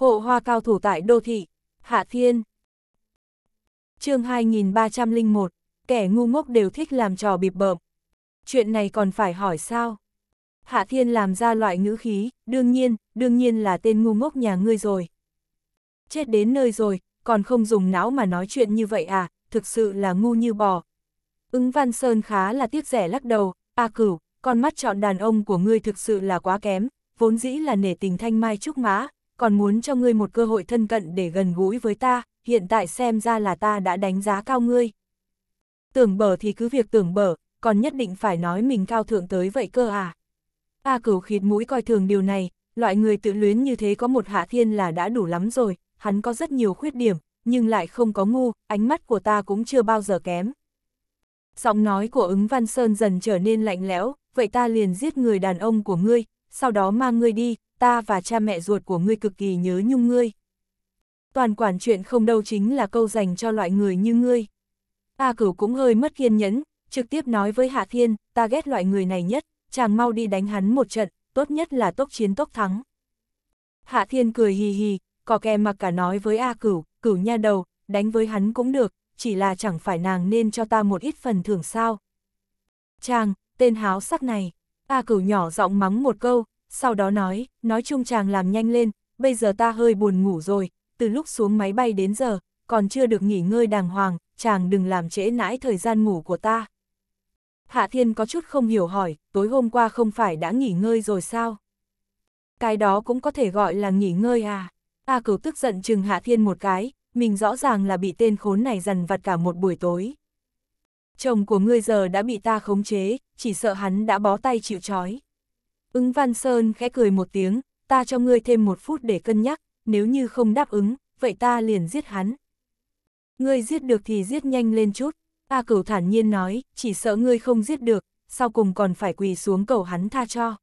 Hộ hoa cao thủ tại đô thị, Hạ Thiên. chương 2301, kẻ ngu ngốc đều thích làm trò bịp bợm. Chuyện này còn phải hỏi sao? Hạ Thiên làm ra loại ngữ khí, đương nhiên, đương nhiên là tên ngu ngốc nhà ngươi rồi. Chết đến nơi rồi, còn không dùng não mà nói chuyện như vậy à, thực sự là ngu như bò. Ứng Văn Sơn khá là tiếc rẻ lắc đầu, a cửu, con mắt chọn đàn ông của ngươi thực sự là quá kém, vốn dĩ là nể tình thanh mai trúc mã, còn muốn cho ngươi một cơ hội thân cận để gần gũi với ta, hiện tại xem ra là ta đã đánh giá cao ngươi. Tưởng bở thì cứ việc tưởng bở, còn nhất định phải nói mình cao thượng tới vậy cơ à. A cửu khịt mũi coi thường điều này, loại người tự luyến như thế có một hạ thiên là đã đủ lắm rồi, hắn có rất nhiều khuyết điểm, nhưng lại không có ngu, ánh mắt của ta cũng chưa bao giờ kém. Giọng nói của ứng Văn Sơn dần trở nên lạnh lẽo, vậy ta liền giết người đàn ông của ngươi, sau đó mang ngươi đi, ta và cha mẹ ruột của ngươi cực kỳ nhớ nhung ngươi. Toàn quản chuyện không đâu chính là câu dành cho loại người như ngươi. A à, cửu cũng hơi mất kiên nhẫn, trực tiếp nói với Hạ Thiên, ta ghét loại người này nhất, chàng mau đi đánh hắn một trận, tốt nhất là tốc chiến tốc thắng. Hạ Thiên cười hì hì, có kè mặc cả nói với A cửu, cửu nha đầu, đánh với hắn cũng được, chỉ là chẳng phải nàng nên cho ta một ít phần thưởng sao. Chàng, tên háo sắc này. A cửu nhỏ giọng mắng một câu, sau đó nói, nói chung chàng làm nhanh lên, bây giờ ta hơi buồn ngủ rồi, từ lúc xuống máy bay đến giờ, còn chưa được nghỉ ngơi đàng hoàng, chàng đừng làm trễ nãi thời gian ngủ của ta. Hạ Thiên có chút không hiểu hỏi, tối hôm qua không phải đã nghỉ ngơi rồi sao? Cái đó cũng có thể gọi là nghỉ ngơi à? A cửu tức giận chừng Hạ Thiên một cái, mình rõ ràng là bị tên khốn này dằn vặt cả một buổi tối chồng của ngươi giờ đã bị ta khống chế, chỉ sợ hắn đã bó tay chịu trói. Ứng Văn Sơn khẽ cười một tiếng, ta cho ngươi thêm một phút để cân nhắc, nếu như không đáp ứng, vậy ta liền giết hắn. Ngươi giết được thì giết nhanh lên chút, Ta Cửu thản nhiên nói, chỉ sợ ngươi không giết được, sau cùng còn phải quỳ xuống cầu hắn tha cho.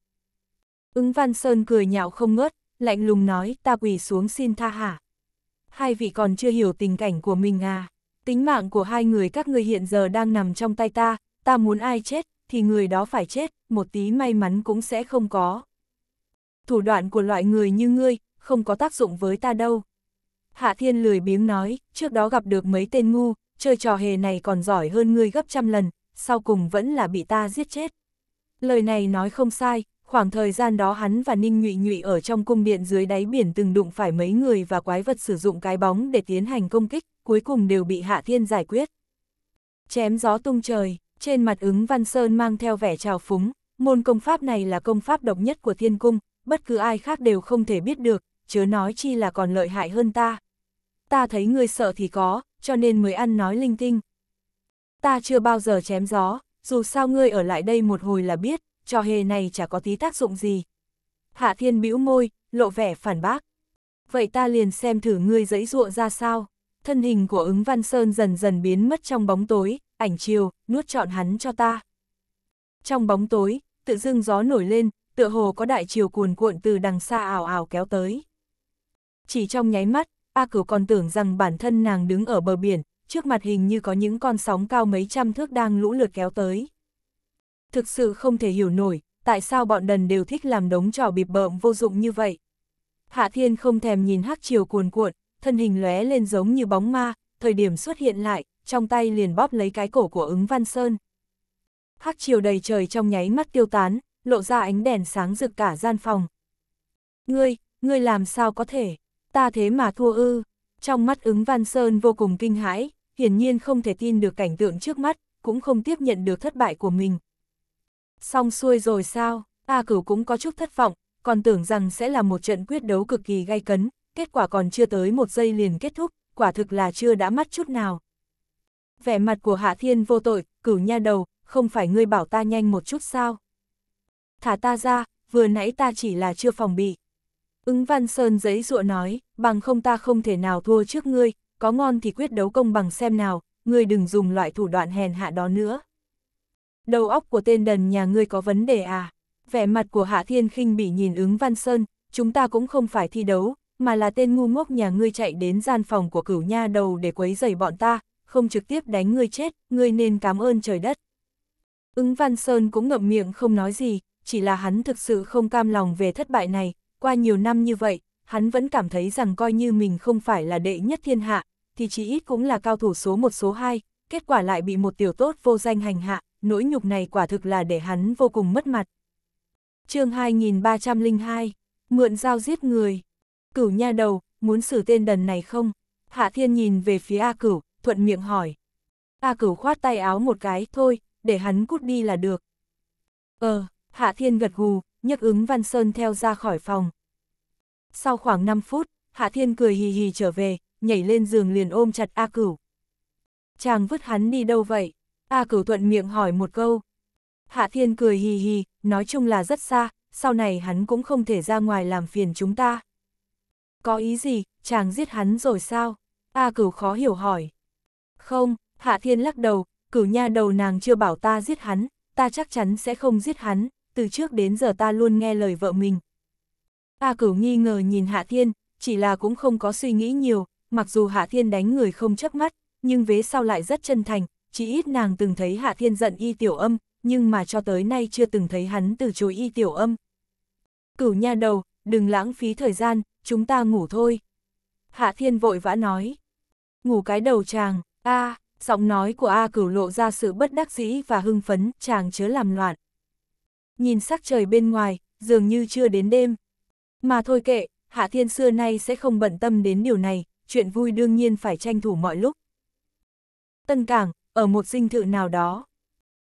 Ứng Văn Sơn cười nhạo không ngớt, lạnh lùng nói, ta quỳ xuống xin tha hả. Hai vị còn chưa hiểu tình cảnh của mình à tính mạng của hai người các ngươi hiện giờ đang nằm trong tay ta, ta muốn ai chết, thì người đó phải chết, một tí may mắn cũng sẽ không có. Thủ đoạn của loại người như ngươi, không có tác dụng với ta đâu. Hạ Thiên lười biếng nói, trước đó gặp được mấy tên ngu, chơi trò hề này còn giỏi hơn ngươi gấp trăm lần, sau cùng vẫn là bị ta giết chết. Lời này nói không sai, khoảng thời gian đó hắn và Ninh Nhụy Nhụy ở trong cung điện dưới đáy biển từng đụng phải mấy người và quái vật sử dụng cái bóng để tiến hành công kích, cuối cùng đều bị Hạ Thiên giải quyết. Chém gió tung trời, trên mặt ứng Văn Sơn mang theo vẻ trào phúng, môn công pháp này là công pháp độc nhất của thiên cung, bất cứ ai khác đều không thể biết được, chớ nói chi là còn lợi hại hơn ta. Ta thấy ngươi sợ thì có, cho nên mới ăn nói linh tinh. Ta chưa bao giờ chém gió, dù sao ngươi ở lại đây một hồi là biết, trò hề này chả có tí tác dụng gì. Hạ Thiên bĩu môi, lộ vẻ phản bác. Vậy ta liền xem thử ngươi dẫy dụa ra sao thân hình của ứng Văn Sơn dần dần biến mất trong bóng tối, ảnh chiều, nuốt trọn hắn cho ta. Trong bóng tối, tự dưng gió nổi lên, tựa hồ có đại chiều cuồn cuộn từ đằng xa ảo ảo kéo tới. Chỉ trong nháy mắt, A Cửu còn tưởng rằng bản thân nàng đứng ở bờ biển, trước mặt hình như có những con sóng cao mấy trăm thước đang lũ lượt kéo tới. Thực sự không thể hiểu nổi, tại sao bọn đần đều thích làm đống trò bịp bợm vô dụng như vậy. Hạ Thiên không thèm nhìn hắc chiều cuồn cuộn, thân hình lóe lên giống như bóng ma, thời điểm xuất hiện lại, trong tay liền bóp lấy cái cổ của ứng Văn Sơn. Hắc chiều đầy trời trong nháy mắt tiêu tán, lộ ra ánh đèn sáng rực cả gian phòng. Ngươi, ngươi làm sao có thể, ta thế mà thua ư. Trong mắt ứng Văn Sơn vô cùng kinh hãi, hiển nhiên không thể tin được cảnh tượng trước mắt, cũng không tiếp nhận được thất bại của mình. Xong xuôi rồi sao, A Cửu cũng có chút thất vọng, còn tưởng rằng sẽ là một trận quyết đấu cực kỳ gay cấn, kết quả còn chưa tới một giây liền kết thúc, quả thực là chưa đã mắt chút nào. Vẻ mặt của Hạ Thiên vô tội, cửu nha đầu, không phải ngươi bảo ta nhanh một chút sao? Thả ta ra, vừa nãy ta chỉ là chưa phòng bị. Ứng Văn Sơn giấy dụa nói, bằng không ta không thể nào thua trước ngươi, có ngon thì quyết đấu công bằng xem nào, ngươi đừng dùng loại thủ đoạn hèn hạ đó nữa. Đầu óc của tên đần nhà ngươi có vấn đề à? Vẻ mặt của Hạ Thiên khinh bị nhìn ứng Văn Sơn, chúng ta cũng không phải thi đấu, mà là tên ngu ngốc nhà ngươi chạy đến gian phòng của cửu nha đầu để quấy rầy bọn ta, không trực tiếp đánh ngươi chết, ngươi nên cảm ơn trời đất. Ứng Văn Sơn cũng ngậm miệng không nói gì, chỉ là hắn thực sự không cam lòng về thất bại này, qua nhiều năm như vậy, hắn vẫn cảm thấy rằng coi như mình không phải là đệ nhất thiên hạ, thì chỉ ít cũng là cao thủ số một số hai, kết quả lại bị một tiểu tốt vô danh hành hạ, nỗi nhục này quả thực là để hắn vô cùng mất mặt. chương 2302, Mượn dao giết người cửu nha đầu, muốn xử tên đần này không? Hạ Thiên nhìn về phía A Cửu, thuận miệng hỏi. A Cửu khoát tay áo một cái, thôi, để hắn cút đi là được. Ờ, Hạ Thiên gật gù, nhấc ứng Văn Sơn theo ra khỏi phòng. Sau khoảng 5 phút, Hạ Thiên cười hì hì trở về, nhảy lên giường liền ôm chặt A Cửu. Chàng vứt hắn đi đâu vậy? A Cửu thuận miệng hỏi một câu. Hạ Thiên cười hì hì, nói chung là rất xa, sau này hắn cũng không thể ra ngoài làm phiền chúng ta. Có ý gì, chàng giết hắn rồi sao? A cửu khó hiểu hỏi. Không, Hạ Thiên lắc đầu, cửu nha đầu nàng chưa bảo ta giết hắn, ta chắc chắn sẽ không giết hắn, từ trước đến giờ ta luôn nghe lời vợ mình. A cửu nghi ngờ nhìn Hạ Thiên, chỉ là cũng không có suy nghĩ nhiều, mặc dù Hạ Thiên đánh người không chớp mắt, nhưng vế sau lại rất chân thành, chỉ ít nàng từng thấy Hạ Thiên giận y tiểu âm, nhưng mà cho tới nay chưa từng thấy hắn từ chối y tiểu âm. Cửu nha đầu, đừng lãng phí thời gian, chúng ta ngủ thôi. Hạ Thiên vội vã nói. Ngủ cái đầu chàng, a giọng nói của A cửu lộ ra sự bất đắc dĩ và hưng phấn, chàng chớ làm loạn. Nhìn sắc trời bên ngoài, dường như chưa đến đêm. Mà thôi kệ, Hạ Thiên xưa nay sẽ không bận tâm đến điều này, chuyện vui đương nhiên phải tranh thủ mọi lúc. Tân Cảng, ở một dinh thự nào đó.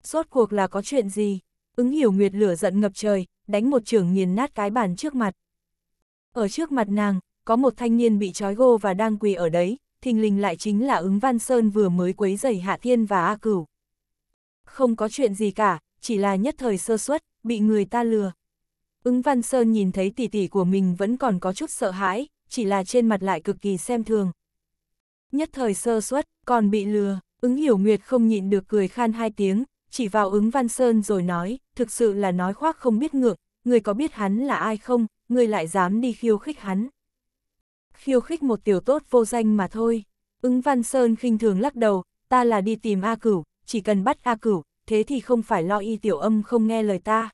sốt cuộc là có chuyện gì? Ứng hiểu Nguyệt lửa giận ngập trời, đánh một trường nghiền nát cái bàn trước mặt. Ở trước mặt nàng, có một thanh niên bị trói gô và đang quỳ ở đấy, thình lình lại chính là ứng Văn Sơn vừa mới quấy giày Hạ Thiên và A Cửu. Không có chuyện gì cả, chỉ là nhất thời sơ suất, bị người ta lừa. Ứng Văn Sơn nhìn thấy tỷ tỷ của mình vẫn còn có chút sợ hãi, chỉ là trên mặt lại cực kỳ xem thường. Nhất thời sơ suất, còn bị lừa, ứng hiểu nguyệt không nhịn được cười khan hai tiếng, chỉ vào ứng Văn Sơn rồi nói, thực sự là nói khoác không biết ngượng, người có biết hắn là ai không, ngươi lại dám đi khiêu khích hắn. Khiêu khích một tiểu tốt vô danh mà thôi. Ứng Văn Sơn khinh thường lắc đầu, ta là đi tìm A Cửu, chỉ cần bắt A Cửu, thế thì không phải lo y tiểu âm không nghe lời ta.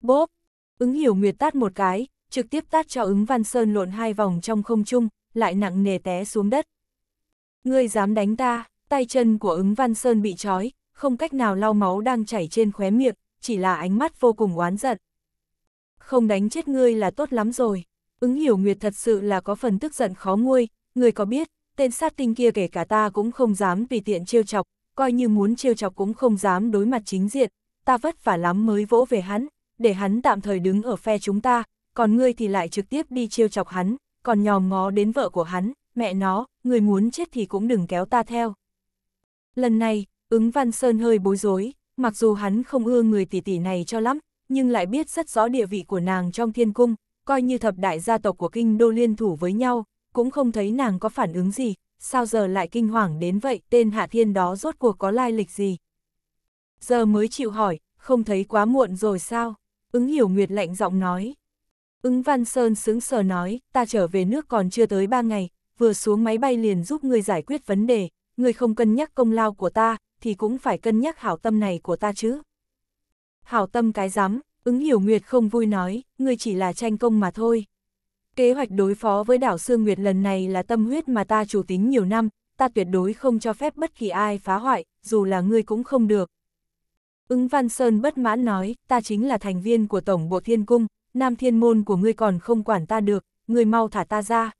Bốp, ứng hiểu nguyệt tát một cái, trực tiếp tát cho ứng Văn Sơn lộn hai vòng trong không trung, lại nặng nề té xuống đất. Ngươi dám đánh ta, tay chân của ứng Văn Sơn bị trói, không cách nào lau máu đang chảy trên khóe miệng, chỉ là ánh mắt vô cùng oán giận không đánh chết ngươi là tốt lắm rồi. Ứng hiểu nguyệt thật sự là có phần tức giận khó nguôi, người có biết, tên sát tinh kia kể cả ta cũng không dám vì tiện trêu chọc, coi như muốn trêu chọc cũng không dám đối mặt chính diện, ta vất vả lắm mới vỗ về hắn, để hắn tạm thời đứng ở phe chúng ta, còn ngươi thì lại trực tiếp đi trêu chọc hắn, còn nhòm ngó đến vợ của hắn, mẹ nó, người muốn chết thì cũng đừng kéo ta theo. Lần này, ứng Văn Sơn hơi bối rối, mặc dù hắn không ưa người tỷ tỷ này cho lắm, nhưng lại biết rất rõ địa vị của nàng trong thiên cung, coi như thập đại gia tộc của kinh đô liên thủ với nhau, cũng không thấy nàng có phản ứng gì, sao giờ lại kinh hoàng đến vậy, tên Hạ Thiên đó rốt cuộc có lai lịch gì. Giờ mới chịu hỏi, không thấy quá muộn rồi sao? Ứng hiểu Nguyệt lạnh giọng nói. Ứng Văn Sơn sững sờ nói, ta trở về nước còn chưa tới ba ngày, vừa xuống máy bay liền giúp người giải quyết vấn đề, người không cân nhắc công lao của ta, thì cũng phải cân nhắc hảo tâm này của ta chứ. Hảo tâm cái rắm ứng hiểu nguyệt không vui nói, ngươi chỉ là tranh công mà thôi. Kế hoạch đối phó với đảo Sương Nguyệt lần này là tâm huyết mà ta chủ tính nhiều năm, ta tuyệt đối không cho phép bất kỳ ai phá hoại, dù là ngươi cũng không được. Ứng Văn Sơn bất mãn nói, ta chính là thành viên của Tổng Bộ Thiên Cung, Nam Thiên Môn của ngươi còn không quản ta được, ngươi mau thả ta ra.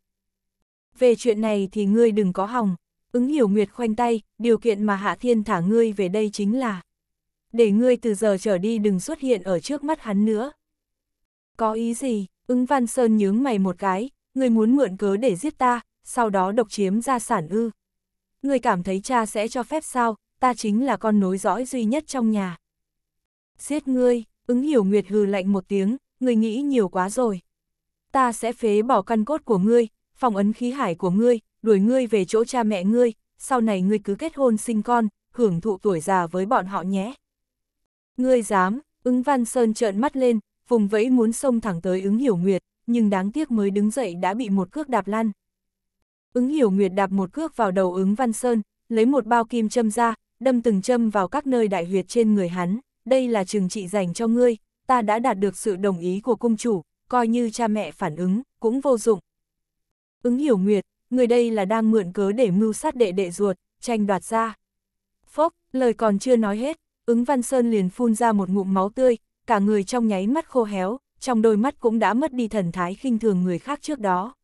Về chuyện này thì ngươi đừng có hòng, ứng hiểu Nguyệt khoanh tay, điều kiện mà Hạ Thiên thả ngươi về đây chính là để ngươi từ giờ trở đi đừng xuất hiện ở trước mắt hắn nữa. Có ý gì, ứng văn sơn nhướng mày một cái, ngươi muốn mượn cớ để giết ta, sau đó độc chiếm gia sản ư. Ngươi cảm thấy cha sẽ cho phép sao, ta chính là con nối dõi duy nhất trong nhà. Giết ngươi, ứng hiểu nguyệt hừ lạnh một tiếng, ngươi nghĩ nhiều quá rồi. Ta sẽ phế bỏ căn cốt của ngươi, phòng ấn khí hải của ngươi, đuổi ngươi về chỗ cha mẹ ngươi, sau này ngươi cứ kết hôn sinh con, hưởng thụ tuổi già với bọn họ nhé. Ngươi dám, ứng văn sơn trợn mắt lên, vùng vẫy muốn xông thẳng tới ứng hiểu nguyệt, nhưng đáng tiếc mới đứng dậy đã bị một cước đạp lăn. Ứng hiểu nguyệt đạp một cước vào đầu ứng văn sơn, lấy một bao kim châm ra, đâm từng châm vào các nơi đại huyệt trên người hắn, đây là trừng trị dành cho ngươi, ta đã đạt được sự đồng ý của cung chủ, coi như cha mẹ phản ứng, cũng vô dụng. Ứng hiểu nguyệt, người đây là đang mượn cớ để mưu sát đệ đệ ruột, tranh đoạt ra. Phốc, lời còn chưa nói hết, ứng Văn Sơn liền phun ra một ngụm máu tươi, cả người trong nháy mắt khô héo, trong đôi mắt cũng đã mất đi thần thái khinh thường người khác trước đó.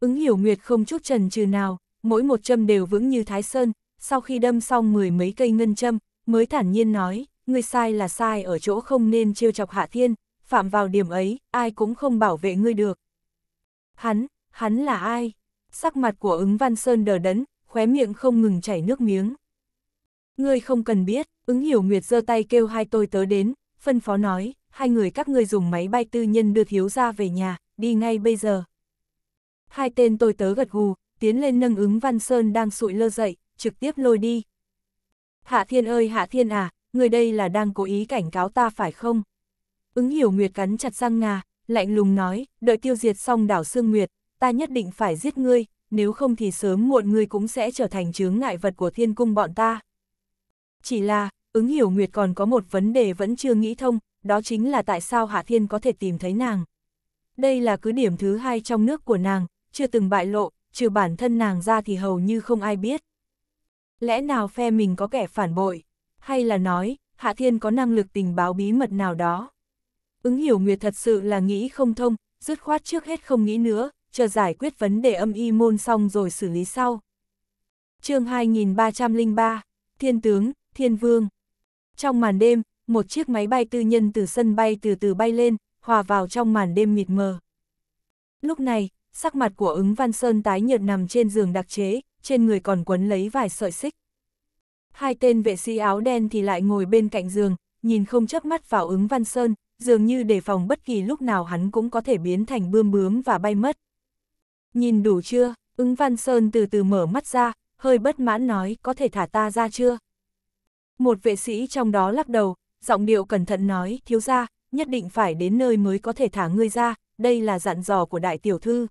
Ứng hiểu nguyệt không chút trần trừ nào, mỗi một châm đều vững như thái sơn, sau khi đâm xong mười mấy cây ngân châm, mới thản nhiên nói, người sai là sai ở chỗ không nên trêu chọc hạ thiên, phạm vào điểm ấy, ai cũng không bảo vệ ngươi được. Hắn, hắn là ai? Sắc mặt của ứng Văn Sơn đờ đẫn, khóe miệng không ngừng chảy nước miếng. Ngươi không cần biết, ứng hiểu Nguyệt giơ tay kêu hai tôi tớ đến, phân phó nói, hai người các ngươi dùng máy bay tư nhân đưa thiếu ra về nhà, đi ngay bây giờ. Hai tên tôi tớ gật gù, tiến lên nâng ứng Văn Sơn đang sụi lơ dậy, trực tiếp lôi đi. Hạ Thiên ơi Hạ Thiên à, người đây là đang cố ý cảnh cáo ta phải không? Ứng hiểu Nguyệt cắn chặt răng ngà, lạnh lùng nói, đợi tiêu diệt xong đảo Sương Nguyệt, ta nhất định phải giết ngươi, nếu không thì sớm muộn ngươi cũng sẽ trở thành chướng ngại vật của thiên cung bọn ta. Chỉ là, ứng hiểu nguyệt còn có một vấn đề vẫn chưa nghĩ thông, đó chính là tại sao Hạ Thiên có thể tìm thấy nàng. Đây là cứ điểm thứ hai trong nước của nàng, chưa từng bại lộ, trừ bản thân nàng ra thì hầu như không ai biết. Lẽ nào phe mình có kẻ phản bội, hay là nói, Hạ Thiên có năng lực tình báo bí mật nào đó. Ứng hiểu Nguyệt thật sự là nghĩ không thông, dứt khoát trước hết không nghĩ nữa, chờ giải quyết vấn đề âm y môn xong rồi xử lý sau. chương 2303, Thiên Tướng, thiên vương. Trong màn đêm, một chiếc máy bay tư nhân từ sân bay từ từ bay lên, hòa vào trong màn đêm mịt mờ. Lúc này, sắc mặt của ứng Văn Sơn tái nhợt nằm trên giường đặc chế, trên người còn quấn lấy vài sợi xích. Hai tên vệ sĩ áo đen thì lại ngồi bên cạnh giường, nhìn không chớp mắt vào ứng Văn Sơn, dường như đề phòng bất kỳ lúc nào hắn cũng có thể biến thành bươm bướm và bay mất. Nhìn đủ chưa, ứng Văn Sơn từ từ mở mắt ra, hơi bất mãn nói có thể thả ta ra chưa? Một vệ sĩ trong đó lắc đầu, giọng điệu cẩn thận nói, thiếu ra, nhất định phải đến nơi mới có thể thả ngươi ra, đây là dặn dò của đại tiểu thư.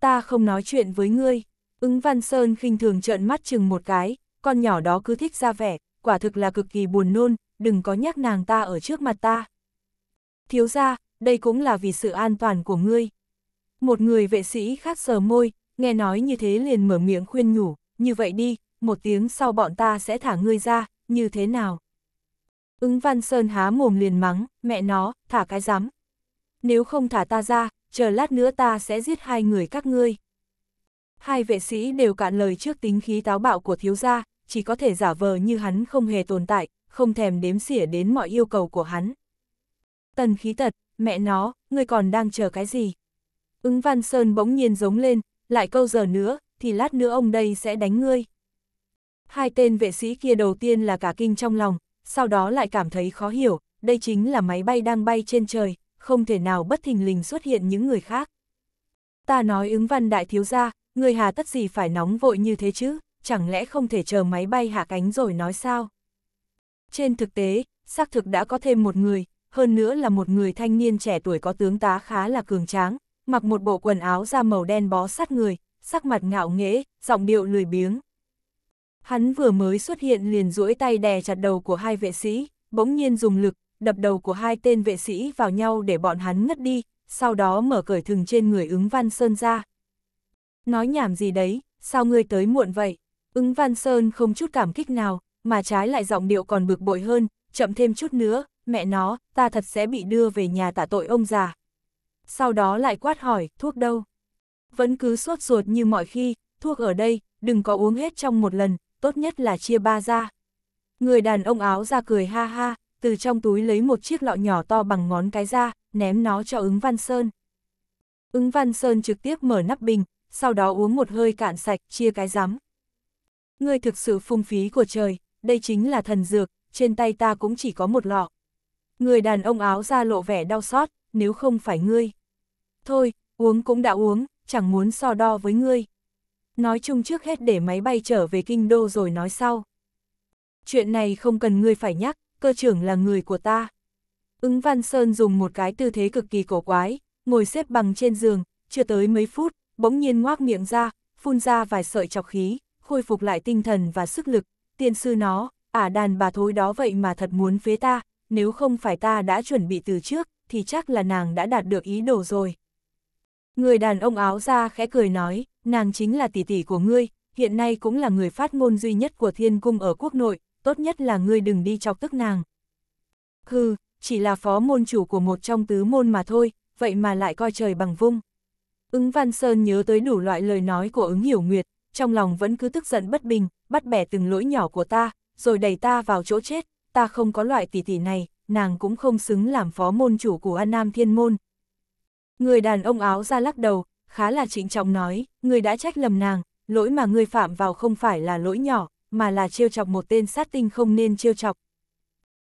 Ta không nói chuyện với ngươi, ứng văn sơn khinh thường trợn mắt chừng một cái, con nhỏ đó cứ thích ra vẻ, quả thực là cực kỳ buồn nôn, đừng có nhắc nàng ta ở trước mặt ta. Thiếu ra, đây cũng là vì sự an toàn của ngươi. Một người vệ sĩ khát sờ môi, nghe nói như thế liền mở miệng khuyên nhủ, như vậy đi, một tiếng sau bọn ta sẽ thả ngươi ra, như thế nào? Ứng Văn Sơn há mồm liền mắng, mẹ nó, thả cái rắm. Nếu không thả ta ra, chờ lát nữa ta sẽ giết hai người các ngươi. Hai vệ sĩ đều cạn lời trước tính khí táo bạo của thiếu gia, chỉ có thể giả vờ như hắn không hề tồn tại, không thèm đếm xỉa đến mọi yêu cầu của hắn. Tần khí tật, mẹ nó, ngươi còn đang chờ cái gì? Ứng Văn Sơn bỗng nhiên giống lên, lại câu giờ nữa, thì lát nữa ông đây sẽ đánh ngươi. Hai tên vệ sĩ kia đầu tiên là cả kinh trong lòng, sau đó lại cảm thấy khó hiểu, đây chính là máy bay đang bay trên trời, không thể nào bất thình lình xuất hiện những người khác. Ta nói ứng văn đại thiếu gia, người hà tất gì phải nóng vội như thế chứ, chẳng lẽ không thể chờ máy bay hạ cánh rồi nói sao? Trên thực tế, xác thực đã có thêm một người, hơn nữa là một người thanh niên trẻ tuổi có tướng tá khá là cường tráng, mặc một bộ quần áo da màu đen bó sát người, sắc mặt ngạo nghễ, giọng điệu lười biếng, Hắn vừa mới xuất hiện liền duỗi tay đè chặt đầu của hai vệ sĩ, bỗng nhiên dùng lực, đập đầu của hai tên vệ sĩ vào nhau để bọn hắn ngất đi, sau đó mở cởi thừng trên người ứng Văn Sơn ra. Nói nhảm gì đấy, sao ngươi tới muộn vậy? Ứng Văn Sơn không chút cảm kích nào, mà trái lại giọng điệu còn bực bội hơn, chậm thêm chút nữa, mẹ nó, ta thật sẽ bị đưa về nhà tạ tội ông già. Sau đó lại quát hỏi, thuốc đâu? Vẫn cứ sốt ruột như mọi khi, thuốc ở đây, đừng có uống hết trong một lần, tốt nhất là chia ba ra. Người đàn ông áo ra cười ha ha, từ trong túi lấy một chiếc lọ nhỏ to bằng ngón cái ra, ném nó cho ứng Văn Sơn. Ứng Văn Sơn trực tiếp mở nắp bình, sau đó uống một hơi cạn sạch, chia cái rắm. Ngươi thực sự phung phí của trời, đây chính là thần dược, trên tay ta cũng chỉ có một lọ. Người đàn ông áo ra lộ vẻ đau xót, nếu không phải ngươi. Thôi, uống cũng đã uống, chẳng muốn so đo với ngươi nói chung trước hết để máy bay trở về kinh đô rồi nói sau. Chuyện này không cần ngươi phải nhắc, cơ trưởng là người của ta. Ứng Văn Sơn dùng một cái tư thế cực kỳ cổ quái, ngồi xếp bằng trên giường, chưa tới mấy phút, bỗng nhiên ngoác miệng ra, phun ra vài sợi chọc khí, khôi phục lại tinh thần và sức lực, tiên sư nó, ả à đàn bà thối đó vậy mà thật muốn phế ta, nếu không phải ta đã chuẩn bị từ trước, thì chắc là nàng đã đạt được ý đồ rồi. Người đàn ông áo da khẽ cười nói, nàng chính là tỷ tỷ của ngươi, hiện nay cũng là người phát ngôn duy nhất của thiên cung ở quốc nội, tốt nhất là ngươi đừng đi chọc tức nàng. Hừ, chỉ là phó môn chủ của một trong tứ môn mà thôi, vậy mà lại coi trời bằng vung. Ứng Văn Sơn nhớ tới đủ loại lời nói của ứng hiểu nguyệt, trong lòng vẫn cứ tức giận bất bình, bắt bẻ từng lỗi nhỏ của ta, rồi đẩy ta vào chỗ chết, ta không có loại tỷ tỷ này, nàng cũng không xứng làm phó môn chủ của An Nam Thiên Môn. Người đàn ông áo ra lắc đầu, khá là trịnh trọng nói, người đã trách lầm nàng, lỗi mà người phạm vào không phải là lỗi nhỏ, mà là trêu chọc một tên sát tinh không nên trêu chọc.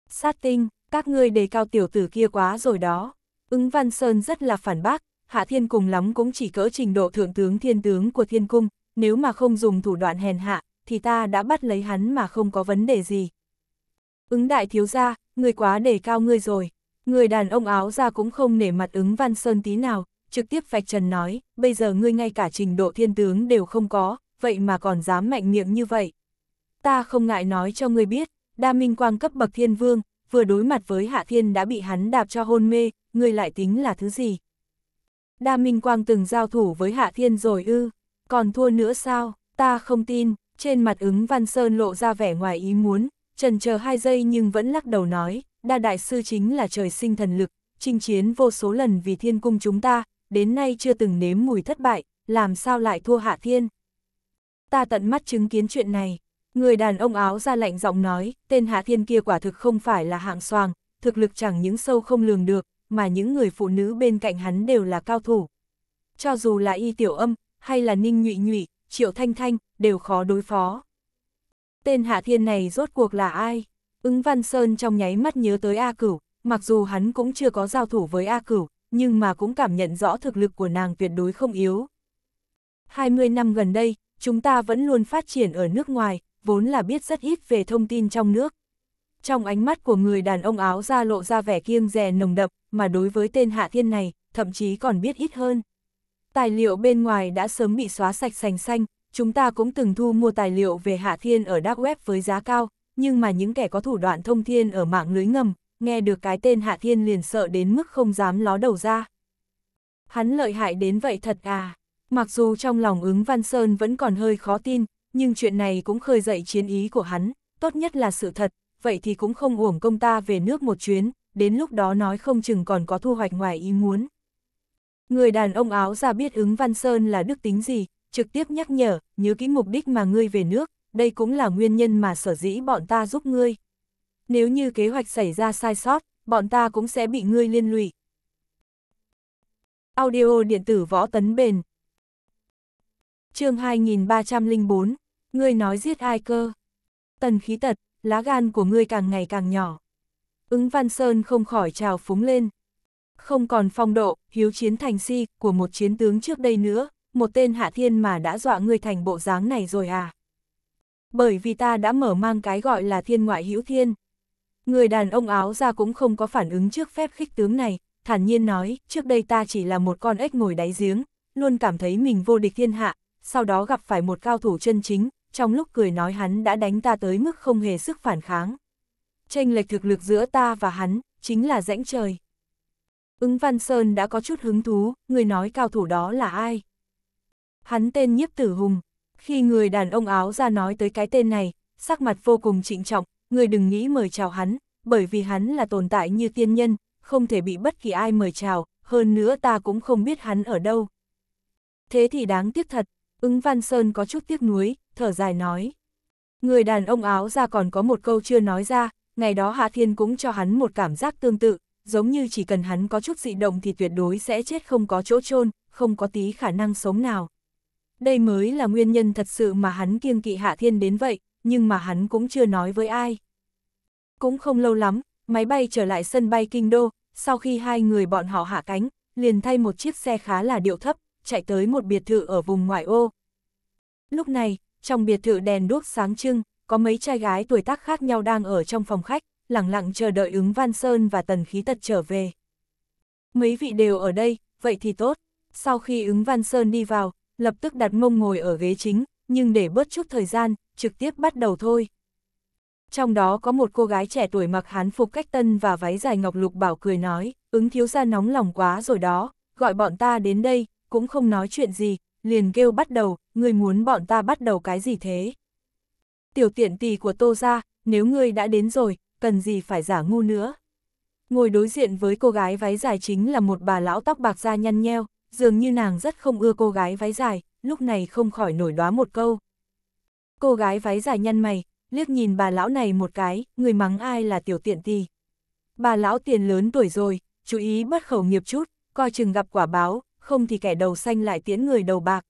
Sát tinh, các ngươi đề cao tiểu tử kia quá rồi đó. Ứng Văn Sơn rất là phản bác, Hạ Thiên cùng lắm cũng chỉ cỡ trình độ thượng tướng thiên tướng của thiên cung, nếu mà không dùng thủ đoạn hèn hạ, thì ta đã bắt lấy hắn mà không có vấn đề gì. Ứng đại thiếu gia, người quá đề cao ngươi rồi. Người đàn ông áo ra cũng không nể mặt ứng Văn Sơn tí nào, trực tiếp vạch trần nói, bây giờ ngươi ngay cả trình độ thiên tướng đều không có, vậy mà còn dám mạnh miệng như vậy. Ta không ngại nói cho ngươi biết, đa minh quang cấp bậc thiên vương, vừa đối mặt với hạ thiên đã bị hắn đạp cho hôn mê, ngươi lại tính là thứ gì. Đa minh quang từng giao thủ với hạ thiên rồi ư, còn thua nữa sao, ta không tin, trên mặt ứng văn sơn lộ ra vẻ ngoài ý muốn, trần chờ hai giây nhưng vẫn lắc đầu nói, đa đại sư chính là trời sinh thần lực, chinh chiến vô số lần vì thiên cung chúng ta, đến nay chưa từng nếm mùi thất bại, làm sao lại thua Hạ Thiên. Ta tận mắt chứng kiến chuyện này, người đàn ông áo ra lạnh giọng nói, tên Hạ Thiên kia quả thực không phải là hạng soàng, thực lực chẳng những sâu không lường được, mà những người phụ nữ bên cạnh hắn đều là cao thủ. Cho dù là y tiểu âm, hay là ninh nhụy nhụy, triệu thanh thanh, đều khó đối phó. Tên Hạ Thiên này rốt cuộc là ai? Ứng Văn Sơn trong nháy mắt nhớ tới A Cửu, mặc dù hắn cũng chưa có giao thủ với A Cửu, nhưng mà cũng cảm nhận rõ thực lực của nàng tuyệt đối không yếu. 20 năm gần đây, chúng ta vẫn luôn phát triển ở nước ngoài, vốn là biết rất ít về thông tin trong nước. Trong ánh mắt của người đàn ông áo da lộ ra vẻ kiêng rè nồng đậm, mà đối với tên Hạ Thiên này, thậm chí còn biết ít hơn. Tài liệu bên ngoài đã sớm bị xóa sạch sành xanh, chúng ta cũng từng thu mua tài liệu về Hạ Thiên ở Dark Web với giá cao, nhưng mà những kẻ có thủ đoạn thông thiên ở mạng lưới ngầm, nghe được cái tên Hạ Thiên liền sợ đến mức không dám ló đầu ra. Hắn lợi hại đến vậy thật à, mặc dù trong lòng ứng Văn Sơn vẫn còn hơi khó tin, nhưng chuyện này cũng khơi dậy chiến ý của hắn, tốt nhất là sự thật, vậy thì cũng không uổng công ta về nước một chuyến, đến lúc đó nói không chừng còn có thu hoạch ngoài ý muốn. Người đàn ông áo ra biết ứng Văn Sơn là đức tính gì, trực tiếp nhắc nhở, nhớ kỹ mục đích mà ngươi về nước, đây cũng là nguyên nhân mà sở dĩ bọn ta giúp ngươi nếu như kế hoạch xảy ra sai sót, bọn ta cũng sẽ bị ngươi liên lụy. Audio điện tử võ tấn bền chương 2304, ngươi nói giết ai cơ? Tần khí tật, lá gan của ngươi càng ngày càng nhỏ. Ứng Văn Sơn không khỏi trào phúng lên. Không còn phong độ, hiếu chiến thành si của một chiến tướng trước đây nữa, một tên hạ thiên mà đã dọa ngươi thành bộ dáng này rồi à? Bởi vì ta đã mở mang cái gọi là thiên ngoại hữu thiên, Người đàn ông áo ra cũng không có phản ứng trước phép khích tướng này, thản nhiên nói, trước đây ta chỉ là một con ếch ngồi đáy giếng, luôn cảm thấy mình vô địch thiên hạ, sau đó gặp phải một cao thủ chân chính, trong lúc cười nói hắn đã đánh ta tới mức không hề sức phản kháng. Tranh lệch thực lực giữa ta và hắn, chính là rãnh trời. Ứng Văn Sơn đã có chút hứng thú, người nói cao thủ đó là ai? Hắn tên Nhiếp Tử Hùng. Khi người đàn ông áo ra nói tới cái tên này, sắc mặt vô cùng trịnh trọng, người đừng nghĩ mời chào hắn, bởi vì hắn là tồn tại như tiên nhân, không thể bị bất kỳ ai mời chào, hơn nữa ta cũng không biết hắn ở đâu. Thế thì đáng tiếc thật, ứng Văn Sơn có chút tiếc nuối, thở dài nói. Người đàn ông áo ra còn có một câu chưa nói ra, ngày đó Hạ Thiên cũng cho hắn một cảm giác tương tự, giống như chỉ cần hắn có chút dị động thì tuyệt đối sẽ chết không có chỗ chôn không có tí khả năng sống nào. Đây mới là nguyên nhân thật sự mà hắn kiêng kỵ Hạ Thiên đến vậy, nhưng mà hắn cũng chưa nói với ai. Cũng không lâu lắm, máy bay trở lại sân bay Kinh Đô, sau khi hai người bọn họ hạ cánh, liền thay một chiếc xe khá là điệu thấp, chạy tới một biệt thự ở vùng ngoại ô. Lúc này, trong biệt thự đèn đuốc sáng trưng, có mấy trai gái tuổi tác khác nhau đang ở trong phòng khách, lặng lặng chờ đợi ứng Văn Sơn và Tần Khí Tật trở về. Mấy vị đều ở đây, vậy thì tốt. Sau khi ứng Văn Sơn đi vào, lập tức đặt mông ngồi ở ghế chính, nhưng để bớt chút thời gian, trực tiếp bắt đầu thôi. Trong đó có một cô gái trẻ tuổi mặc hán phục cách tân và váy dài ngọc lục bảo cười nói, ứng thiếu gia nóng lòng quá rồi đó, gọi bọn ta đến đây, cũng không nói chuyện gì, liền kêu bắt đầu, người muốn bọn ta bắt đầu cái gì thế? Tiểu tiện tỳ của tô ra, nếu ngươi đã đến rồi, cần gì phải giả ngu nữa? Ngồi đối diện với cô gái váy dài chính là một bà lão tóc bạc da nhăn nheo, dường như nàng rất không ưa cô gái váy dài, lúc này không khỏi nổi đoá một câu. Cô gái váy dài nhăn mày, liếc nhìn bà lão này một cái, người mắng ai là tiểu tiện tì. Bà lão tiền lớn tuổi rồi, chú ý bất khẩu nghiệp chút, coi chừng gặp quả báo, không thì kẻ đầu xanh lại tiễn người đầu bạc.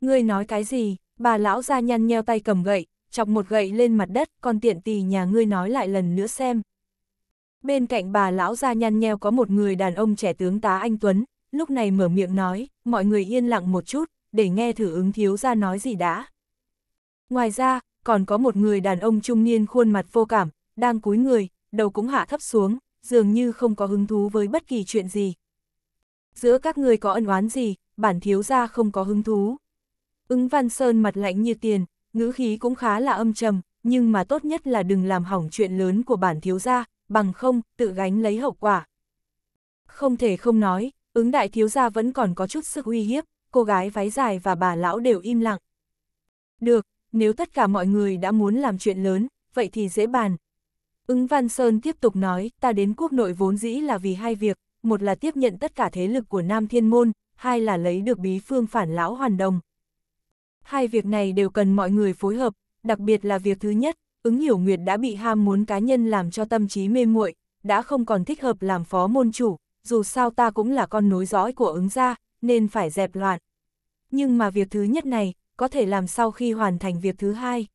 người nói cái gì, bà lão ra nhăn nheo tay cầm gậy, chọc một gậy lên mặt đất, còn tiện tì nhà ngươi nói lại lần nữa xem. Bên cạnh bà lão ra nhăn nheo có một người đàn ông trẻ tướng tá anh Tuấn, lúc này mở miệng nói, mọi người yên lặng một chút, để nghe thử ứng thiếu ra nói gì đã. Ngoài ra, còn có một người đàn ông trung niên khuôn mặt vô cảm, đang cúi người, đầu cũng hạ thấp xuống, dường như không có hứng thú với bất kỳ chuyện gì. Giữa các người có ân oán gì, bản thiếu ra không có hứng thú. Ứng Văn Sơn mặt lạnh như tiền, ngữ khí cũng khá là âm trầm, nhưng mà tốt nhất là đừng làm hỏng chuyện lớn của bản thiếu gia, bằng không, tự gánh lấy hậu quả. Không thể không nói, ứng đại thiếu gia vẫn còn có chút sức uy hiếp, cô gái váy dài và bà lão đều im lặng. Được, nếu tất cả mọi người đã muốn làm chuyện lớn, vậy thì dễ bàn. Ứng Văn Sơn tiếp tục nói, ta đến quốc nội vốn dĩ là vì hai việc, một là tiếp nhận tất cả thế lực của Nam Thiên Môn, hai là lấy được bí phương phản lão hoàn đồng. Hai việc này đều cần mọi người phối hợp, đặc biệt là việc thứ nhất, ứng hiểu nguyệt đã bị ham muốn cá nhân làm cho tâm trí mê muội, đã không còn thích hợp làm phó môn chủ, dù sao ta cũng là con nối dõi của ứng gia, nên phải dẹp loạn. Nhưng mà việc thứ nhất này, có thể làm sau khi hoàn thành việc thứ hai.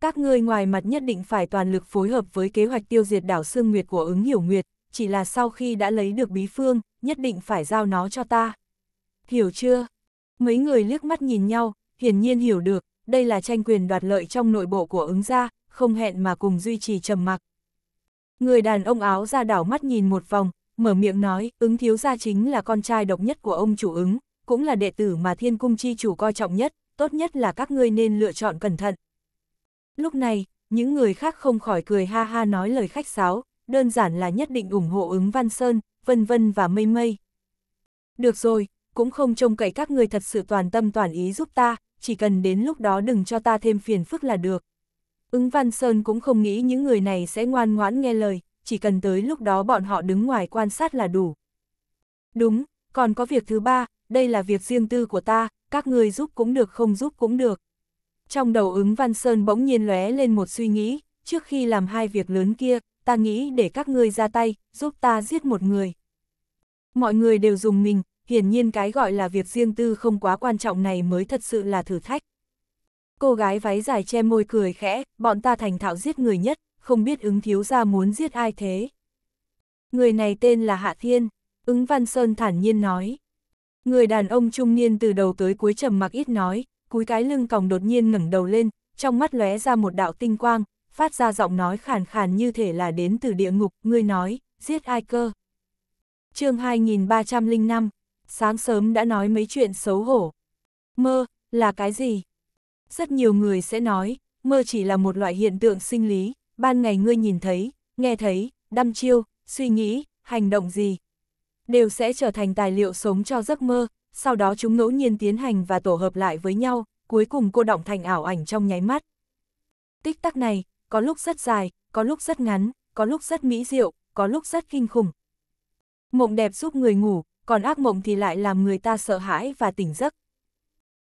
Các ngươi ngoài mặt nhất định phải toàn lực phối hợp với kế hoạch tiêu diệt đảo Sương Nguyệt của ứng hiểu Nguyệt, chỉ là sau khi đã lấy được bí phương, nhất định phải giao nó cho ta. Hiểu chưa? Mấy người liếc mắt nhìn nhau, hiển nhiên hiểu được, đây là tranh quyền đoạt lợi trong nội bộ của ứng gia, không hẹn mà cùng duy trì trầm mặc. Người đàn ông áo ra đảo mắt nhìn một vòng, mở miệng nói, ứng thiếu gia chính là con trai độc nhất của ông chủ ứng, cũng là đệ tử mà thiên cung chi chủ coi trọng nhất, tốt nhất là các ngươi nên lựa chọn cẩn thận. Lúc này, những người khác không khỏi cười ha ha nói lời khách sáo, đơn giản là nhất định ủng hộ ứng Văn Sơn, vân vân và mây mây. Được rồi, cũng không trông cậy các ngươi thật sự toàn tâm toàn ý giúp ta, chỉ cần đến lúc đó đừng cho ta thêm phiền phức là được. Ứng Văn Sơn cũng không nghĩ những người này sẽ ngoan ngoãn nghe lời, chỉ cần tới lúc đó bọn họ đứng ngoài quan sát là đủ. Đúng, còn có việc thứ ba, đây là việc riêng tư của ta, các ngươi giúp cũng được không giúp cũng được. Trong đầu ứng Văn Sơn bỗng nhiên lóe lên một suy nghĩ, trước khi làm hai việc lớn kia, ta nghĩ để các ngươi ra tay, giúp ta giết một người. Mọi người đều dùng mình, hiển nhiên cái gọi là việc riêng tư không quá quan trọng này mới thật sự là thử thách. Cô gái váy dài che môi cười khẽ, bọn ta thành thạo giết người nhất, không biết ứng thiếu gia muốn giết ai thế. Người này tên là Hạ Thiên, ứng Văn Sơn thản nhiên nói. Người đàn ông trung niên từ đầu tới cuối trầm mặc ít nói, cúi cái lưng còng đột nhiên ngẩng đầu lên, trong mắt lóe ra một đạo tinh quang, phát ra giọng nói khàn khàn như thể là đến từ địa ngục, ngươi nói, giết ai cơ. chương 2305, sáng sớm đã nói mấy chuyện xấu hổ. Mơ, là cái gì? Rất nhiều người sẽ nói, mơ chỉ là một loại hiện tượng sinh lý, ban ngày ngươi nhìn thấy, nghe thấy, đăm chiêu, suy nghĩ, hành động gì, đều sẽ trở thành tài liệu sống cho giấc mơ, sau đó chúng ngẫu nhiên tiến hành và tổ hợp lại với nhau, cuối cùng cô động thành ảo ảnh trong nháy mắt. Tích tắc này, có lúc rất dài, có lúc rất ngắn, có lúc rất mỹ diệu, có lúc rất kinh khủng. Mộng đẹp giúp người ngủ, còn ác mộng thì lại làm người ta sợ hãi và tỉnh giấc.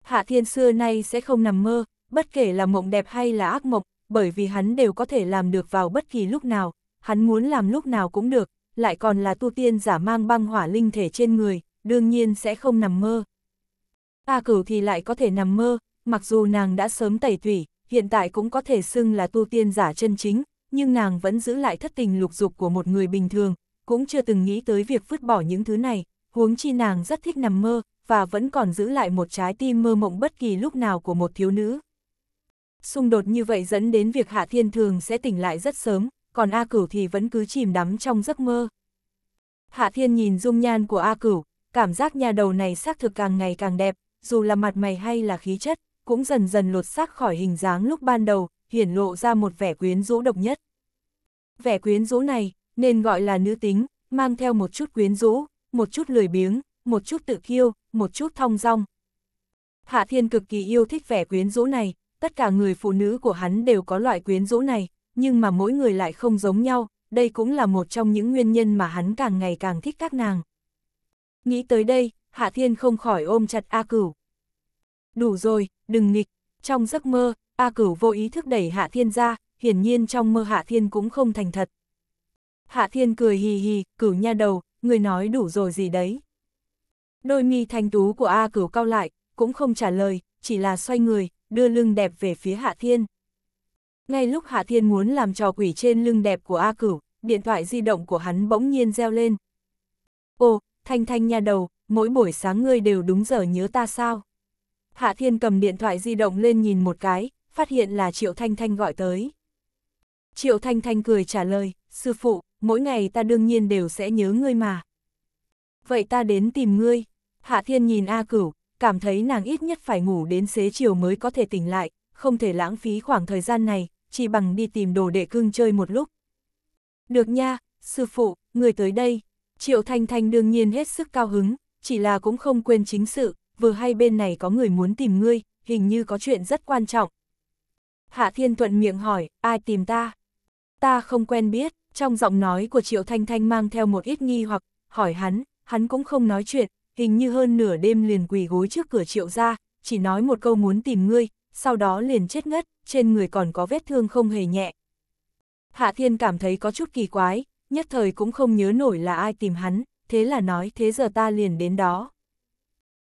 Hạ thiên xưa nay sẽ không nằm mơ, bất kể là mộng đẹp hay là ác mộng, bởi vì hắn đều có thể làm được vào bất kỳ lúc nào, hắn muốn làm lúc nào cũng được, lại còn là tu tiên giả mang băng hỏa linh thể trên người, đương nhiên sẽ không nằm mơ. A cửu thì lại có thể nằm mơ, mặc dù nàng đã sớm tẩy thủy, hiện tại cũng có thể xưng là tu tiên giả chân chính, nhưng nàng vẫn giữ lại thất tình lục dục của một người bình thường, cũng chưa từng nghĩ tới việc vứt bỏ những thứ này, huống chi nàng rất thích nằm mơ, và vẫn còn giữ lại một trái tim mơ mộng bất kỳ lúc nào của một thiếu nữ. Xung đột như vậy dẫn đến việc Hạ Thiên Thường sẽ tỉnh lại rất sớm, còn A Cửu thì vẫn cứ chìm đắm trong giấc mơ. Hạ Thiên nhìn dung nhan của A Cửu, cảm giác nhà đầu này xác thực càng ngày càng đẹp, dù là mặt mày hay là khí chất, cũng dần dần lột xác khỏi hình dáng lúc ban đầu, hiển lộ ra một vẻ quyến rũ độc nhất. Vẻ quyến rũ này, nên gọi là nữ tính, mang theo một chút quyến rũ, một chút lười biếng, một chút tự kiêu, một chút thong dong. Hạ Thiên cực kỳ yêu thích vẻ quyến rũ này, tất cả người phụ nữ của hắn đều có loại quyến rũ này, nhưng mà mỗi người lại không giống nhau, đây cũng là một trong những nguyên nhân mà hắn càng ngày càng thích các nàng. Nghĩ tới đây, Hạ Thiên không khỏi ôm chặt A Cửu. Đủ rồi, đừng nghịch, trong giấc mơ, A Cửu vô ý thức đẩy Hạ Thiên ra, hiển nhiên trong mơ Hạ Thiên cũng không thành thật. Hạ Thiên cười hì hì, cửu nha đầu, người nói đủ rồi gì đấy. Đôi mi thanh tú của A Cửu cao lại, cũng không trả lời, chỉ là xoay người, đưa lưng đẹp về phía Hạ Thiên. Ngay lúc Hạ Thiên muốn làm trò quỷ trên lưng đẹp của A Cửu, điện thoại di động của hắn bỗng nhiên reo lên. Ồ, Thanh Thanh nha đầu, mỗi buổi sáng ngươi đều đúng giờ nhớ ta sao? Hạ Thiên cầm điện thoại di động lên nhìn một cái, phát hiện là Triệu Thanh Thanh gọi tới. Triệu Thanh Thanh cười trả lời, sư phụ, mỗi ngày ta đương nhiên đều sẽ nhớ ngươi mà. Vậy ta đến tìm ngươi. Hạ Thiên nhìn A Cửu, cảm thấy nàng ít nhất phải ngủ đến xế chiều mới có thể tỉnh lại, không thể lãng phí khoảng thời gian này, chỉ bằng đi tìm đồ đệ cưng chơi một lúc. Được nha, sư phụ, người tới đây. Triệu Thanh Thanh đương nhiên hết sức cao hứng, chỉ là cũng không quên chính sự, vừa hay bên này có người muốn tìm ngươi, hình như có chuyện rất quan trọng. Hạ Thiên Thuận miệng hỏi, ai tìm ta? Ta không quen biết, trong giọng nói của Triệu Thanh Thanh mang theo một ít nghi hoặc, hỏi hắn, hắn cũng không nói chuyện, hình như hơn nửa đêm liền quỳ gối trước cửa triệu ra, chỉ nói một câu muốn tìm ngươi, sau đó liền chết ngất, trên người còn có vết thương không hề nhẹ. Hạ Thiên cảm thấy có chút kỳ quái, nhất thời cũng không nhớ nổi là ai tìm hắn, thế là nói thế giờ ta liền đến đó.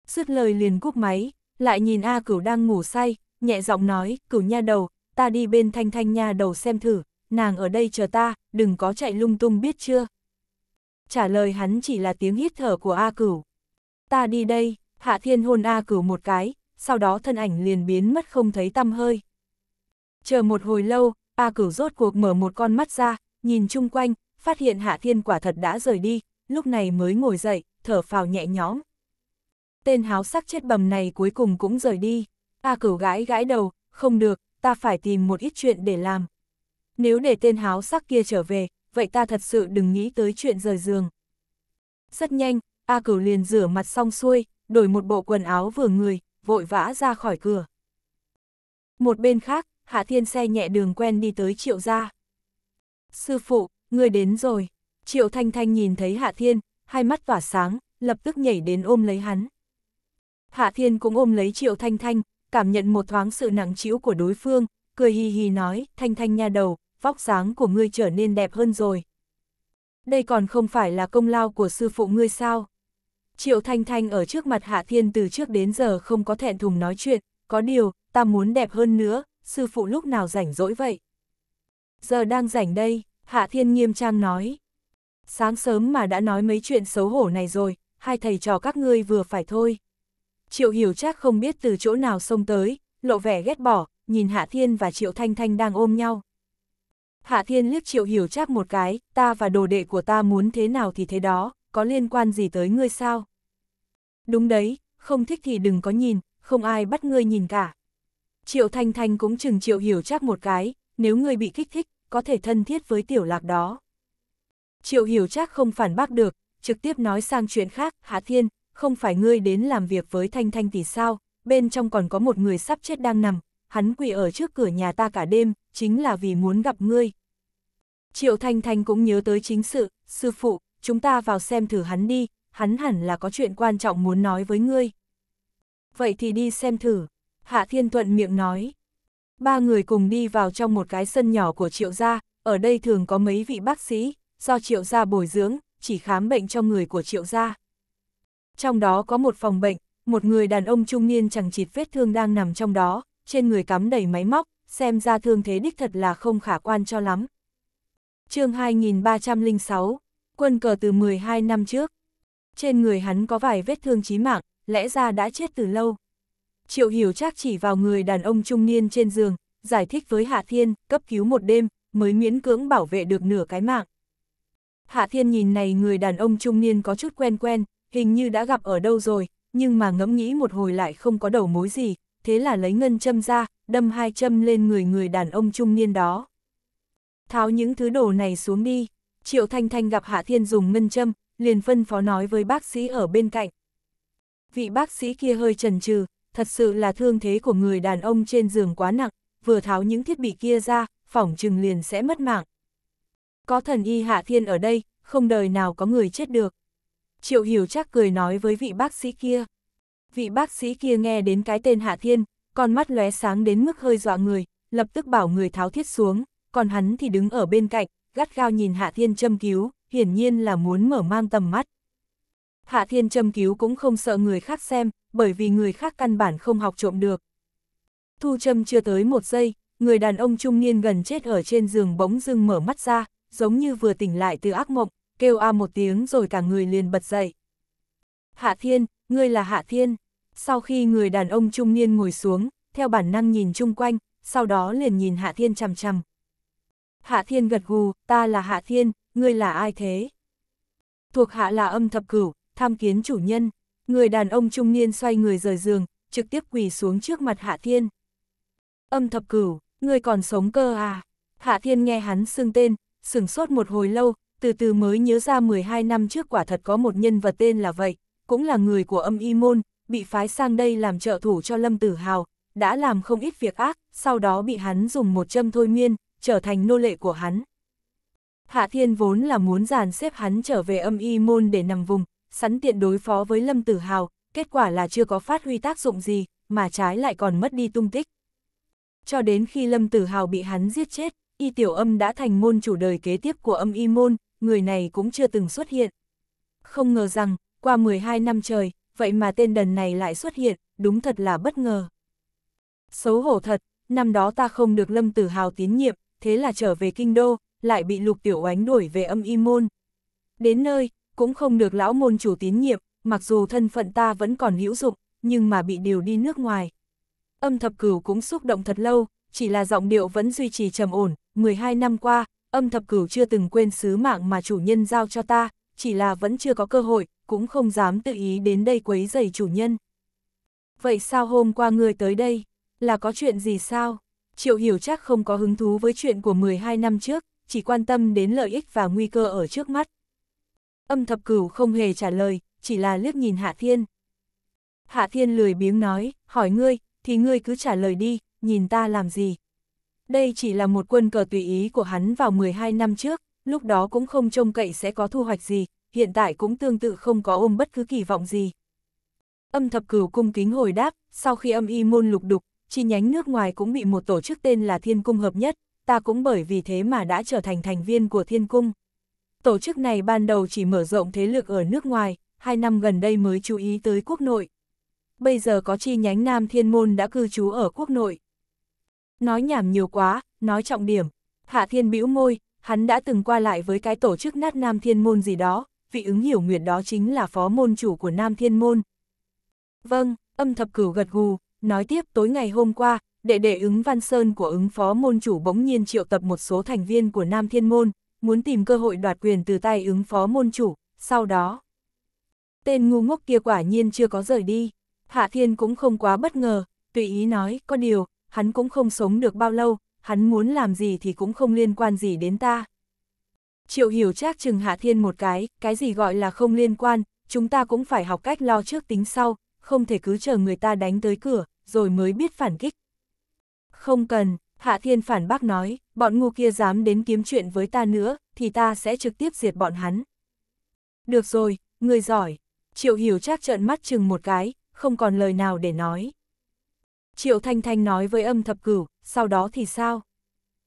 Dứt lời liền cúp máy, lại nhìn A Cửu đang ngủ say, nhẹ giọng nói, Cửu nha đầu, ta đi bên Thanh Thanh nha đầu xem thử, nàng ở đây chờ ta, đừng có chạy lung tung biết chưa. Trả lời hắn chỉ là tiếng hít thở của A Cửu ta đi đây, hạ thiên hôn A cửu một cái, sau đó thân ảnh liền biến mất không thấy tăm hơi. Chờ một hồi lâu, A cửu rốt cuộc mở một con mắt ra, nhìn chung quanh, phát hiện hạ thiên quả thật đã rời đi, lúc này mới ngồi dậy, thở phào nhẹ nhõm. Tên háo sắc chết bầm này cuối cùng cũng rời đi, A cửu gãi gãi đầu, không được, ta phải tìm một ít chuyện để làm. Nếu để tên háo sắc kia trở về, vậy ta thật sự đừng nghĩ tới chuyện rời giường. Rất nhanh, A Cửu liền rửa mặt xong xuôi, đổi một bộ quần áo vừa người, vội vã ra khỏi cửa. Một bên khác, Hạ Thiên xe nhẹ đường quen đi tới Triệu gia. Sư phụ, người đến rồi. Triệu Thanh Thanh nhìn thấy Hạ Thiên, hai mắt tỏa sáng, lập tức nhảy đến ôm lấy hắn. Hạ Thiên cũng ôm lấy Triệu Thanh Thanh, cảm nhận một thoáng sự nặng trĩu của đối phương, cười hì hì nói, Thanh Thanh nha đầu, vóc dáng của ngươi trở nên đẹp hơn rồi. Đây còn không phải là công lao của sư phụ ngươi sao? Triệu Thanh Thanh ở trước mặt Hạ Thiên từ trước đến giờ không có thẹn thùng nói chuyện, có điều, ta muốn đẹp hơn nữa, sư phụ lúc nào rảnh rỗi vậy? Giờ đang rảnh đây, Hạ Thiên nghiêm trang nói. Sáng sớm mà đã nói mấy chuyện xấu hổ này rồi, hai thầy trò các ngươi vừa phải thôi. Triệu Hiểu chắc không biết từ chỗ nào xông tới, lộ vẻ ghét bỏ, nhìn Hạ Thiên và Triệu Thanh Thanh đang ôm nhau. Hạ Thiên liếc Triệu Hiểu chắc một cái, ta và đồ đệ của ta muốn thế nào thì thế đó, có liên quan gì tới ngươi sao? Đúng đấy, không thích thì đừng có nhìn, không ai bắt ngươi nhìn cả. Triệu Thanh Thanh cũng chừng Triệu Hiểu chắc một cái, nếu ngươi bị kích thích, có thể thân thiết với tiểu lạc đó. Triệu Hiểu chắc không phản bác được, trực tiếp nói sang chuyện khác, Hạ Thiên, không phải ngươi đến làm việc với Thanh Thanh thì sao, bên trong còn có một người sắp chết đang nằm, hắn quỳ ở trước cửa nhà ta cả đêm, chính là vì muốn gặp ngươi. Triệu Thanh Thanh cũng nhớ tới chính sự, sư phụ, chúng ta vào xem thử hắn đi, hắn hẳn là có chuyện quan trọng muốn nói với ngươi. Vậy thì đi xem thử, Hạ Thiên Thuận miệng nói. Ba người cùng đi vào trong một cái sân nhỏ của triệu gia, ở đây thường có mấy vị bác sĩ, do triệu gia bồi dưỡng, chỉ khám bệnh cho người của triệu gia. Trong đó có một phòng bệnh, một người đàn ông trung niên chẳng chịt vết thương đang nằm trong đó, trên người cắm đầy máy móc, xem ra thương thế đích thật là không khả quan cho lắm. chương 2306, quân cờ từ 12 năm trước. Trên người hắn có vài vết thương chí mạng, lẽ ra đã chết từ lâu. Triệu hiểu chắc chỉ vào người đàn ông trung niên trên giường, giải thích với Hạ Thiên, cấp cứu một đêm, mới miễn cưỡng bảo vệ được nửa cái mạng. Hạ Thiên nhìn này người đàn ông trung niên có chút quen quen, hình như đã gặp ở đâu rồi, nhưng mà ngẫm nghĩ một hồi lại không có đầu mối gì, thế là lấy ngân châm ra, đâm hai châm lên người người đàn ông trung niên đó. Tháo những thứ đồ này xuống đi. Triệu Thanh Thanh gặp Hạ Thiên dùng ngân châm, liền phân phó nói với bác sĩ ở bên cạnh. Vị bác sĩ kia hơi chần chừ, thật sự là thương thế của người đàn ông trên giường quá nặng, vừa tháo những thiết bị kia ra, phỏng chừng liền sẽ mất mạng. Có thần y Hạ Thiên ở đây, không đời nào có người chết được. Triệu Hiểu chắc cười nói với vị bác sĩ kia. Vị bác sĩ kia nghe đến cái tên Hạ Thiên, con mắt lóe sáng đến mức hơi dọa người, lập tức bảo người tháo thiết xuống, còn hắn thì đứng ở bên cạnh, gắt gao nhìn Hạ Thiên Châm Cứu, hiển nhiên là muốn mở mang tầm mắt. Hạ Thiên Châm Cứu cũng không sợ người khác xem, bởi vì người khác căn bản không học trộm được. Thu Châm chưa tới một giây, người đàn ông trung niên gần chết ở trên giường bỗng dưng mở mắt ra, giống như vừa tỉnh lại từ ác mộng, kêu a một tiếng rồi cả người liền bật dậy. Hạ Thiên, ngươi là Hạ Thiên. Sau khi người đàn ông trung niên ngồi xuống, theo bản năng nhìn chung quanh, sau đó liền nhìn Hạ Thiên chằm chằm. Hạ Thiên gật gù, ta là Hạ Thiên, ngươi là ai thế? Thuộc hạ là âm thập cửu, tham kiến chủ nhân. Người đàn ông trung niên xoay người rời giường, trực tiếp quỳ xuống trước mặt Hạ Thiên. Âm thập cửu, ngươi còn sống cơ à? Hạ Thiên nghe hắn xưng tên, sửng sốt một hồi lâu, từ từ mới nhớ ra 12 năm trước quả thật có một nhân vật tên là vậy, cũng là người của âm y môn, bị phái sang đây làm trợ thủ cho Lâm Tử Hào, đã làm không ít việc ác, sau đó bị hắn dùng một châm thôi miên, trở thành nô lệ của hắn. Hạ Thiên vốn là muốn dàn xếp hắn trở về âm y môn để nằm vùng, sẵn tiện đối phó với Lâm Tử Hào, kết quả là chưa có phát huy tác dụng gì, mà trái lại còn mất đi tung tích. Cho đến khi Lâm Tử Hào bị hắn giết chết, y tiểu âm đã thành môn chủ đời kế tiếp của âm y môn, người này cũng chưa từng xuất hiện. Không ngờ rằng, qua 12 năm trời, vậy mà tên đần này lại xuất hiện, đúng thật là bất ngờ. Xấu hổ thật, năm đó ta không được Lâm Tử Hào tín nhiệm, thế là trở về kinh đô, lại bị lục tiểu oánh đuổi về âm y môn. Đến nơi, cũng không được lão môn chủ tín nhiệm, mặc dù thân phận ta vẫn còn hữu dụng, nhưng mà bị điều đi nước ngoài. Âm thập cửu cũng xúc động thật lâu, chỉ là giọng điệu vẫn duy trì trầm ổn, 12 năm qua, âm thập cửu chưa từng quên sứ mạng mà chủ nhân giao cho ta, chỉ là vẫn chưa có cơ hội, cũng không dám tự ý đến đây quấy rầy chủ nhân. Vậy sao hôm qua ngươi tới đây? Là có chuyện gì sao? Triệu Hiểu chắc không có hứng thú với chuyện của 12 năm trước, chỉ quan tâm đến lợi ích và nguy cơ ở trước mắt. Âm thập cửu không hề trả lời, chỉ là liếc nhìn Hạ Thiên. Hạ Thiên lười biếng nói, hỏi ngươi, thì ngươi cứ trả lời đi, nhìn ta làm gì. Đây chỉ là một quân cờ tùy ý của hắn vào 12 năm trước, lúc đó cũng không trông cậy sẽ có thu hoạch gì, hiện tại cũng tương tự không có ôm bất cứ kỳ vọng gì. Âm thập cửu cung kính hồi đáp, sau khi âm y môn lục đục, chi nhánh nước ngoài cũng bị một tổ chức tên là Thiên Cung hợp nhất, ta cũng bởi vì thế mà đã trở thành thành viên của Thiên Cung. Tổ chức này ban đầu chỉ mở rộng thế lực ở nước ngoài, hai năm gần đây mới chú ý tới quốc nội. Bây giờ có chi nhánh Nam Thiên Môn đã cư trú ở quốc nội. Nói nhảm nhiều quá, nói trọng điểm. Hạ Thiên bĩu môi, hắn đã từng qua lại với cái tổ chức nát Nam Thiên Môn gì đó, vị ứng hiểu nguyệt đó chính là phó môn chủ của Nam Thiên Môn. Vâng, âm thập cửu gật gù, nói tiếp tối ngày hôm qua, đệ đệ ứng Văn Sơn của ứng phó môn chủ bỗng nhiên triệu tập một số thành viên của Nam Thiên Môn, muốn tìm cơ hội đoạt quyền từ tay ứng phó môn chủ, sau đó. Tên ngu ngốc kia quả nhiên chưa có rời đi, Hạ Thiên cũng không quá bất ngờ, tùy ý nói, có điều, hắn cũng không sống được bao lâu, hắn muốn làm gì thì cũng không liên quan gì đến ta. Triệu hiểu trác chừng Hạ Thiên một cái, cái gì gọi là không liên quan, chúng ta cũng phải học cách lo trước tính sau, không thể cứ chờ người ta đánh tới cửa, rồi mới biết phản kích. Không cần, Hạ Thiên phản bác nói, bọn ngu kia dám đến kiếm chuyện với ta nữa, thì ta sẽ trực tiếp diệt bọn hắn. Được rồi, người giỏi. Triệu Hiểu Trác trợn mắt chừng một cái, không còn lời nào để nói. Triệu Thanh Thanh nói với âm thập cửu, sau đó thì sao?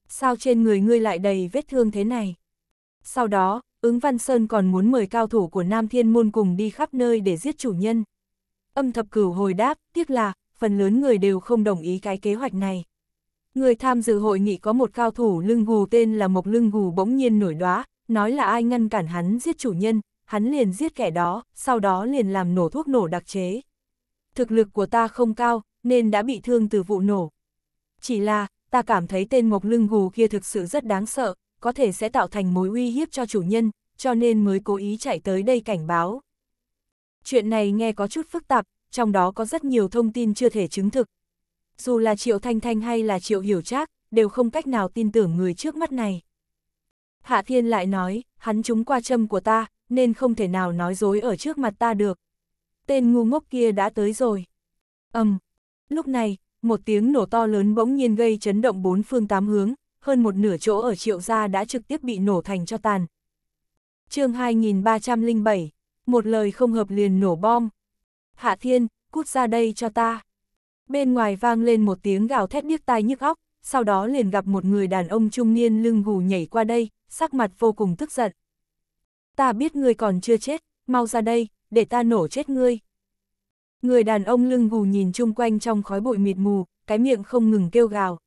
Sao trên người ngươi lại đầy vết thương thế này? Sau đó, ứng Văn Sơn còn muốn mời cao thủ của Nam Thiên Môn cùng đi khắp nơi để giết chủ nhân, Âm thập cửu hồi đáp, tiếc là, phần lớn người đều không đồng ý cái kế hoạch này. Người tham dự hội nghị có một cao thủ lưng gù tên là Mộc Lưng Gù bỗng nhiên nổi đoá, nói là ai ngăn cản hắn giết chủ nhân, hắn liền giết kẻ đó, sau đó liền làm nổ thuốc nổ đặc chế. Thực lực của ta không cao, nên đã bị thương từ vụ nổ. Chỉ là, ta cảm thấy tên Mộc Lưng Gù kia thực sự rất đáng sợ, có thể sẽ tạo thành mối uy hiếp cho chủ nhân, cho nên mới cố ý chạy tới đây cảnh báo. Chuyện này nghe có chút phức tạp, trong đó có rất nhiều thông tin chưa thể chứng thực. Dù là Triệu Thanh Thanh hay là Triệu Hiểu Trác, đều không cách nào tin tưởng người trước mắt này. Hạ Thiên lại nói, hắn trúng qua châm của ta, nên không thể nào nói dối ở trước mặt ta được. Tên ngu ngốc kia đã tới rồi. Ầm. Um, lúc này, một tiếng nổ to lớn bỗng nhiên gây chấn động bốn phương tám hướng, hơn một nửa chỗ ở Triệu gia đã trực tiếp bị nổ thành cho tàn. Chương 2307 một lời không hợp liền nổ bom. Hạ Thiên, cút ra đây cho ta. Bên ngoài vang lên một tiếng gào thét điếc tai nhức óc, sau đó liền gặp một người đàn ông trung niên lưng gù nhảy qua đây, sắc mặt vô cùng tức giận. Ta biết ngươi còn chưa chết, mau ra đây, để ta nổ chết ngươi. Người đàn ông lưng gù nhìn chung quanh trong khói bụi mịt mù, cái miệng không ngừng kêu gào.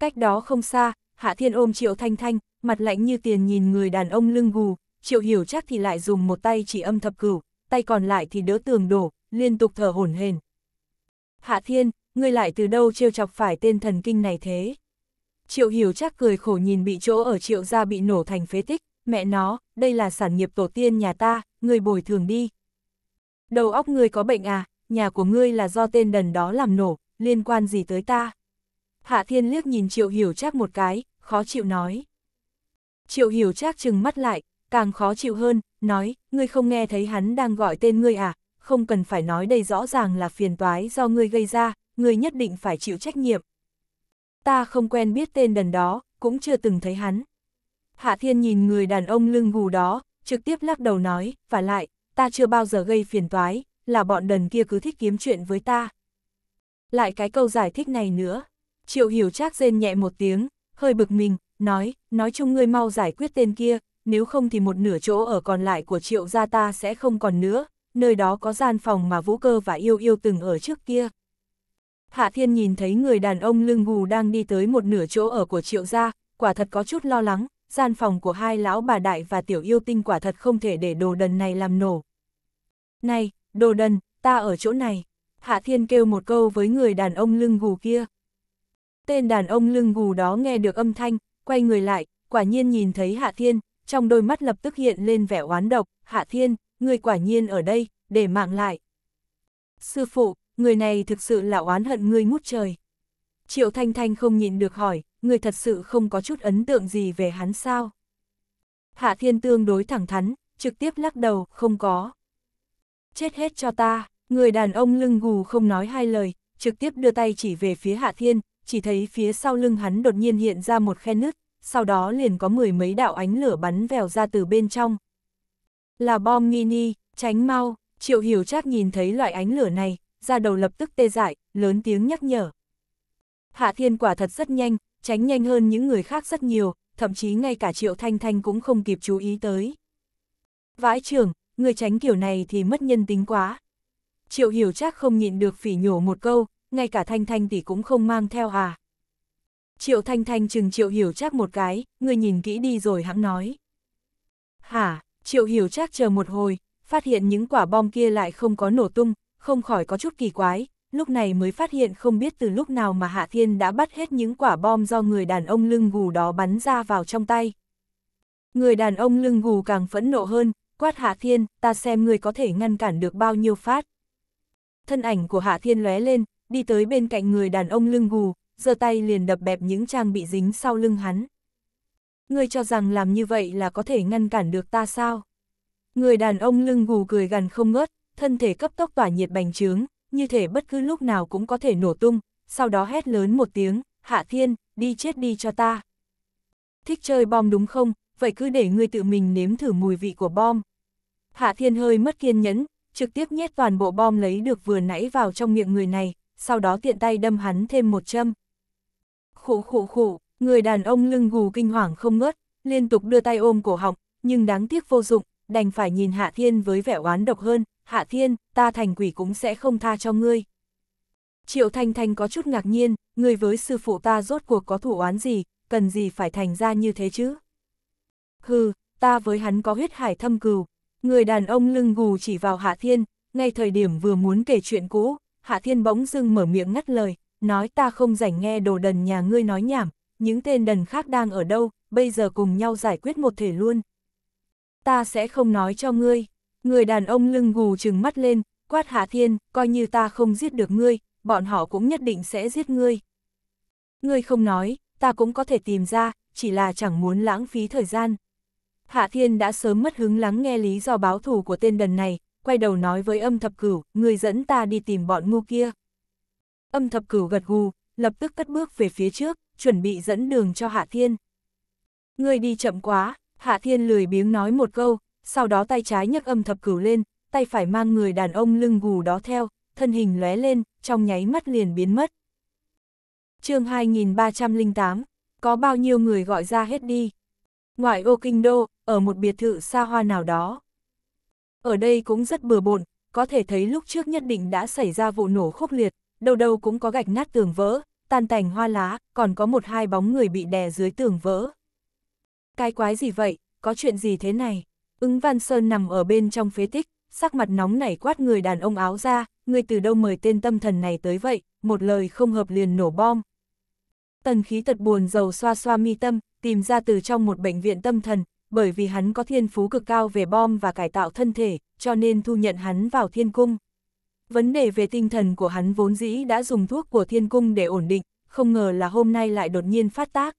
Cách đó không xa, Hạ Thiên ôm Triệu Thanh Thanh, mặt lạnh như tiền nhìn người đàn ông lưng gù, Triệu Hiểu chắc thì lại dùng một tay chỉ âm thập cửu, tay còn lại thì đỡ tường đổ, liên tục thở hổn hển. Hạ Thiên, ngươi lại từ đâu trêu chọc phải tên thần kinh này thế? Triệu Hiểu chắc cười khổ nhìn bị chỗ ở Triệu gia bị nổ thành phế tích, mẹ nó, đây là sản nghiệp tổ tiên nhà ta, ngươi bồi thường đi. Đầu óc ngươi có bệnh à, nhà của ngươi là do tên đần đó làm nổ, liên quan gì tới ta? Hạ Thiên liếc nhìn Triệu Hiểu chắc một cái, khó chịu nói. Triệu Hiểu chắc trừng mắt lại, càng khó chịu hơn, nói, ngươi không nghe thấy hắn đang gọi tên ngươi à, không cần phải nói đây rõ ràng là phiền toái do ngươi gây ra, ngươi nhất định phải chịu trách nhiệm. Ta không quen biết tên đần đó, cũng chưa từng thấy hắn. Hạ Thiên nhìn người đàn ông lưng gù đó, trực tiếp lắc đầu nói, và lại, ta chưa bao giờ gây phiền toái, là bọn đần kia cứ thích kiếm chuyện với ta. Lại cái câu giải thích này nữa, Triệu Hiểu chắc rên nhẹ một tiếng, hơi bực mình, nói, nói chung ngươi mau giải quyết tên kia, nếu không thì một nửa chỗ ở còn lại của triệu gia ta sẽ không còn nữa, nơi đó có gian phòng mà vũ cơ và yêu yêu từng ở trước kia. Hạ Thiên nhìn thấy người đàn ông lưng gù đang đi tới một nửa chỗ ở của triệu gia, quả thật có chút lo lắng, gian phòng của hai lão bà đại và tiểu yêu tinh quả thật không thể để đồ đần này làm nổ. Này, đồ đần, ta ở chỗ này. Hạ Thiên kêu một câu với người đàn ông lưng gù kia. Tên đàn ông lưng gù đó nghe được âm thanh, quay người lại, quả nhiên nhìn thấy Hạ Thiên, trong đôi mắt lập tức hiện lên vẻ oán độc, Hạ Thiên, người quả nhiên ở đây, để mạng lại. Sư phụ, người này thực sự là oán hận ngươi ngút trời. Triệu Thanh Thanh không nhịn được hỏi, người thật sự không có chút ấn tượng gì về hắn sao? Hạ Thiên tương đối thẳng thắn, trực tiếp lắc đầu, không có. Chết hết cho ta, người đàn ông lưng gù không nói hai lời, trực tiếp đưa tay chỉ về phía Hạ Thiên, chỉ thấy phía sau lưng hắn đột nhiên hiện ra một khe nứt, sau đó liền có mười mấy đạo ánh lửa bắn vèo ra từ bên trong. Là bom mini, tránh mau, triệu hiểu chắc nhìn thấy loại ánh lửa này, ra đầu lập tức tê dại, lớn tiếng nhắc nhở. Hạ thiên quả thật rất nhanh, tránh nhanh hơn những người khác rất nhiều, thậm chí ngay cả triệu thanh thanh cũng không kịp chú ý tới. Vãi trưởng, người tránh kiểu này thì mất nhân tính quá. Triệu hiểu chắc không nhịn được phỉ nhổ một câu, ngay cả thanh thanh tỷ cũng không mang theo à. Triệu Thanh Thanh chừng Triệu Hiểu Trác một cái, người nhìn kỹ đi rồi hãng nói. Hả, Triệu Hiểu Trác chờ một hồi, phát hiện những quả bom kia lại không có nổ tung, không khỏi có chút kỳ quái, lúc này mới phát hiện không biết từ lúc nào mà Hạ Thiên đã bắt hết những quả bom do người đàn ông lưng gù đó bắn ra vào trong tay. Người đàn ông lưng gù càng phẫn nộ hơn, quát Hạ Thiên, ta xem người có thể ngăn cản được bao nhiêu phát. Thân ảnh của Hạ Thiên lóe lên, đi tới bên cạnh người đàn ông lưng gù, giơ tay liền đập bẹp những trang bị dính sau lưng hắn. Ngươi cho rằng làm như vậy là có thể ngăn cản được ta sao? Người đàn ông lưng gù cười gần không ngớt, thân thể cấp tốc tỏa nhiệt bành trướng, như thể bất cứ lúc nào cũng có thể nổ tung, sau đó hét lớn một tiếng, hạ thiên, đi chết đi cho ta. Thích chơi bom đúng không, vậy cứ để ngươi tự mình nếm thử mùi vị của bom. Hạ thiên hơi mất kiên nhẫn, trực tiếp nhét toàn bộ bom lấy được vừa nãy vào trong miệng người này, sau đó tiện tay đâm hắn thêm một châm khụ khụ khụ người đàn ông lưng gù kinh hoàng không ngớt, liên tục đưa tay ôm cổ họng, nhưng đáng tiếc vô dụng, đành phải nhìn Hạ Thiên với vẻ oán độc hơn, Hạ Thiên, ta thành quỷ cũng sẽ không tha cho ngươi. Triệu Thanh Thanh có chút ngạc nhiên, ngươi với sư phụ ta rốt cuộc có thủ oán gì, cần gì phải thành ra như thế chứ? Hừ, ta với hắn có huyết hải thâm cừu, người đàn ông lưng gù chỉ vào Hạ Thiên, ngay thời điểm vừa muốn kể chuyện cũ, Hạ Thiên bỗng dưng mở miệng ngắt lời, nói ta không rảnh nghe đồ đần nhà ngươi nói nhảm, những tên đần khác đang ở đâu, bây giờ cùng nhau giải quyết một thể luôn. Ta sẽ không nói cho ngươi, người đàn ông lưng gù trừng mắt lên, quát hạ thiên, coi như ta không giết được ngươi, bọn họ cũng nhất định sẽ giết ngươi. Ngươi không nói, ta cũng có thể tìm ra, chỉ là chẳng muốn lãng phí thời gian. Hạ thiên đã sớm mất hứng lắng nghe lý do báo thù của tên đần này, quay đầu nói với âm thập cửu, người dẫn ta đi tìm bọn ngu kia. Âm thập cửu gật gù, lập tức cất bước về phía trước, chuẩn bị dẫn đường cho Hạ Thiên. Người đi chậm quá, Hạ Thiên lười biếng nói một câu, sau đó tay trái nhấc âm thập cửu lên, tay phải mang người đàn ông lưng gù đó theo, thân hình lóe lên, trong nháy mắt liền biến mất. chương 2308, có bao nhiêu người gọi ra hết đi. Ngoại ô kinh đô, ở một biệt thự xa hoa nào đó. Ở đây cũng rất bừa bộn, có thể thấy lúc trước nhất định đã xảy ra vụ nổ khốc liệt, đâu đâu cũng có gạch nát tường vỡ, tan tành hoa lá, còn có một hai bóng người bị đè dưới tường vỡ. Cái quái gì vậy, có chuyện gì thế này? Ứng Văn Sơn nằm ở bên trong phế tích, sắc mặt nóng nảy quát người đàn ông áo ra, người từ đâu mời tên tâm thần này tới vậy, một lời không hợp liền nổ bom. Tần khí tật buồn dầu xoa xoa mi tâm, tìm ra từ trong một bệnh viện tâm thần, bởi vì hắn có thiên phú cực cao về bom và cải tạo thân thể, cho nên thu nhận hắn vào thiên cung. Vấn đề về tinh thần của hắn vốn dĩ đã dùng thuốc của thiên cung để ổn định, không ngờ là hôm nay lại đột nhiên phát tác.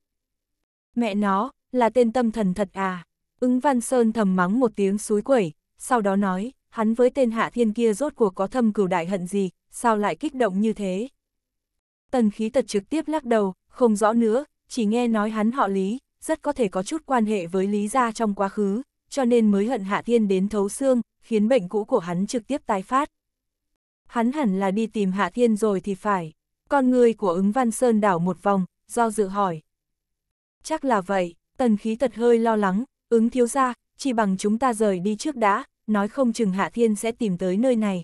Mẹ nó, là tên tâm thần thật à. Ứng Văn Sơn thầm mắng một tiếng suối quẩy, sau đó nói, hắn với tên hạ thiên kia rốt cuộc có thâm cửu đại hận gì, sao lại kích động như thế. Tần khí tật trực tiếp lắc đầu, không rõ nữa, chỉ nghe nói hắn họ Lý, rất có thể có chút quan hệ với Lý gia trong quá khứ, cho nên mới hận hạ thiên đến thấu xương, khiến bệnh cũ của hắn trực tiếp tái phát hắn hẳn là đi tìm Hạ Thiên rồi thì phải. Con người của ứng Văn Sơn đảo một vòng, do dự hỏi. Chắc là vậy, tần khí tật hơi lo lắng, ứng thiếu ra, chỉ bằng chúng ta rời đi trước đã, nói không chừng Hạ Thiên sẽ tìm tới nơi này.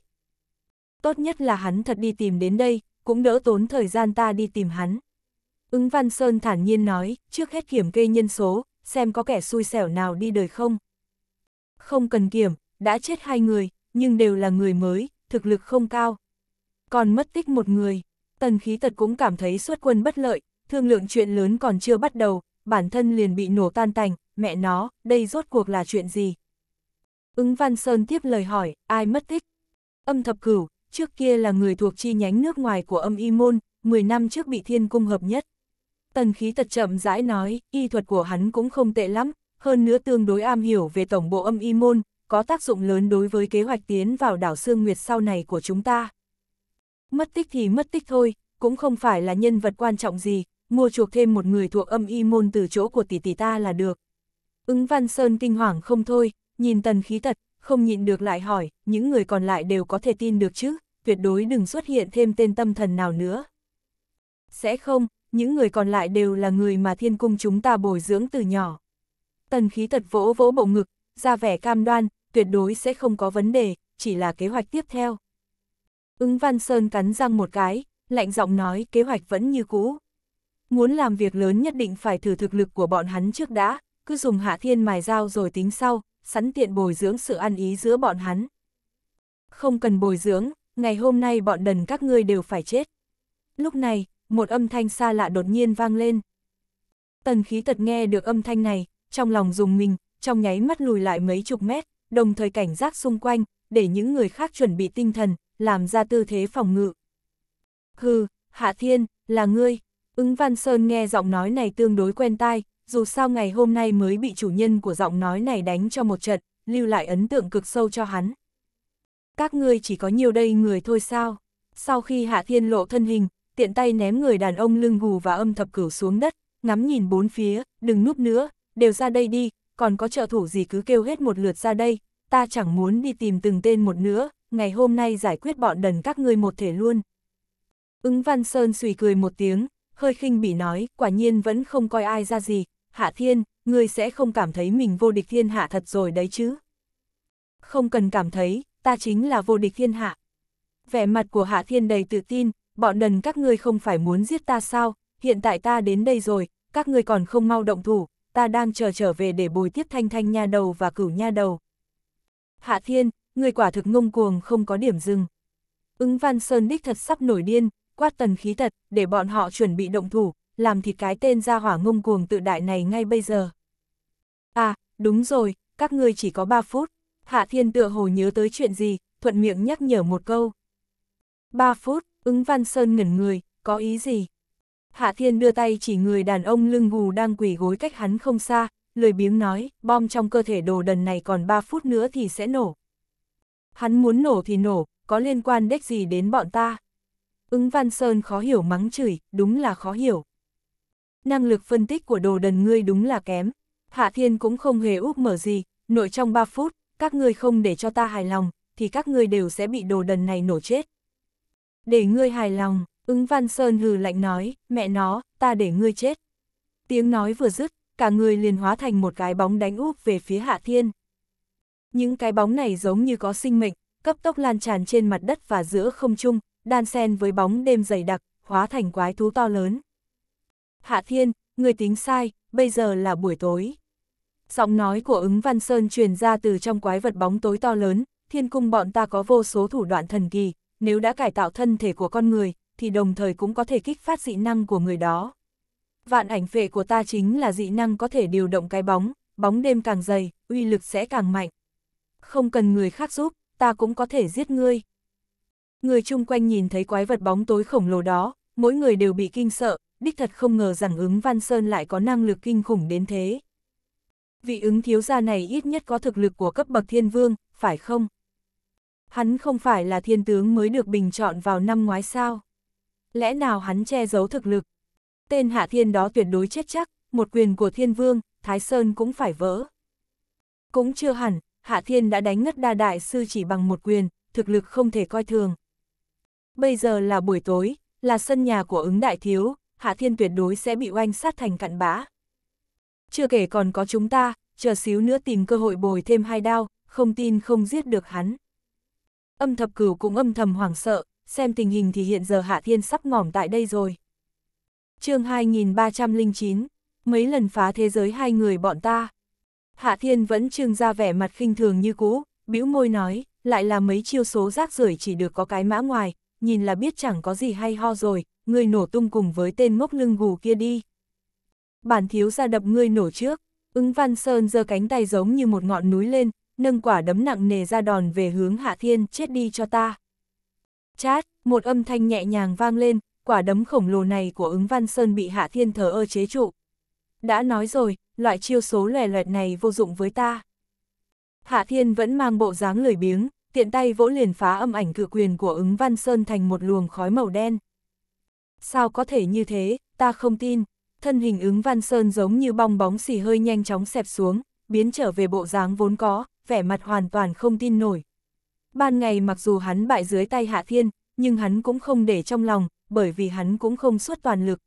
Tốt nhất là hắn thật đi tìm đến đây, cũng đỡ tốn thời gian ta đi tìm hắn. Ứng Văn Sơn thản nhiên nói, trước hết kiểm kê nhân số, xem có kẻ xui xẻo nào đi đời không. Không cần kiểm, đã chết hai người, nhưng đều là người mới, thực lực không cao. Còn mất tích một người, tần khí tật cũng cảm thấy xuất quân bất lợi, thương lượng chuyện lớn còn chưa bắt đầu, bản thân liền bị nổ tan tành, mẹ nó, đây rốt cuộc là chuyện gì? Ứng Văn Sơn tiếp lời hỏi, ai mất tích? Âm thập cửu, trước kia là người thuộc chi nhánh nước ngoài của âm y môn, 10 năm trước bị thiên cung hợp nhất. Tần khí tật chậm rãi nói, y thuật của hắn cũng không tệ lắm, hơn nữa tương đối am hiểu về tổng bộ âm y môn, có tác dụng lớn đối với kế hoạch tiến vào đảo Sương Nguyệt sau này của chúng ta. Mất tích thì mất tích thôi, cũng không phải là nhân vật quan trọng gì, mua chuộc thêm một người thuộc âm y môn từ chỗ của tỷ tỷ ta là được. Ứng Văn Sơn kinh hoàng không thôi, nhìn tần khí tật, không nhịn được lại hỏi, những người còn lại đều có thể tin được chứ, tuyệt đối đừng xuất hiện thêm tên tâm thần nào nữa. Sẽ không, những người còn lại đều là người mà thiên cung chúng ta bồi dưỡng từ nhỏ. Tần khí tật vỗ vỗ bộ ngực, ra vẻ cam đoan, tuyệt đối sẽ không có vấn đề, chỉ là kế hoạch tiếp theo. Ứng Văn Sơn cắn răng một cái, lạnh giọng nói kế hoạch vẫn như cũ. Muốn làm việc lớn nhất định phải thử thực lực của bọn hắn trước đã, cứ dùng hạ thiên mài dao rồi tính sau, sẵn tiện bồi dưỡng sự ăn ý giữa bọn hắn. Không cần bồi dưỡng, ngày hôm nay bọn đần các ngươi đều phải chết. Lúc này, một âm thanh xa lạ đột nhiên vang lên. Tần khí tật nghe được âm thanh này, trong lòng dùng mình, trong nháy mắt lùi lại mấy chục mét, đồng thời cảnh giác xung quanh, để những người khác chuẩn bị tinh thần, làm ra tư thế phòng ngự. Hừ, Hạ Thiên, là ngươi. Ứng Văn Sơn nghe giọng nói này tương đối quen tai, dù sao ngày hôm nay mới bị chủ nhân của giọng nói này đánh cho một trận, lưu lại ấn tượng cực sâu cho hắn. Các ngươi chỉ có nhiều đây người thôi sao? Sau khi Hạ Thiên lộ thân hình, tiện tay ném người đàn ông lưng gù và âm thập cửu xuống đất, ngắm nhìn bốn phía, đừng núp nữa, đều ra đây đi, còn có trợ thủ gì cứ kêu hết một lượt ra đây, ta chẳng muốn đi tìm từng tên một nữa, ngày hôm nay giải quyết bọn đần các ngươi một thể luôn. Ứng Văn Sơn suy cười một tiếng, hơi khinh bỉ nói, quả nhiên vẫn không coi ai ra gì, Hạ Thiên, ngươi sẽ không cảm thấy mình vô địch thiên hạ thật rồi đấy chứ. Không cần cảm thấy, ta chính là vô địch thiên hạ. Vẻ mặt của Hạ Thiên đầy tự tin, bọn đần các ngươi không phải muốn giết ta sao, hiện tại ta đến đây rồi, các ngươi còn không mau động thủ, ta đang chờ trở về để bồi tiếp thanh thanh nha đầu và cửu nha đầu. Hạ Thiên, người quả thực ngông cuồng không có điểm dừng. Ứng Văn Sơn đích thật sắp nổi điên, quát tần khí thật, để bọn họ chuẩn bị động thủ, làm thịt cái tên ra hỏa ngông cuồng tự đại này ngay bây giờ. À, đúng rồi, các ngươi chỉ có 3 phút. Hạ Thiên tựa hồ nhớ tới chuyện gì, thuận miệng nhắc nhở một câu. 3 phút, ứng Văn Sơn ngẩn người, có ý gì? Hạ Thiên đưa tay chỉ người đàn ông lưng gù đang quỳ gối cách hắn không xa, lười biếng nói, bom trong cơ thể đồ đần này còn 3 phút nữa thì sẽ nổ. Hắn muốn nổ thì nổ, có liên quan đếch gì đến bọn ta. Ứng Văn Sơn khó hiểu mắng chửi, đúng là khó hiểu. Năng lực phân tích của đồ đần ngươi đúng là kém. Hạ Thiên cũng không hề úp mở gì, nội trong 3 phút, các ngươi không để cho ta hài lòng, thì các ngươi đều sẽ bị đồ đần này nổ chết. Để ngươi hài lòng, Ứng Văn Sơn hừ lạnh nói, mẹ nó, ta để ngươi chết. Tiếng nói vừa dứt, cả người liền hóa thành một cái bóng đánh úp về phía Hạ Thiên. Những cái bóng này giống như có sinh mệnh, cấp tốc lan tràn trên mặt đất và giữa không trung, đan xen với bóng đêm dày đặc, hóa thành quái thú to lớn. Hạ Thiên, ngươi tính sai, bây giờ là buổi tối. Giọng nói của ứng Văn Sơn truyền ra từ trong quái vật bóng tối to lớn, thiên cung bọn ta có vô số thủ đoạn thần kỳ, nếu đã cải tạo thân thể của con người, thì đồng thời cũng có thể kích phát dị năng của người đó. Vạn ảnh vệ của ta chính là dị năng có thể điều động cái bóng, bóng đêm càng dày, uy lực sẽ càng mạnh. Không cần người khác giúp, ta cũng có thể giết ngươi. Người chung quanh nhìn thấy quái vật bóng tối khổng lồ đó, mỗi người đều bị kinh sợ, đích thật không ngờ rằng ứng Văn Sơn lại có năng lực kinh khủng đến thế. Vị ứng thiếu gia này ít nhất có thực lực của cấp bậc thiên vương, phải không? Hắn không phải là thiên tướng mới được bình chọn vào năm ngoái sao? lẽ nào hắn che giấu thực lực? Tên Hạ Thiên đó tuyệt đối chết chắc, một quyền của Thiên Vương, Thái Sơn cũng phải vỡ. Cũng chưa hẳn, Hạ Thiên đã đánh ngất đa đại sư chỉ bằng một quyền, thực lực không thể coi thường. Bây giờ là buổi tối, là sân nhà của ứng đại thiếu, Hạ Thiên tuyệt đối sẽ bị oanh sát thành cặn bã. Chưa kể còn có chúng ta, chờ xíu nữa tìm cơ hội bồi thêm hai đao, không tin không giết được hắn. Âm thập cửu cũng âm thầm hoảng sợ, xem tình hình thì hiện giờ Hạ Thiên sắp ngỏm tại đây rồi. chương 2309, mấy lần phá thế giới hai người bọn ta. Hạ Thiên vẫn trưng ra vẻ mặt khinh thường như cũ, bĩu môi nói, lại là mấy chiêu số rác rưởi chỉ được có cái mã ngoài, nhìn là biết chẳng có gì hay ho rồi, ngươi nổ tung cùng với tên ngốc lưng gù kia đi. Bản thiếu ra đập ngươi nổ trước, ứng văn sơn giơ cánh tay giống như một ngọn núi lên, nâng quả đấm nặng nề ra đòn về hướng Hạ Thiên chết đi cho ta. Chát, một âm thanh nhẹ nhàng vang lên, quả đấm khổng lồ này của ứng văn sơn bị hạ thiên thờ ơ chế trụ. Đã nói rồi, loại chiêu số lòe loẹt này vô dụng với ta. Hạ thiên vẫn mang bộ dáng lười biếng, tiện tay vỗ liền phá âm ảnh cự quyền của ứng văn sơn thành một luồng khói màu đen. Sao có thể như thế, ta không tin. Thân hình ứng văn sơn giống như bong bóng xì hơi nhanh chóng xẹp xuống, biến trở về bộ dáng vốn có, vẻ mặt hoàn toàn không tin nổi. Ban ngày mặc dù hắn bại dưới tay Hạ Thiên, nhưng hắn cũng không để trong lòng, bởi vì hắn cũng không suốt toàn lực.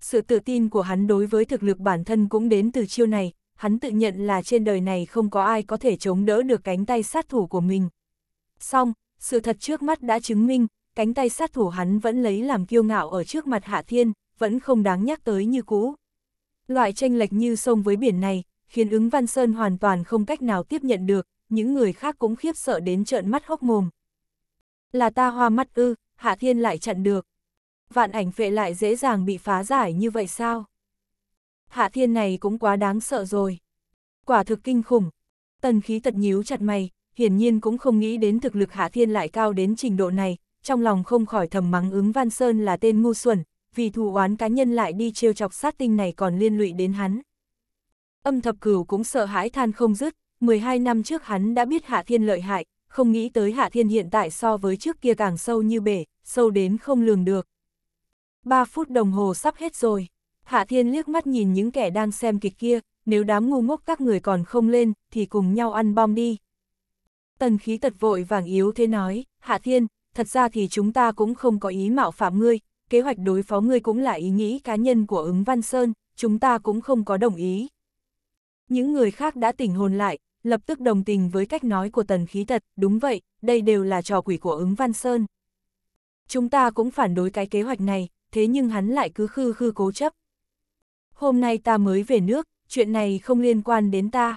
Sự tự tin của hắn đối với thực lực bản thân cũng đến từ chiêu này, hắn tự nhận là trên đời này không có ai có thể chống đỡ được cánh tay sát thủ của mình. Xong, sự thật trước mắt đã chứng minh, cánh tay sát thủ hắn vẫn lấy làm kiêu ngạo ở trước mặt Hạ Thiên, vẫn không đáng nhắc tới như cũ. Loại tranh lệch như sông với biển này, khiến ứng Văn Sơn hoàn toàn không cách nào tiếp nhận được, những người khác cũng khiếp sợ đến trợn mắt hốc mồm. Là ta hoa mắt ư, Hạ Thiên lại chặn được. Vạn ảnh vệ lại dễ dàng bị phá giải như vậy sao? Hạ Thiên này cũng quá đáng sợ rồi. Quả thực kinh khủng. Tần khí tật nhíu chặt mày, hiển nhiên cũng không nghĩ đến thực lực Hạ Thiên lại cao đến trình độ này, trong lòng không khỏi thầm mắng ứng Văn Sơn là tên ngu xuẩn, vì thù oán cá nhân lại đi trêu chọc sát tinh này còn liên lụy đến hắn. Âm thập cửu cũng sợ hãi than không dứt, 12 năm trước hắn đã biết Hạ Thiên lợi hại, không nghĩ tới Hạ Thiên hiện tại so với trước kia càng sâu như bể, sâu đến không lường được. 3 phút đồng hồ sắp hết rồi, Hạ Thiên liếc mắt nhìn những kẻ đang xem kịch kia, nếu đám ngu ngốc các người còn không lên, thì cùng nhau ăn bom đi. Tần khí tật vội vàng yếu thế nói, Hạ Thiên, thật ra thì chúng ta cũng không có ý mạo phạm ngươi, kế hoạch đối phó ngươi cũng là ý nghĩ cá nhân của ứng Văn Sơn, chúng ta cũng không có đồng ý. Những người khác đã tỉnh hồn lại, lập tức đồng tình với cách nói của tần khí thật đúng vậy, đây đều là trò quỷ của ứng Văn Sơn. Chúng ta cũng phản đối cái kế hoạch này, thế nhưng hắn lại cứ khư khư cố chấp. Hôm nay ta mới về nước, chuyện này không liên quan đến ta.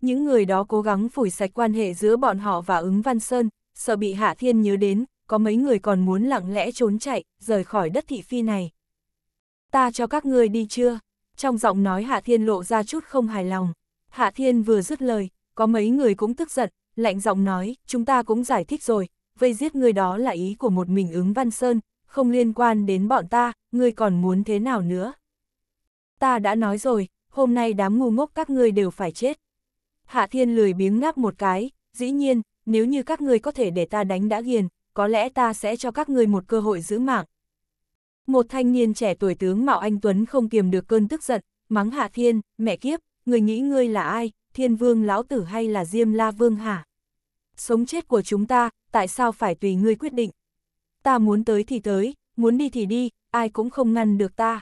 Những người đó cố gắng phủi sạch quan hệ giữa bọn họ và ứng Văn Sơn, sợ bị Hạ Thiên nhớ đến, có mấy người còn muốn lặng lẽ trốn chạy, rời khỏi đất thị phi này. Ta cho các ngươi đi chưa? Trong giọng nói Hạ Thiên lộ ra chút không hài lòng. Hạ Thiên vừa dứt lời, có mấy người cũng tức giận, lạnh giọng nói, chúng ta cũng giải thích rồi, vây giết người đó là ý của một mình ứng Văn Sơn, không liên quan đến bọn ta, ngươi còn muốn thế nào nữa. Ta đã nói rồi, hôm nay đám ngu ngốc các ngươi đều phải chết. Hạ Thiên lười biếng ngáp một cái, dĩ nhiên, nếu như các ngươi có thể để ta đánh đã ghiền, có lẽ ta sẽ cho các ngươi một cơ hội giữ mạng. Một thanh niên trẻ tuổi tướng Mạo Anh Tuấn không kiềm được cơn tức giận, mắng Hạ Thiên, mẹ kiếp, người nghĩ ngươi là ai, thiên vương lão tử hay là diêm la vương hả? Sống chết của chúng ta, tại sao phải tùy ngươi quyết định? Ta muốn tới thì tới, muốn đi thì đi, ai cũng không ngăn được ta.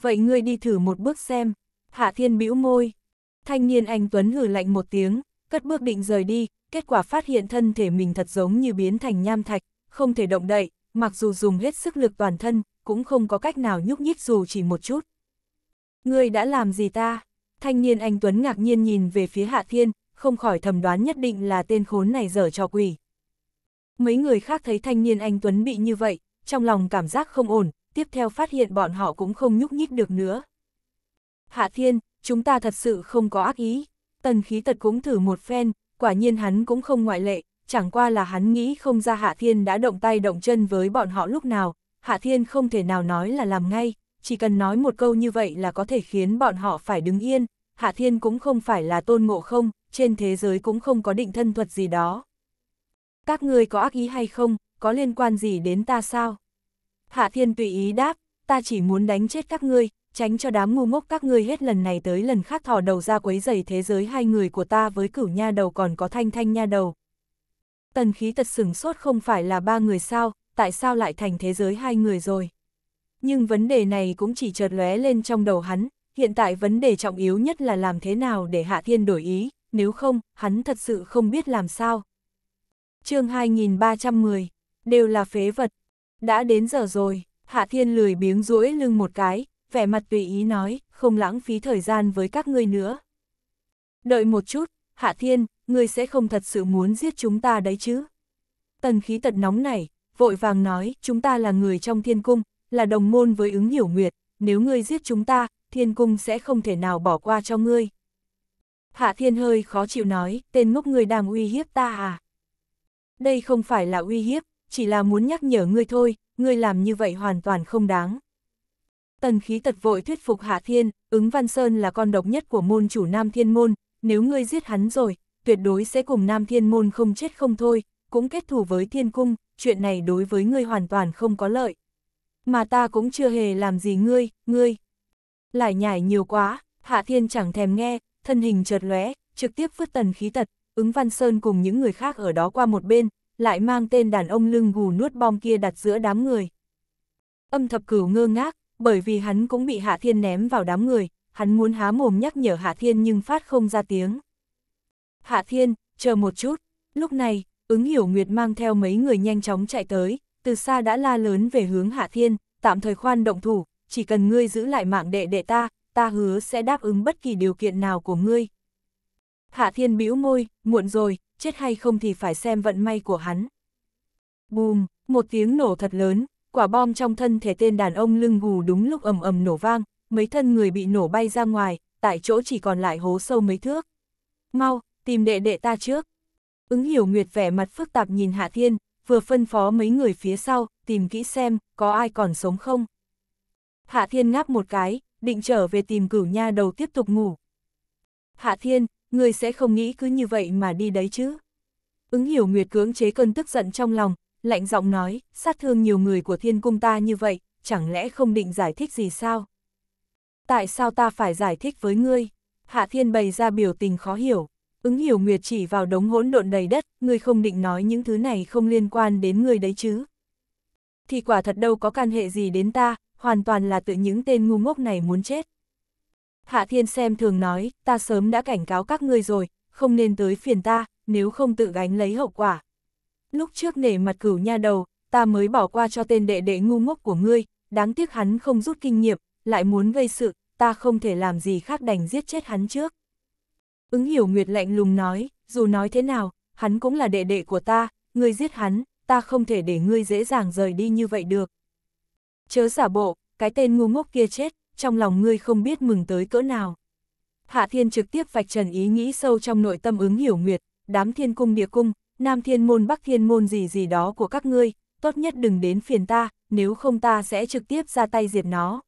Vậy ngươi đi thử một bước xem, hạ thiên bĩu môi. Thanh niên anh Tuấn hử lạnh một tiếng, cất bước định rời đi, kết quả phát hiện thân thể mình thật giống như biến thành nham thạch, không thể động đậy, mặc dù dùng hết sức lực toàn thân, cũng không có cách nào nhúc nhích dù chỉ một chút. Ngươi đã làm gì ta? Thanh niên anh Tuấn ngạc nhiên nhìn về phía Hạ Thiên, không khỏi thầm đoán nhất định là tên khốn này dở trò quỷ. Mấy người khác thấy thanh niên anh Tuấn bị như vậy, trong lòng cảm giác không ổn, tiếp theo phát hiện bọn họ cũng không nhúc nhích được nữa. Hạ Thiên, chúng ta thật sự không có ác ý. Tần khí tật cũng thử một phen, quả nhiên hắn cũng không ngoại lệ, chẳng qua là hắn nghĩ không ra Hạ Thiên đã động tay động chân với bọn họ lúc nào, Hạ Thiên không thể nào nói là làm ngay, chỉ cần nói một câu như vậy là có thể khiến bọn họ phải đứng yên, Hạ Thiên cũng không phải là tôn ngộ không, trên thế giới cũng không có định thân thuật gì đó. Các ngươi có ác ý hay không, có liên quan gì đến ta sao? Hạ Thiên tùy ý đáp, ta chỉ muốn đánh chết các ngươi, tránh cho đám ngu ngốc các ngươi hết lần này tới lần khác thò đầu ra quấy dày thế giới hai người của ta với cửu nha đầu còn có thanh thanh nha đầu. Tần khí tật sửng sốt không phải là ba người sao, tại sao lại thành thế giới hai người rồi? Nhưng vấn đề này cũng chỉ chợt lóe lên trong đầu hắn, hiện tại vấn đề trọng yếu nhất là làm thế nào để Hạ Thiên đổi ý, nếu không, hắn thật sự không biết làm sao. chương 2310, đều là phế vật. Đã đến giờ rồi, Hạ Thiên lười biếng rũi lưng một cái, vẻ mặt tùy ý nói, không lãng phí thời gian với các ngươi nữa. Đợi một chút, Hạ Thiên, ngươi sẽ không thật sự muốn giết chúng ta đấy chứ. Tần khí tật nóng này, vội vàng nói, chúng ta là người trong thiên cung, là đồng môn với ứng hiểu nguyệt, nếu ngươi giết chúng ta, thiên cung sẽ không thể nào bỏ qua cho ngươi. Hạ thiên hơi khó chịu nói, tên ngốc ngươi đang uy hiếp ta à? Đây không phải là uy hiếp, chỉ là muốn nhắc nhở ngươi thôi, ngươi làm như vậy hoàn toàn không đáng. Tần khí tật vội thuyết phục Hạ Thiên, ứng Văn Sơn là con độc nhất của môn chủ Nam Thiên Môn, nếu ngươi giết hắn rồi, tuyệt đối sẽ cùng Nam Thiên Môn không chết không thôi, cũng kết thù với Thiên Cung, chuyện này đối với ngươi hoàn toàn không có lợi. Mà ta cũng chưa hề làm gì ngươi, ngươi. Lại nhải nhiều quá, Hạ Thiên chẳng thèm nghe, thân hình chợt lóe, trực tiếp vứt tần khí tật, ứng Văn Sơn cùng những người khác ở đó qua một bên, lại mang tên đàn ông lưng gù nuốt bom kia đặt giữa đám người. Âm thập cửu ngơ ngác, bởi vì hắn cũng bị Hạ Thiên ném vào đám người, hắn muốn há mồm nhắc nhở Hạ Thiên nhưng phát không ra tiếng. Hạ Thiên, chờ một chút, lúc này, ứng hiểu Nguyệt mang theo mấy người nhanh chóng chạy tới, từ xa đã la lớn về hướng Hạ Thiên, tạm thời khoan động thủ, chỉ cần ngươi giữ lại mạng đệ đệ ta, ta hứa sẽ đáp ứng bất kỳ điều kiện nào của ngươi. Hạ thiên bĩu môi, muộn rồi, chết hay không thì phải xem vận may của hắn. Bùm, một tiếng nổ thật lớn, quả bom trong thân thể tên đàn ông lưng gù đúng lúc ầm ầm nổ vang, mấy thân người bị nổ bay ra ngoài, tại chỗ chỉ còn lại hố sâu mấy thước. Mau, tìm đệ đệ ta trước. Ứng hiểu nguyệt vẻ mặt phức tạp nhìn Hạ Thiên, vừa phân phó mấy người phía sau, tìm kỹ xem, có ai còn sống không. Hạ Thiên ngáp một cái, định trở về tìm cửu nha đầu tiếp tục ngủ. Hạ Thiên, người sẽ không nghĩ cứ như vậy mà đi đấy chứ. Ứng hiểu Nguyệt cưỡng chế cơn tức giận trong lòng, lạnh giọng nói, sát thương nhiều người của thiên cung ta như vậy, chẳng lẽ không định giải thích gì sao? Tại sao ta phải giải thích với ngươi? Hạ Thiên bày ra biểu tình khó hiểu. Ứng hiểu Nguyệt chỉ vào đống hỗn độn đầy đất, ngươi không định nói những thứ này không liên quan đến ngươi đấy chứ. Thì quả thật đâu có can hệ gì đến ta, hoàn toàn là tự những tên ngu ngốc này muốn chết. Hạ Thiên xem thường nói, ta sớm đã cảnh cáo các ngươi rồi, không nên tới phiền ta, nếu không tự gánh lấy hậu quả. Lúc trước nể mặt cửu nha đầu, ta mới bỏ qua cho tên đệ đệ ngu ngốc của ngươi, đáng tiếc hắn không rút kinh nghiệm, lại muốn gây sự, ta không thể làm gì khác đành giết chết hắn trước. Ứng hiểu Nguyệt lạnh lùng nói, dù nói thế nào, hắn cũng là đệ đệ của ta, ngươi giết hắn, ta không thể để ngươi dễ dàng rời đi như vậy được. Chớ giả bộ, cái tên ngu ngốc kia chết, trong lòng ngươi không biết mừng tới cỡ nào. Hạ Thiên trực tiếp vạch trần ý nghĩ sâu trong nội tâm ứng hiểu nguyệt, đám thiên cung địa cung, nam thiên môn bắc thiên môn gì gì đó của các ngươi, tốt nhất đừng đến phiền ta, nếu không ta sẽ trực tiếp ra tay diệt nó.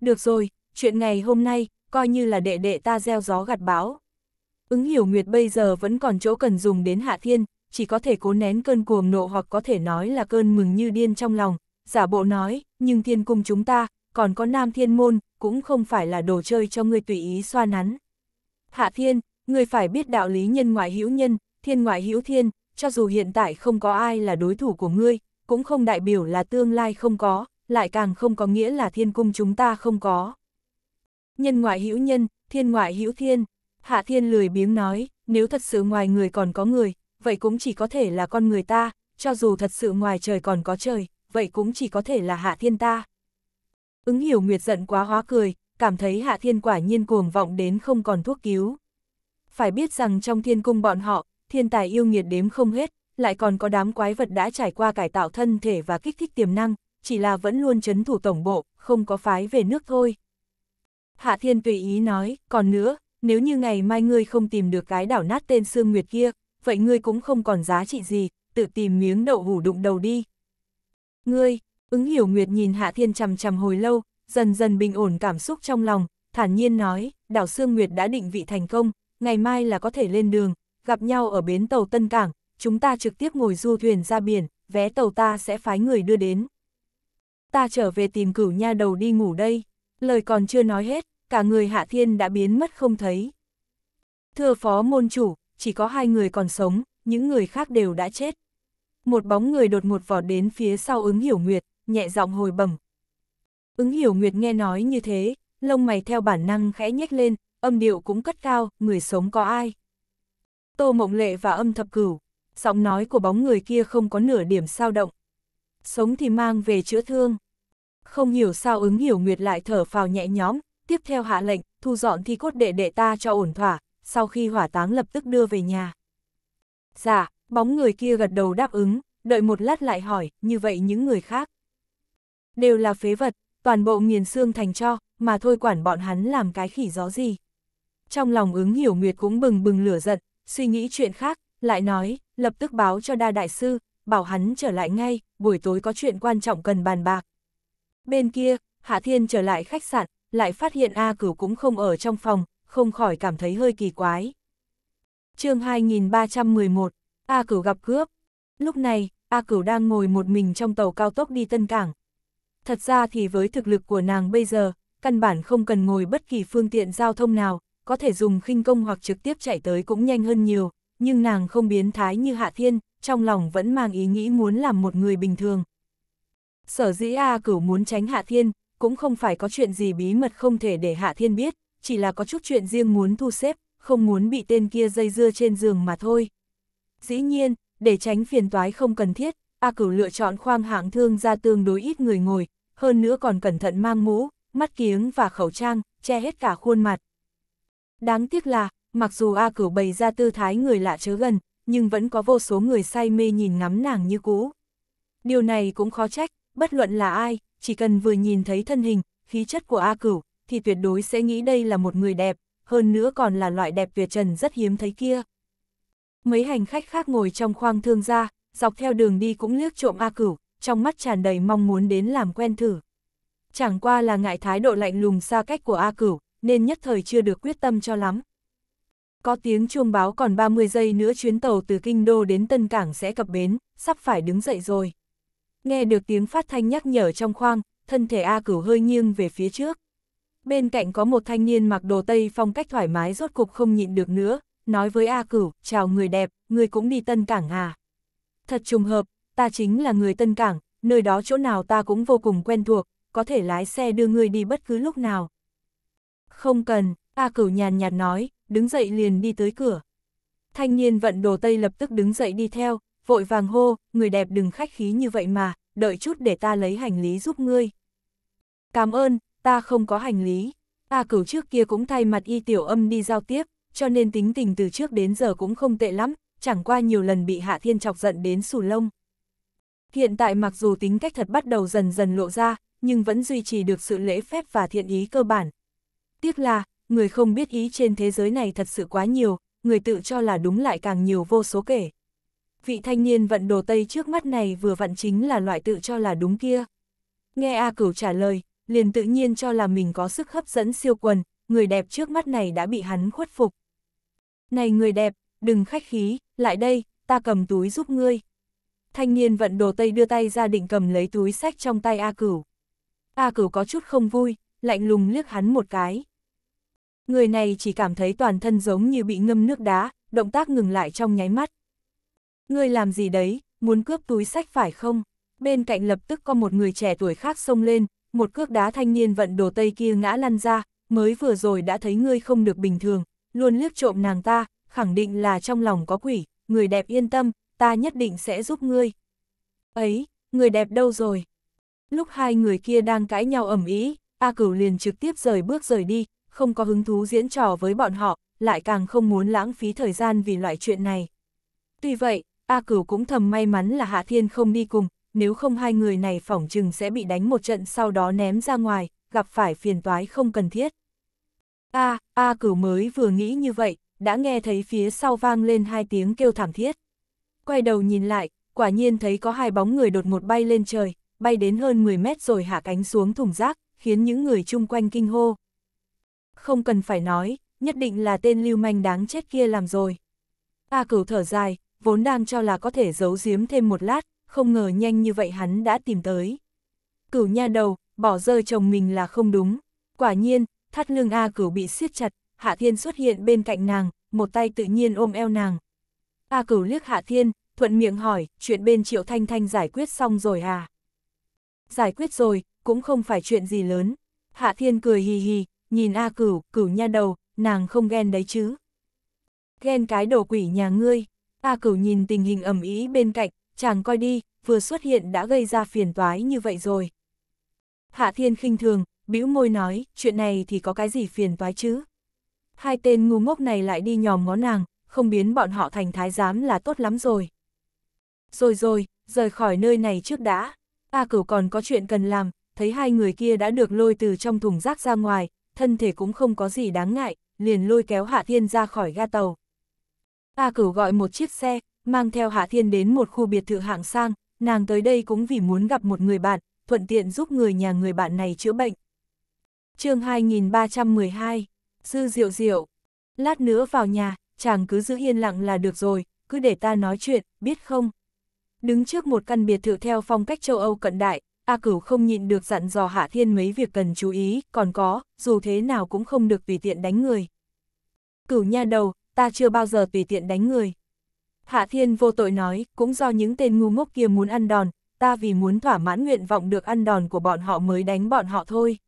Được rồi, chuyện ngày hôm nay, coi như là đệ đệ ta gieo gió gặt bão. Ứng hiểu nguyệt bây giờ vẫn còn chỗ cần dùng đến hạ thiên, chỉ có thể cố nén cơn cuồng nộ hoặc có thể nói là cơn mừng như điên trong lòng, giả bộ nói, nhưng thiên cung chúng ta, còn có nam thiên môn, cũng không phải là đồ chơi cho ngươi tùy ý xoa nắn. Hạ thiên, ngươi phải biết đạo lý nhân ngoại hữu nhân, thiên ngoại hữu thiên, cho dù hiện tại không có ai là đối thủ của ngươi, cũng không đại biểu là tương lai không có, lại càng không có nghĩa là thiên cung chúng ta không có. Nhân ngoại hữu nhân, thiên ngoại hữu thiên, hạ thiên lười biếng nói, nếu thật sự ngoài người còn có người, vậy cũng chỉ có thể là con người ta, cho dù thật sự ngoài trời còn có trời, vậy cũng chỉ có thể là Hạ Thiên ta. Ứng hiểu Nguyệt giận quá hóa cười, cảm thấy Hạ Thiên quả nhiên cuồng vọng đến không còn thuốc cứu. Phải biết rằng trong thiên cung bọn họ, thiên tài yêu nghiệt đếm không hết, lại còn có đám quái vật đã trải qua cải tạo thân thể và kích thích tiềm năng, chỉ là vẫn luôn chấn thủ tổng bộ, không có phái về nước thôi. Hạ Thiên tùy ý nói, còn nữa, nếu như ngày mai ngươi không tìm được cái đảo nát tên Sương Nguyệt kia, vậy ngươi cũng không còn giá trị gì, tự tìm miếng đậu hủ đụng đầu đi. Ngươi, ứng hiểu nguyệt nhìn Hạ Thiên chằm chằm hồi lâu, dần dần bình ổn cảm xúc trong lòng, thản nhiên nói, đảo Sương Nguyệt đã định vị thành công, ngày mai là có thể lên đường, gặp nhau ở bến tàu Tân Cảng, chúng ta trực tiếp ngồi du thuyền ra biển, vé tàu ta sẽ phái người đưa đến. Ta trở về tìm cửu nha đầu đi ngủ đây, lời còn chưa nói hết, cả người Hạ Thiên đã biến mất không thấy. Thưa phó môn chủ, chỉ có hai người còn sống, những người khác đều đã chết một bóng người đột một vọt đến phía sau ứng hiểu nguyệt, nhẹ giọng hồi bẩm. Ứng hiểu nguyệt nghe nói như thế, lông mày theo bản năng khẽ nhếch lên, âm điệu cũng cất cao, người sống có ai. Tô mộng lệ và âm thập cửu, giọng nói của bóng người kia không có nửa điểm sao động. Sống thì mang về chữa thương. Không hiểu sao ứng hiểu nguyệt lại thở phào nhẹ nhõm, tiếp theo hạ lệnh, thu dọn thi cốt đệ đệ ta cho ổn thỏa, sau khi hỏa táng lập tức đưa về nhà. Dạ, Bóng người kia gật đầu đáp ứng, đợi một lát lại hỏi, như vậy những người khác. Đều là phế vật, toàn bộ nghiền xương thành cho, mà thôi quản bọn hắn làm cái khỉ gió gì. Trong lòng ứng hiểu nguyệt cũng bừng bừng lửa giận, suy nghĩ chuyện khác, lại nói, lập tức báo cho đa đại sư, bảo hắn trở lại ngay, buổi tối có chuyện quan trọng cần bàn bạc. Bên kia, Hạ Thiên trở lại khách sạn, lại phát hiện A Cửu cũng không ở trong phòng, không khỏi cảm thấy hơi kỳ quái. chương 2311, A Cửu gặp cướp. Lúc này, A Cửu đang ngồi một mình trong tàu cao tốc đi Tân Cảng. Thật ra thì với thực lực của nàng bây giờ, căn bản không cần ngồi bất kỳ phương tiện giao thông nào, có thể dùng khinh công hoặc trực tiếp chạy tới cũng nhanh hơn nhiều, nhưng nàng không biến thái như Hạ Thiên, trong lòng vẫn mang ý nghĩ muốn làm một người bình thường. Sở dĩ A Cửu muốn tránh Hạ Thiên, cũng không phải có chuyện gì bí mật không thể để Hạ Thiên biết, chỉ là có chút chuyện riêng muốn thu xếp, không muốn bị tên kia dây dưa trên giường mà thôi. Dĩ nhiên, để tránh phiền toái không cần thiết, A Cửu lựa chọn khoang hạng thương ra tương đối ít người ngồi, hơn nữa còn cẩn thận mang mũ, mắt kiếng và khẩu trang, che hết cả khuôn mặt. Đáng tiếc là, mặc dù A Cửu bày ra tư thái người lạ chớ gần, nhưng vẫn có vô số người say mê nhìn ngắm nàng như cũ. Điều này cũng khó trách, bất luận là ai, chỉ cần vừa nhìn thấy thân hình, khí chất của A Cửu, thì tuyệt đối sẽ nghĩ đây là một người đẹp, hơn nữa còn là loại đẹp tuyệt trần rất hiếm thấy kia mấy hành khách khác ngồi trong khoang thương gia, dọc theo đường đi cũng liếc trộm A Cửu, trong mắt tràn đầy mong muốn đến làm quen thử. Chẳng qua là ngại thái độ lạnh lùng xa cách của A Cửu, nên nhất thời chưa được quyết tâm cho lắm. Có tiếng chuông báo còn 30 giây nữa chuyến tàu từ Kinh Đô đến Tân Cảng sẽ cập bến, sắp phải đứng dậy rồi. Nghe được tiếng phát thanh nhắc nhở trong khoang, thân thể A Cửu hơi nghiêng về phía trước. Bên cạnh có một thanh niên mặc đồ Tây phong cách thoải mái rốt cục không nhịn được nữa, nói với A Cửu, chào người đẹp, người cũng đi Tân Cảng à. Thật trùng hợp, ta chính là người Tân Cảng, nơi đó chỗ nào ta cũng vô cùng quen thuộc, có thể lái xe đưa người đi bất cứ lúc nào. Không cần, A Cửu nhàn nhạt nói, đứng dậy liền đi tới cửa. Thanh niên vận đồ Tây lập tức đứng dậy đi theo, vội vàng hô, người đẹp đừng khách khí như vậy mà, đợi chút để ta lấy hành lý giúp ngươi. Cảm ơn, ta không có hành lý. A Cửu trước kia cũng thay mặt y tiểu âm đi giao tiếp, cho nên tính tình từ trước đến giờ cũng không tệ lắm, chẳng qua nhiều lần bị Hạ Thiên chọc giận đến sù lông. Hiện tại mặc dù tính cách thật bắt đầu dần dần lộ ra, nhưng vẫn duy trì được sự lễ phép và thiện ý cơ bản. Tiếc là, người không biết ý trên thế giới này thật sự quá nhiều, người tự cho là đúng lại càng nhiều vô số kể. Vị thanh niên vận đồ Tây trước mắt này vừa vặn chính là loại tự cho là đúng kia. Nghe A Cửu trả lời, liền tự nhiên cho là mình có sức hấp dẫn siêu quần, người đẹp trước mắt này đã bị hắn khuất phục. Này người đẹp, đừng khách khí, lại đây, ta cầm túi giúp ngươi. Thanh niên vận đồ Tây đưa tay ra định cầm lấy túi sách trong tay A Cửu. A Cửu có chút không vui, lạnh lùng liếc hắn một cái. Người này chỉ cảm thấy toàn thân giống như bị ngâm nước đá, động tác ngừng lại trong nháy mắt. Ngươi làm gì đấy, muốn cướp túi sách phải không? Bên cạnh lập tức có một người trẻ tuổi khác xông lên, một cước đá thanh niên vận đồ Tây kia ngã lăn ra, mới vừa rồi đã thấy ngươi không được bình thường, luôn liếc trộm nàng ta, khẳng định là trong lòng có quỷ, người đẹp yên tâm, ta nhất định sẽ giúp ngươi. Ấy, người đẹp đâu rồi? Lúc hai người kia đang cãi nhau ẩm ý, A Cửu liền trực tiếp rời bước rời đi, không có hứng thú diễn trò với bọn họ, lại càng không muốn lãng phí thời gian vì loại chuyện này. Tuy vậy, A Cửu cũng thầm may mắn là Hạ Thiên không đi cùng, nếu không hai người này phỏng chừng sẽ bị đánh một trận sau đó ném ra ngoài, gặp phải phiền toái không cần thiết. A, A cửu mới vừa nghĩ như vậy, đã nghe thấy phía sau vang lên hai tiếng kêu thảm thiết. Quay đầu nhìn lại, quả nhiên thấy có hai bóng người đột một bay lên trời, bay đến hơn 10 mét rồi hạ cánh xuống thùng rác, khiến những người chung quanh kinh hô. Không cần phải nói, nhất định là tên lưu manh đáng chết kia làm rồi. A cửu thở dài, vốn đang cho là có thể giấu giếm thêm một lát, không ngờ nhanh như vậy hắn đã tìm tới. Cửu nha đầu, bỏ rơi chồng mình là không đúng. Quả nhiên, Thắt lưng A cửu bị siết chặt, Hạ Thiên xuất hiện bên cạnh nàng, một tay tự nhiên ôm eo nàng. A cửu liếc Hạ Thiên, thuận miệng hỏi, chuyện bên Triệu Thanh Thanh giải quyết xong rồi à? Giải quyết rồi, cũng không phải chuyện gì lớn. Hạ Thiên cười hì hì, nhìn A cửu, cửu nha đầu, nàng không ghen đấy chứ. Ghen cái đồ quỷ nhà ngươi. A cửu nhìn tình hình ẩm ý bên cạnh, chàng coi đi, vừa xuất hiện đã gây ra phiền toái như vậy rồi. Hạ Thiên khinh thường, bĩu môi nói, chuyện này thì có cái gì phiền toái chứ. Hai tên ngu ngốc này lại đi nhòm ngó nàng, không biến bọn họ thành thái giám là tốt lắm rồi. Rồi rồi, rời khỏi nơi này trước đã. A cửu còn có chuyện cần làm, thấy hai người kia đã được lôi từ trong thùng rác ra ngoài, thân thể cũng không có gì đáng ngại, liền lôi kéo Hạ Thiên ra khỏi ga tàu. A cửu gọi một chiếc xe, mang theo Hạ Thiên đến một khu biệt thự hạng sang, nàng tới đây cũng vì muốn gặp một người bạn, thuận tiện giúp người nhà người bạn này chữa bệnh chương 2312, sư Diệu Diệu. Lát nữa vào nhà, chàng cứ giữ yên lặng là được rồi, cứ để ta nói chuyện, biết không? Đứng trước một căn biệt thự theo phong cách châu Âu cận đại, A Cửu không nhịn được dặn dò Hạ Thiên mấy việc cần chú ý, còn có, dù thế nào cũng không được tùy tiện đánh người. Cửu nha đầu, ta chưa bao giờ tùy tiện đánh người. Hạ Thiên vô tội nói, cũng do những tên ngu ngốc kia muốn ăn đòn, ta vì muốn thỏa mãn nguyện vọng được ăn đòn của bọn họ mới đánh bọn họ thôi.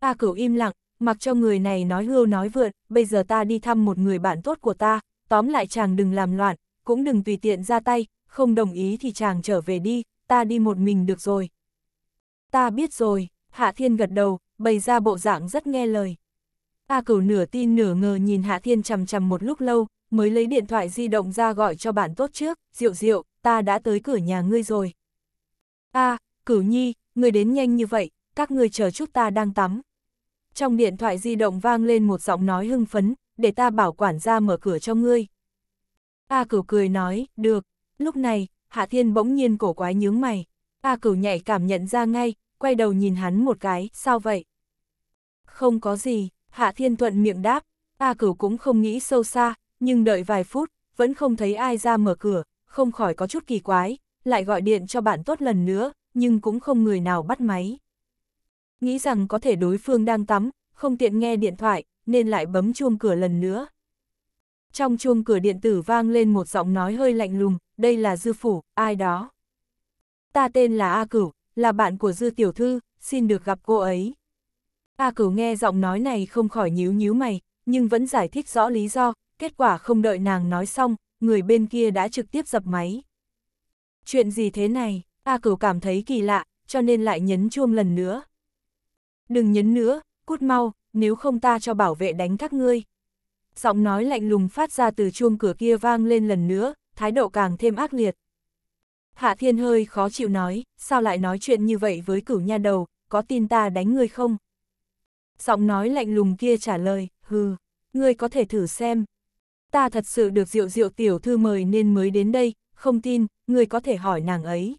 A cửu im lặng, mặc cho người này nói hưu nói vượn, bây giờ ta đi thăm một người bạn tốt của ta, tóm lại chàng đừng làm loạn, cũng đừng tùy tiện ra tay, không đồng ý thì chàng trở về đi, ta đi một mình được rồi. Ta biết rồi, Hạ Thiên gật đầu, bày ra bộ dạng rất nghe lời. A cửu nửa tin nửa ngờ nhìn Hạ Thiên chầm chầm một lúc lâu, mới lấy điện thoại di động ra gọi cho bạn tốt trước, Diệu Diệu, ta đã tới cửa nhà ngươi rồi. A, cửu nhi, ngươi đến nhanh như vậy, các ngươi chờ chút ta đang tắm trong điện thoại di động vang lên một giọng nói hưng phấn, để ta bảo quản ra mở cửa cho ngươi. A cửu cười nói, được, lúc này, Hạ Thiên bỗng nhiên cổ quái nhướng mày, A cửu nhạy cảm nhận ra ngay, quay đầu nhìn hắn một cái, sao vậy? Không có gì, Hạ Thiên thuận miệng đáp, A cửu cũng không nghĩ sâu xa, nhưng đợi vài phút, vẫn không thấy ai ra mở cửa, không khỏi có chút kỳ quái, lại gọi điện cho bạn tốt lần nữa, nhưng cũng không người nào bắt máy nghĩ rằng có thể đối phương đang tắm, không tiện nghe điện thoại, nên lại bấm chuông cửa lần nữa. Trong chuông cửa điện tử vang lên một giọng nói hơi lạnh lùng, đây là dư phủ, ai đó. Ta tên là A Cửu, là bạn của dư tiểu thư, xin được gặp cô ấy. A Cửu nghe giọng nói này không khỏi nhíu nhíu mày, nhưng vẫn giải thích rõ lý do, kết quả không đợi nàng nói xong, người bên kia đã trực tiếp dập máy. Chuyện gì thế này, A Cửu cảm thấy kỳ lạ, cho nên lại nhấn chuông lần nữa. Đừng nhấn nữa, cút mau, nếu không ta cho bảo vệ đánh các ngươi. Giọng nói lạnh lùng phát ra từ chuông cửa kia vang lên lần nữa, thái độ càng thêm ác liệt. Hạ thiên hơi khó chịu nói, sao lại nói chuyện như vậy với cửu nha đầu, có tin ta đánh ngươi không? Giọng nói lạnh lùng kia trả lời, hừ, ngươi có thể thử xem. Ta thật sự được rượu rượu tiểu thư mời nên mới đến đây, không tin, ngươi có thể hỏi nàng ấy.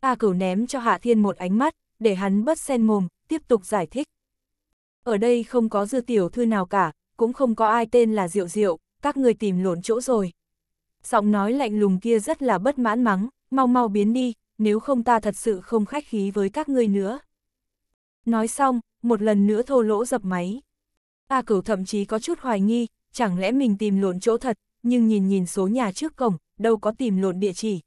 A cửu ném cho Hạ Thiên một ánh mắt, để hắn bớt sen mồm, tiếp tục giải thích. Ở đây không có dư tiểu thư nào cả, cũng không có ai tên là Diệu Diệu, các người tìm lộn chỗ rồi. Giọng nói lạnh lùng kia rất là bất mãn mắng, mau mau biến đi, nếu không ta thật sự không khách khí với các ngươi nữa. Nói xong, một lần nữa thô lỗ dập máy. A cửu thậm chí có chút hoài nghi, chẳng lẽ mình tìm lộn chỗ thật, nhưng nhìn nhìn số nhà trước cổng, đâu có tìm lộn địa chỉ.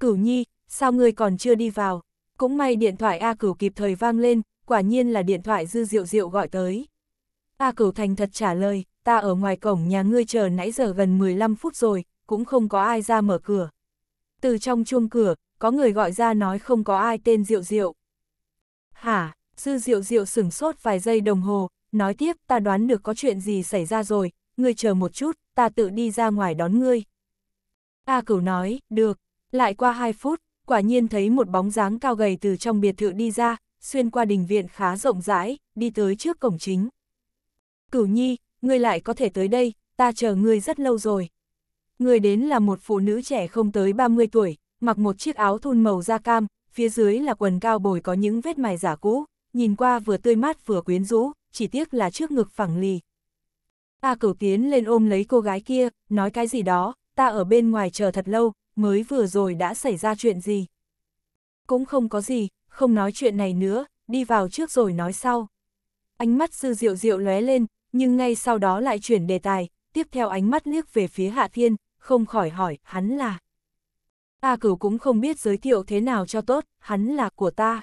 Cửu nhi, sao ngươi còn chưa đi vào? Cũng may điện thoại A Cửu kịp thời vang lên, quả nhiên là điện thoại dư diệu diệu gọi tới. A Cửu thành thật trả lời, ta ở ngoài cổng nhà ngươi chờ nãy giờ gần 15 phút rồi, cũng không có ai ra mở cửa. Từ trong chuông cửa, có người gọi ra nói không có ai tên Diệu Diệu. Hả, Dư Diệu Diệu sửng sốt vài giây đồng hồ, nói tiếp ta đoán được có chuyện gì xảy ra rồi, ngươi chờ một chút, ta tự đi ra ngoài đón ngươi. A cửu nói, được, lại qua 2 phút, quả nhiên thấy một bóng dáng cao gầy từ trong biệt thự đi ra, xuyên qua đình viện khá rộng rãi, đi tới trước cổng chính. Cửu Nhi, ngươi lại có thể tới đây, ta chờ ngươi rất lâu rồi. Người đến là một phụ nữ trẻ không tới 30 tuổi, mặc một chiếc áo thun màu da cam, phía dưới là quần cao bồi có những vết mài giả cũ, nhìn qua vừa tươi mát vừa quyến rũ, chỉ tiếc là trước ngực phẳng lì. Ta cửu tiến lên ôm lấy cô gái kia, nói cái gì đó, ta ở bên ngoài chờ thật lâu, mới vừa rồi đã xảy ra chuyện gì. Cũng không có gì, không nói chuyện này nữa, đi vào trước rồi nói sau. Ánh mắt dư diệu diệu lóe lên, nhưng ngay sau đó lại chuyển đề tài, tiếp theo ánh mắt liếc về phía Hạ Thiên, không khỏi hỏi, hắn là. A cửu cũng không biết giới thiệu thế nào cho tốt, hắn là của ta.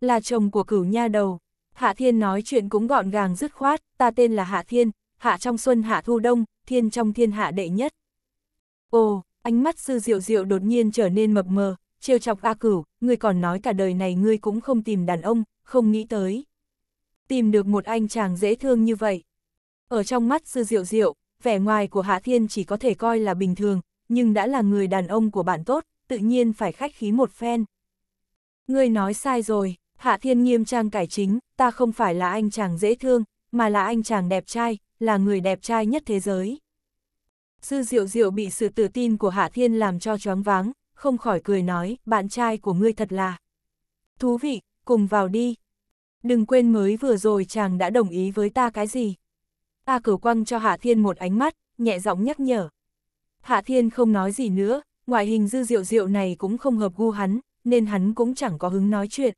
Là chồng của cửu nha đầu. Hạ Thiên nói chuyện cũng gọn gàng dứt khoát, ta tên là Hạ Thiên, Hạ trong xuân Hạ thu đông, Thiên trong thiên hạ đệ nhất. Ồ, Ánh mắt sư diệu diệu đột nhiên trở nên mập mờ, trêu chọc A Cửu, ngươi còn nói cả đời này ngươi cũng không tìm đàn ông, không nghĩ tới. Tìm được một anh chàng dễ thương như vậy. Ở trong mắt sư diệu diệu, vẻ ngoài của Hạ Thiên chỉ có thể coi là bình thường, nhưng đã là người đàn ông của bạn tốt, tự nhiên phải khách khí một phen. Ngươi nói sai rồi, Hạ Thiên nghiêm trang cải chính, ta không phải là anh chàng dễ thương, mà là anh chàng đẹp trai, là người đẹp trai nhất thế giới. Sư diệu diệu bị sự tự tin của Hạ Thiên làm cho choáng váng, không khỏi cười nói, bạn trai của ngươi thật là thú vị, cùng vào đi. Đừng quên mới vừa rồi chàng đã đồng ý với ta cái gì. A cử quăng cho Hạ Thiên một ánh mắt, nhẹ giọng nhắc nhở. Hạ Thiên không nói gì nữa, ngoại hình dư diệu diệu này cũng không hợp gu hắn, nên hắn cũng chẳng có hứng nói chuyện.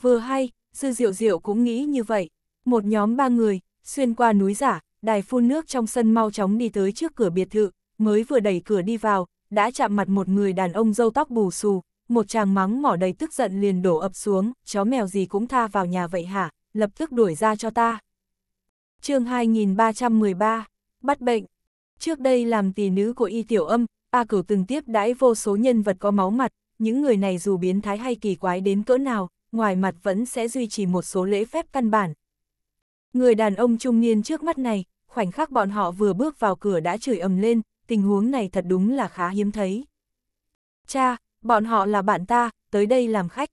Vừa hay, dư diệu diệu cũng nghĩ như vậy. Một nhóm ba người, xuyên qua núi giả, đài phun nước trong sân mau chóng đi tới trước cửa biệt thự, mới vừa đẩy cửa đi vào, đã chạm mặt một người đàn ông dâu tóc bù xù, một chàng mắng mỏ đầy tức giận liền đổ ập xuống, chó mèo gì cũng tha vào nhà vậy hả, lập tức đuổi ra cho ta. chương 2313, bắt bệnh. Trước đây làm tỳ nữ của y tiểu âm, A cửu từng tiếp đãi vô số nhân vật có máu mặt, những người này dù biến thái hay kỳ quái đến cỡ nào, ngoài mặt vẫn sẽ duy trì một số lễ phép căn bản, Người đàn ông trung niên trước mắt này, khoảnh khắc bọn họ vừa bước vào cửa đã chửi ầm lên, tình huống này thật đúng là khá hiếm thấy. Cha, bọn họ là bạn ta, tới đây làm khách.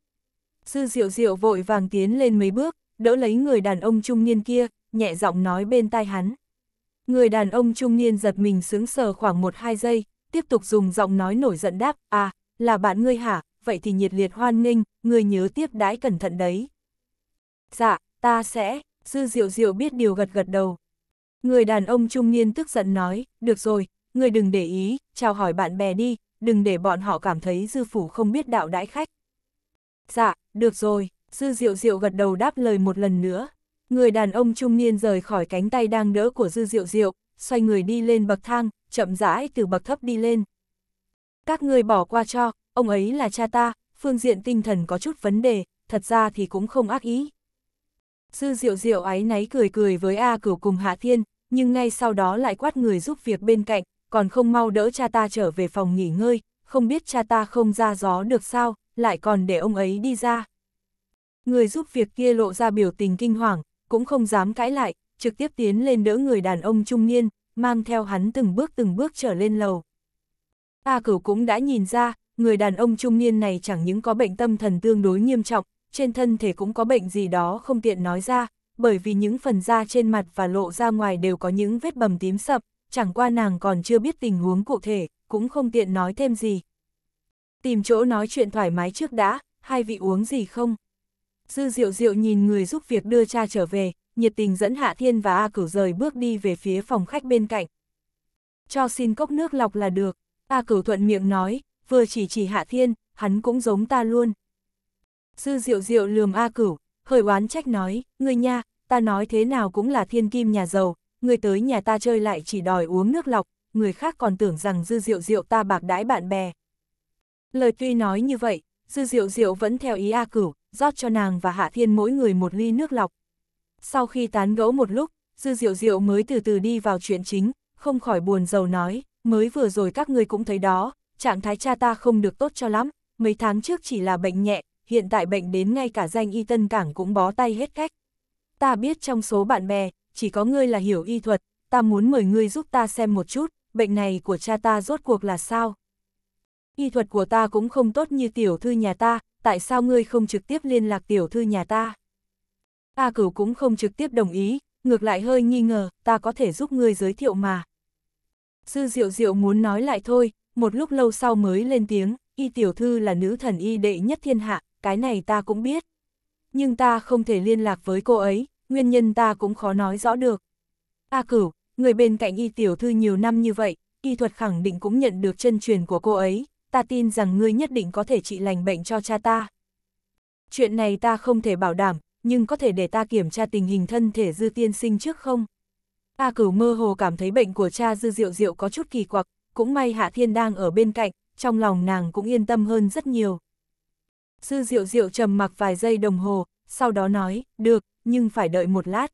Sư Diệu Diệu vội vàng tiến lên mấy bước, đỡ lấy người đàn ông trung niên kia, nhẹ giọng nói bên tai hắn. Người đàn ông trung niên giật mình sướng sờ khoảng 1-2 giây, tiếp tục dùng giọng nói nổi giận đáp, à, là bạn ngươi hả, vậy thì nhiệt liệt hoan nghênh, ngươi nhớ tiếp đãi cẩn thận đấy. Dạ, ta sẽ, dư diệu diệu biết điều gật gật đầu. Người đàn ông trung niên tức giận nói, được rồi, người đừng để ý, chào hỏi bạn bè đi, đừng để bọn họ cảm thấy dư phủ không biết đạo đãi khách. Dạ, được rồi, dư diệu diệu gật đầu đáp lời một lần nữa. Người đàn ông trung niên rời khỏi cánh tay đang đỡ của dư diệu diệu, xoay người đi lên bậc thang, chậm rãi từ bậc thấp đi lên. Các người bỏ qua cho, ông ấy là cha ta, phương diện tinh thần có chút vấn đề, thật ra thì cũng không ác ý. Sư diệu diệu áy náy cười cười với A cửu cùng Hạ Thiên, nhưng ngay sau đó lại quát người giúp việc bên cạnh, còn không mau đỡ cha ta trở về phòng nghỉ ngơi, không biết cha ta không ra gió được sao, lại còn để ông ấy đi ra. Người giúp việc kia lộ ra biểu tình kinh hoàng, cũng không dám cãi lại, trực tiếp tiến lên đỡ người đàn ông trung niên, mang theo hắn từng bước từng bước trở lên lầu. A cửu cũng đã nhìn ra, người đàn ông trung niên này chẳng những có bệnh tâm thần tương đối nghiêm trọng, trên thân thể cũng có bệnh gì đó không tiện nói ra, bởi vì những phần da trên mặt và lộ ra ngoài đều có những vết bầm tím sập, chẳng qua nàng còn chưa biết tình huống cụ thể, cũng không tiện nói thêm gì. Tìm chỗ nói chuyện thoải mái trước đã, hai vị uống gì không? Dư diệu diệu nhìn người giúp việc đưa cha trở về, nhiệt tình dẫn Hạ Thiên và A Cửu rời bước đi về phía phòng khách bên cạnh. Cho xin cốc nước lọc là được, A Cửu thuận miệng nói, vừa chỉ chỉ Hạ Thiên, hắn cũng giống ta luôn. Sư diệu diệu lườm A cửu, hơi oán trách nói, ngươi nha, ta nói thế nào cũng là thiên kim nhà giàu, ngươi tới nhà ta chơi lại chỉ đòi uống nước lọc, người khác còn tưởng rằng dư diệu diệu ta bạc đãi bạn bè. Lời tuy nói như vậy, dư diệu diệu vẫn theo ý A cửu, rót cho nàng và Hạ Thiên mỗi người một ly nước lọc. Sau khi tán gẫu một lúc, dư diệu diệu mới từ từ đi vào chuyện chính, không khỏi buồn giàu nói, mới vừa rồi các ngươi cũng thấy đó, trạng thái cha ta không được tốt cho lắm, mấy tháng trước chỉ là bệnh nhẹ, hiện tại bệnh đến ngay cả danh y tân cảng cũng bó tay hết cách. Ta biết trong số bạn bè, chỉ có ngươi là hiểu y thuật, ta muốn mời ngươi giúp ta xem một chút, bệnh này của cha ta rốt cuộc là sao? Y thuật của ta cũng không tốt như tiểu thư nhà ta, tại sao ngươi không trực tiếp liên lạc tiểu thư nhà ta? A cửu cũng không trực tiếp đồng ý, ngược lại hơi nghi ngờ, ta có thể giúp ngươi giới thiệu mà. Sư Diệu Diệu muốn nói lại thôi, một lúc lâu sau mới lên tiếng, y tiểu thư là nữ thần y đệ nhất thiên hạ, cái này ta cũng biết. Nhưng ta không thể liên lạc với cô ấy, nguyên nhân ta cũng khó nói rõ được. A cửu, người bên cạnh y tiểu thư nhiều năm như vậy, y thuật khẳng định cũng nhận được chân truyền của cô ấy, ta tin rằng ngươi nhất định có thể trị lành bệnh cho cha ta. Chuyện này ta không thể bảo đảm, nhưng có thể để ta kiểm tra tình hình thân thể dư tiên sinh trước không? A cửu mơ hồ cảm thấy bệnh của cha dư diệu diệu có chút kỳ quặc, cũng may Hạ Thiên đang ở bên cạnh, trong lòng nàng cũng yên tâm hơn rất nhiều. Sư diệu diệu trầm mặc vài giây đồng hồ, sau đó nói, được, nhưng phải đợi một lát.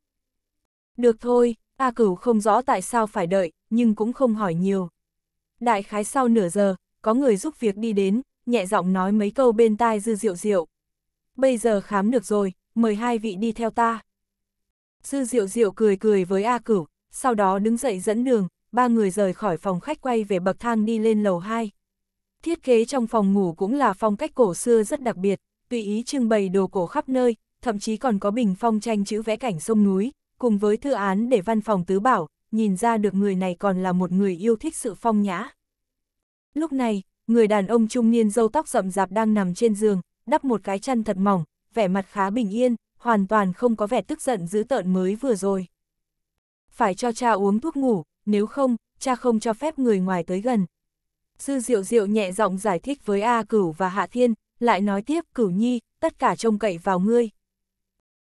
Được thôi, A Cửu không rõ tại sao phải đợi, nhưng cũng không hỏi nhiều. Đại khái sau nửa giờ, có người giúp việc đi đến, nhẹ giọng nói mấy câu bên tai Dư Diệu Diệu. Bây giờ khám được rồi, mời hai vị đi theo ta. Sư Diệu Diệu cười cười với A Cửu, sau đó đứng dậy dẫn đường, ba người rời khỏi phòng khách quay về bậc thang đi lên lầu 2. Thiết kế trong phòng ngủ cũng là phong cách cổ xưa rất đặc biệt, tùy ý trưng bày đồ cổ khắp nơi, thậm chí còn có bình phong tranh chữ vẽ cảnh sông núi, cùng với thư án để văn phòng tứ bảo, nhìn ra được người này còn là một người yêu thích sự phong nhã. Lúc này, người đàn ông trung niên râu tóc rậm rạp đang nằm trên giường, đắp một cái chăn thật mỏng, vẻ mặt khá bình yên, hoàn toàn không có vẻ tức giận dữ tợn mới vừa rồi. Phải cho cha uống thuốc ngủ, nếu không, cha không cho phép người ngoài tới gần, Sư Diệu Diệu nhẹ giọng giải thích với A Cửu và Hạ Thiên, lại nói tiếp Cửu Nhi, tất cả trông cậy vào ngươi.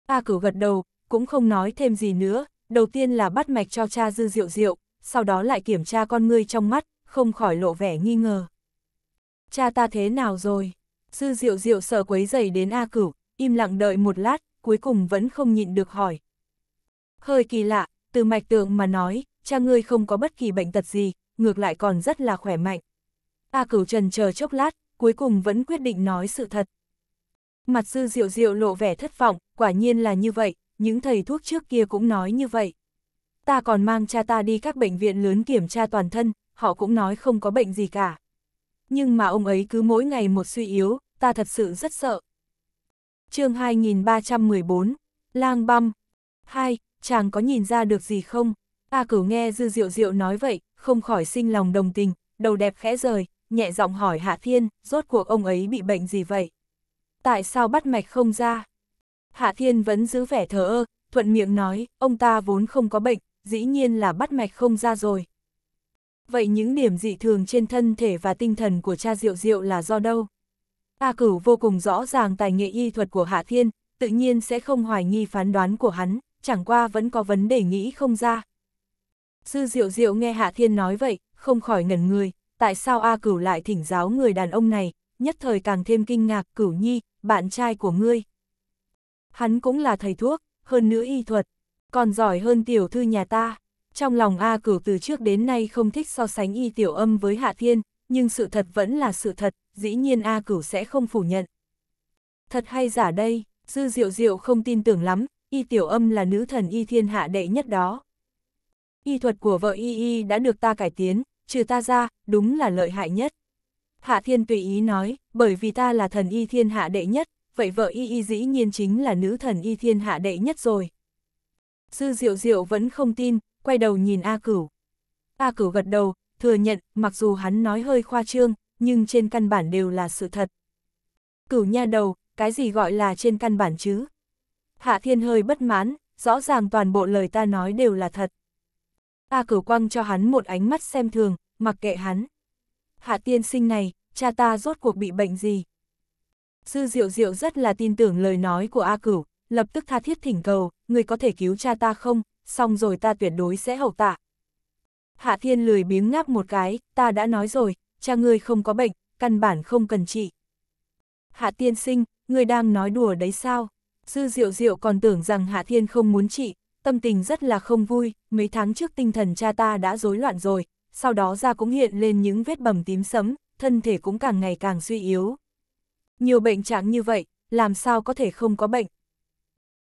A Cửu gật đầu, cũng không nói thêm gì nữa, đầu tiên là bắt mạch cho cha Dư Diệu Diệu, sau đó lại kiểm tra con ngươi trong mắt, không khỏi lộ vẻ nghi ngờ. Cha ta thế nào rồi? Sư Diệu Diệu sợ quấy dày đến A Cửu, im lặng đợi một lát, cuối cùng vẫn không nhịn được hỏi. Hơi kỳ lạ, từ mạch tượng mà nói, cha ngươi không có bất kỳ bệnh tật gì, ngược lại còn rất là khỏe mạnh. A Cửu Trần chờ chốc lát, cuối cùng vẫn quyết định nói sự thật. Mặt sư diệu diệu lộ vẻ thất vọng, quả nhiên là như vậy, những thầy thuốc trước kia cũng nói như vậy. Ta còn mang cha ta đi các bệnh viện lớn kiểm tra toàn thân, họ cũng nói không có bệnh gì cả. Nhưng mà ông ấy cứ mỗi ngày một suy yếu, ta thật sự rất sợ. chương 2314, Lang Băm. hai Chàng có nhìn ra được gì không? A cửu nghe dư diệu diệu nói vậy, không khỏi sinh lòng đồng tình, đầu đẹp khẽ rời, nhẹ giọng hỏi Hạ Thiên, rốt cuộc ông ấy bị bệnh gì vậy? Tại sao bắt mạch không ra? Hạ Thiên vẫn giữ vẻ thờ ơ, thuận miệng nói, ông ta vốn không có bệnh, dĩ nhiên là bắt mạch không ra rồi. Vậy những điểm dị thường trên thân thể và tinh thần của cha Diệu Diệu là do đâu? A à, Cửu vô cùng rõ ràng tài nghệ y thuật của Hạ Thiên, tự nhiên sẽ không hoài nghi phán đoán của hắn, chẳng qua vẫn có vấn đề nghĩ không ra. Sư Diệu Diệu nghe Hạ Thiên nói vậy, không khỏi ngẩn người, tại sao A Cửu lại thỉnh giáo người đàn ông này, nhất thời càng thêm kinh ngạc Cửu Nhi, bạn trai của ngươi. Hắn cũng là thầy thuốc, hơn nữa y thuật, còn giỏi hơn tiểu thư nhà ta. Trong lòng A Cửu từ trước đến nay không thích so sánh y tiểu âm với Hạ Thiên, nhưng sự thật vẫn là sự thật, dĩ nhiên A Cửu sẽ không phủ nhận. Thật hay giả đây, Dư Diệu Diệu không tin tưởng lắm, y tiểu âm là nữ thần y thiên hạ đệ nhất đó. Y thuật của vợ y y đã được ta cải tiến, trừ ta ra, đúng là lợi hại nhất. Hạ thiên tùy ý nói, bởi vì ta là thần y thiên hạ đệ nhất, vậy vợ y y dĩ nhiên chính là nữ thần y thiên hạ đệ nhất rồi. Sư diệu diệu vẫn không tin, quay đầu nhìn A Cửu. A Cửu gật đầu, thừa nhận, mặc dù hắn nói hơi khoa trương, nhưng trên căn bản đều là sự thật. Cửu nha đầu, cái gì gọi là trên căn bản chứ? Hạ thiên hơi bất mãn, rõ ràng toàn bộ lời ta nói đều là thật. A Cửu quăng cho hắn một ánh mắt xem thường, mặc kệ hắn. Hạ tiên sinh này, cha ta rốt cuộc bị bệnh gì? Sư Diệu Diệu rất là tin tưởng lời nói của A Cửu, lập tức tha thiết thỉnh cầu, người có thể cứu cha ta không, xong rồi ta tuyệt đối sẽ hậu tạ. Hạ Thiên lười biếng ngáp một cái, ta đã nói rồi, cha ngươi không có bệnh, căn bản không cần trị. Hạ Tiên sinh, ngươi đang nói đùa đấy sao? Sư Diệu Diệu còn tưởng rằng Hạ Thiên không muốn trị, tâm tình rất là không vui, mấy tháng trước tinh thần cha ta đã rối loạn rồi, sau đó da cũng hiện lên những vết bầm tím sẫm, thân thể cũng càng ngày càng suy yếu. Nhiều bệnh trạng như vậy, làm sao có thể không có bệnh?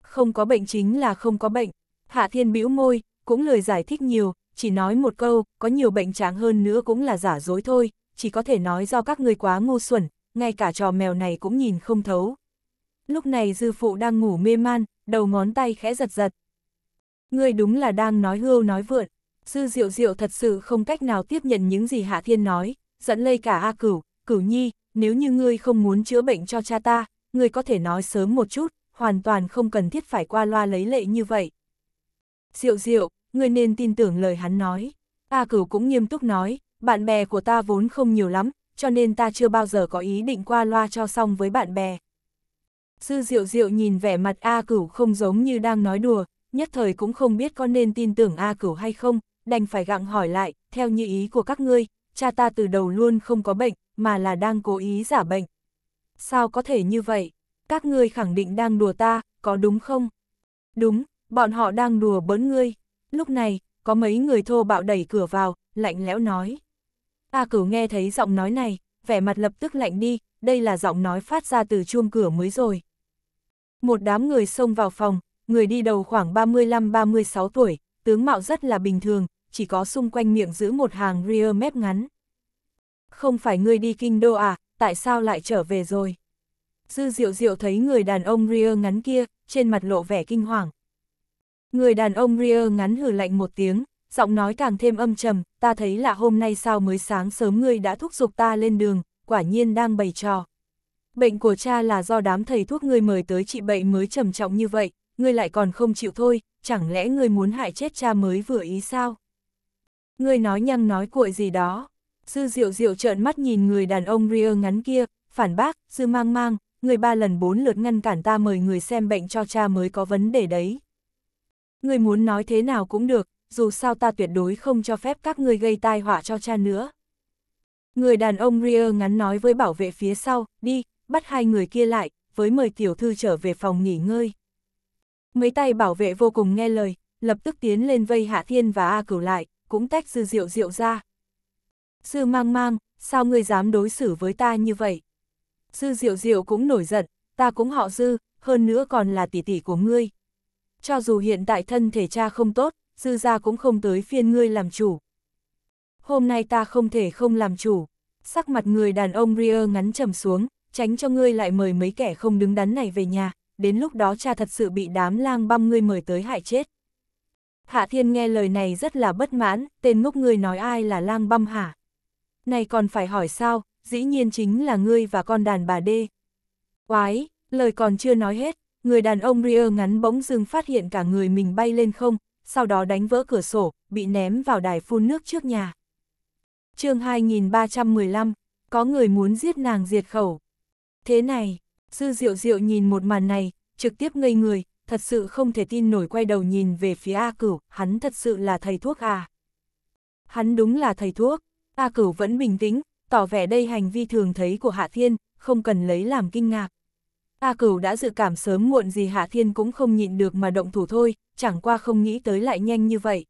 Không có bệnh chính là không có bệnh. Hạ Thiên bĩu môi, cũng lời giải thích nhiều, chỉ nói một câu, có nhiều bệnh trạng hơn nữa cũng là giả dối thôi, chỉ có thể nói do các người quá ngu xuẩn, ngay cả trò mèo này cũng nhìn không thấu. Lúc này dư phụ đang ngủ mê man, đầu ngón tay khẽ giật giật. người đúng là đang nói hưu nói vượn. Sư Diệu Diệu thật sự không cách nào tiếp nhận những gì Hạ Thiên nói, dẫn lây cả A Cửu, Cửu Nhi, nếu như ngươi không muốn chữa bệnh cho cha ta, ngươi có thể nói sớm một chút, hoàn toàn không cần thiết phải qua loa lấy lệ như vậy. Diệu Diệu, ngươi nên tin tưởng lời hắn nói. A Cửu cũng nghiêm túc nói, bạn bè của ta vốn không nhiều lắm, cho nên ta chưa bao giờ có ý định qua loa cho xong với bạn bè. Sư Diệu Diệu nhìn vẻ mặt A Cửu không giống như đang nói đùa, nhất thời cũng không biết có nên tin tưởng A Cửu hay không, đành phải gặng hỏi lại, theo như ý của các ngươi, cha ta từ đầu luôn không có bệnh, mà là đang cố ý giả bệnh. Sao có thể như vậy? Các ngươi khẳng định đang đùa ta, có đúng không? Đúng, bọn họ đang đùa bỡn ngươi. Lúc này, có mấy người thô bạo đẩy cửa vào, lạnh lẽo nói. A cửu nghe thấy giọng nói này, vẻ mặt lập tức lạnh đi, đây là giọng nói phát ra từ chuông cửa mới rồi. Một đám người xông vào phòng, người đi đầu khoảng 35-36 tuổi, tướng mạo rất là bình thường, chỉ có xung quanh miệng giữ một hàng rear mép ngắn. Không phải người đi kinh đô à, tại sao lại trở về rồi? Dư diệu diệu thấy người đàn ông rear ngắn kia, trên mặt lộ vẻ kinh hoàng. Người đàn ông rear ngắn hử lạnh một tiếng, giọng nói càng thêm âm trầm, ta thấy là hôm nay sao mới sáng sớm ngươi đã thúc giục ta lên đường, quả nhiên đang bày trò. Bệnh của cha là do đám thầy thuốc ngươi mời tới trị bệnh mới trầm trọng như vậy, ngươi lại còn không chịu thôi, chẳng lẽ ngươi muốn hại chết cha mới vừa ý sao? Ngươi nói nhăng nói cuội gì đó. Sư diệu diệu trợn mắt nhìn người đàn ông ria ngắn kia, phản bác, sư mang mang, người ba lần bốn lượt ngăn cản ta mời người xem bệnh cho cha mới có vấn đề đấy. Người muốn nói thế nào cũng được, dù sao ta tuyệt đối không cho phép các ngươi gây tai họa cho cha nữa. Người đàn ông ria ngắn nói với bảo vệ phía sau, đi, bắt hai người kia lại, với mời tiểu thư trở về phòng nghỉ ngơi. Mấy tay bảo vệ vô cùng nghe lời, lập tức tiến lên vây Hạ Thiên và A Cửu lại, cũng tách dư diệu diệu ra. Dư mang mang, sao ngươi dám đối xử với ta như vậy? Dư diệu diệu cũng nổi giận, ta cũng họ dư, hơn nữa còn là tỷ tỷ của ngươi. Cho dù hiện tại thân thể cha không tốt, dư gia cũng không tới phiên ngươi làm chủ. Hôm nay ta không thể không làm chủ. Sắc mặt người đàn ông Ria ngắn trầm xuống, tránh cho ngươi lại mời mấy kẻ không đứng đắn này về nhà, đến lúc đó cha thật sự bị đám lang băm ngươi mời tới hại chết. Hạ Thiên nghe lời này rất là bất mãn, tên ngốc người nói ai là lang băm hả? Này còn phải hỏi sao, dĩ nhiên chính là ngươi và con đàn bà đê. Quái, lời còn chưa nói hết, người đàn ông Rio ngắn bỗng dưng phát hiện cả người mình bay lên không, sau đó đánh vỡ cửa sổ, bị ném vào đài phun nước trước nhà. chương 2315, có người muốn giết nàng diệt khẩu. Thế này, sư diệu diệu nhìn một màn này, trực tiếp ngây người, thật sự không thể tin nổi quay đầu nhìn về phía A Cửu, hắn thật sự là thầy thuốc à. Hắn đúng là thầy thuốc, A Cửu vẫn bình tĩnh, tỏ vẻ đây hành vi thường thấy của Hạ Thiên, không cần lấy làm kinh ngạc. A Cửu đã dự cảm sớm muộn gì Hạ Thiên cũng không nhịn được mà động thủ thôi, chẳng qua không nghĩ tới lại nhanh như vậy.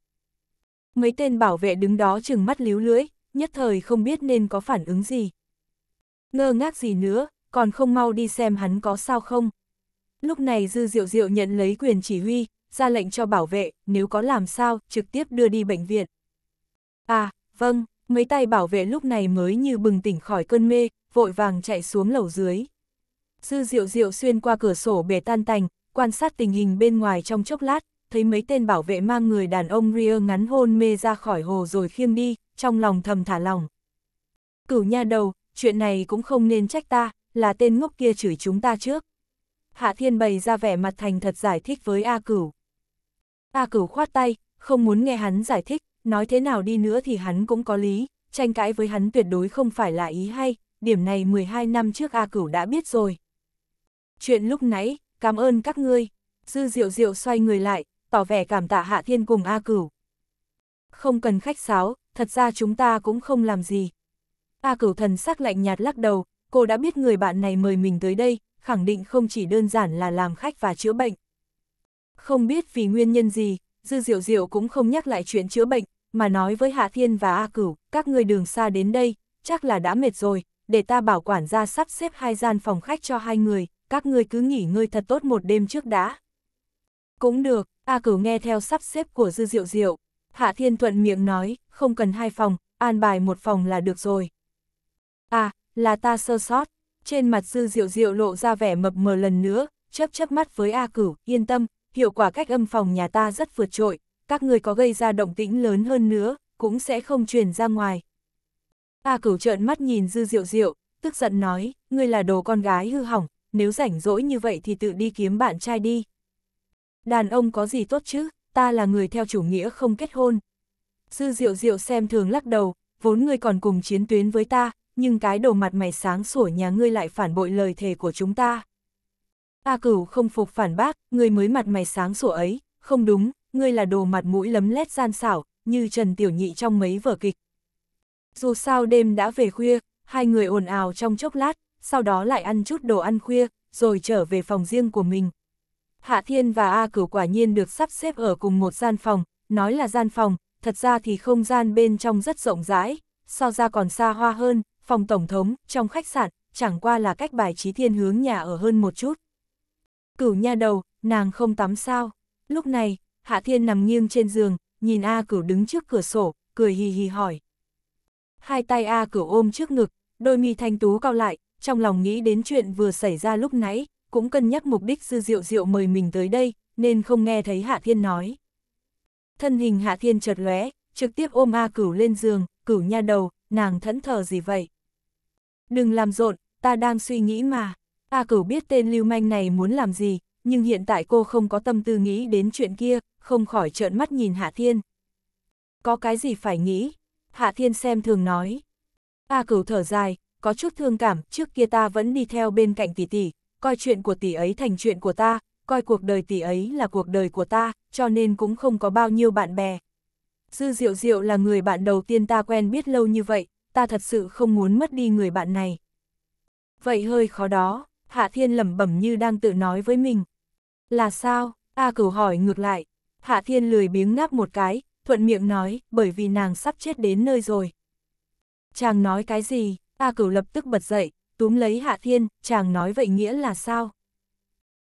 Mấy tên bảo vệ đứng đó chừng mắt líu lưỡi, nhất thời không biết nên có phản ứng gì. Ngơ ngác gì nữa, còn không mau đi xem hắn có sao không. Lúc này Dư Diệu Diệu nhận lấy quyền chỉ huy, ra lệnh cho bảo vệ, nếu có làm sao, trực tiếp đưa đi bệnh viện. À, vâng, mấy tay bảo vệ lúc này mới như bừng tỉnh khỏi cơn mê, vội vàng chạy xuống lầu dưới. Dư Diệu Diệu xuyên qua cửa sổ bể tan tành, quan sát tình hình bên ngoài trong chốc lát, thấy mấy tên bảo vệ mang người đàn ông Ria ngắn hôn mê ra khỏi hồ rồi khiêng đi, trong lòng thầm thả lòng. Cửu nha đầu, chuyện này cũng không nên trách ta, là tên ngốc kia chửi chúng ta trước. Hạ Thiên bày ra vẻ mặt thành thật giải thích với A Cửu. A Cửu khoát tay, không muốn nghe hắn giải thích, nói thế nào đi nữa thì hắn cũng có lý, tranh cãi với hắn tuyệt đối không phải là ý hay, điểm này 12 năm trước A Cửu đã biết rồi. Chuyện lúc nãy, cảm ơn các ngươi. Dư Diệu Diệu xoay người lại, tỏ vẻ cảm tạ Hạ Thiên cùng A Cửu. Không cần khách sáo, thật ra chúng ta cũng không làm gì. A Cửu thần sắc lạnh nhạt lắc đầu, cô đã biết người bạn này mời mình tới đây, khẳng định không chỉ đơn giản là làm khách và chữa bệnh. Không biết vì nguyên nhân gì, Dư Diệu Diệu cũng không nhắc lại chuyện chữa bệnh, mà nói với Hạ Thiên và A Cửu, các người đường xa đến đây, chắc là đã mệt rồi, để ta bảo quản gia sắp xếp hai gian phòng khách cho hai người, các người cứ nghỉ ngơi thật tốt một đêm trước đã. Cũng được, A Cửu nghe theo sắp xếp của Dư Diệu Diệu, Hạ Thiên thuận miệng nói, không cần hai phòng, an bài một phòng là được rồi. À, là ta sơ sót, trên mặt dư diệu diệu lộ ra vẻ mập mờ lần nữa, chấp chấp mắt với A Cửu, yên tâm, hiệu quả cách âm phòng nhà ta rất vượt trội, các người có gây ra động tĩnh lớn hơn nữa, cũng sẽ không truyền ra ngoài. A Cửu trợn mắt nhìn dư diệu diệu, tức giận nói, ngươi là đồ con gái hư hỏng, nếu rảnh rỗi như vậy thì tự đi kiếm bạn trai đi. Đàn ông có gì tốt chứ, ta là người theo chủ nghĩa không kết hôn. Dư diệu diệu xem thường lắc đầu, vốn ngươi còn cùng chiến tuyến với ta, nhưng cái đồ mặt mày sáng sủa nhà ngươi lại phản bội lời thề của chúng ta. A cửu không phục phản bác, ngươi mới mặt mày sáng sủa ấy, không đúng, ngươi là đồ mặt mũi lấm lét gian xảo, như Trần Tiểu Nhị trong mấy vở kịch. Dù sao đêm đã về khuya, hai người ồn ào trong chốc lát, sau đó lại ăn chút đồ ăn khuya, rồi trở về phòng riêng của mình. Hạ Thiên và A Cửu quả nhiên được sắp xếp ở cùng một gian phòng, nói là gian phòng, thật ra thì không gian bên trong rất rộng rãi, so ra còn xa hoa hơn, phòng tổng thống, trong khách sạn, chẳng qua là cách bài trí thiên hướng nhà ở hơn một chút. Cửu nha đầu, nàng không tắm sao. Lúc này, Hạ Thiên nằm nghiêng trên giường, nhìn A Cửu đứng trước cửa sổ, cười hì hì hỏi. Hai tay A Cửu ôm trước ngực, đôi mi thanh tú cao lại, trong lòng nghĩ đến chuyện vừa xảy ra lúc nãy, cũng cân nhắc mục đích sư diệu diệu mời mình tới đây, nên không nghe thấy Hạ Thiên nói. Thân hình Hạ Thiên chợt lóe, trực tiếp ôm A Cửu lên giường, Cửu nha đầu, nàng thẫn thờ gì vậy? Đừng làm rộn, ta đang suy nghĩ mà. A cửu biết tên lưu manh này muốn làm gì, nhưng hiện tại cô không có tâm tư nghĩ đến chuyện kia, không khỏi trợn mắt nhìn Hạ Thiên. Có cái gì phải nghĩ? Hạ Thiên xem thường nói. A cửu thở dài, có chút thương cảm, trước kia ta vẫn đi theo bên cạnh tỷ tỷ, coi chuyện của tỷ ấy thành chuyện của ta, coi cuộc đời tỷ ấy là cuộc đời của ta, cho nên cũng không có bao nhiêu bạn bè. Dư Diệu Diệu là người bạn đầu tiên ta quen biết lâu như vậy, ta thật sự không muốn mất đi người bạn này. Vậy hơi khó đó, Hạ Thiên lẩm bẩm như đang tự nói với mình. Là sao? A cửu hỏi ngược lại. Hạ Thiên lười biếng ngáp một cái, thuận miệng nói, bởi vì nàng sắp chết đến nơi rồi. Chàng nói cái gì? A cửu lập tức bật dậy, túm lấy Hạ Thiên, chàng nói vậy nghĩa là sao?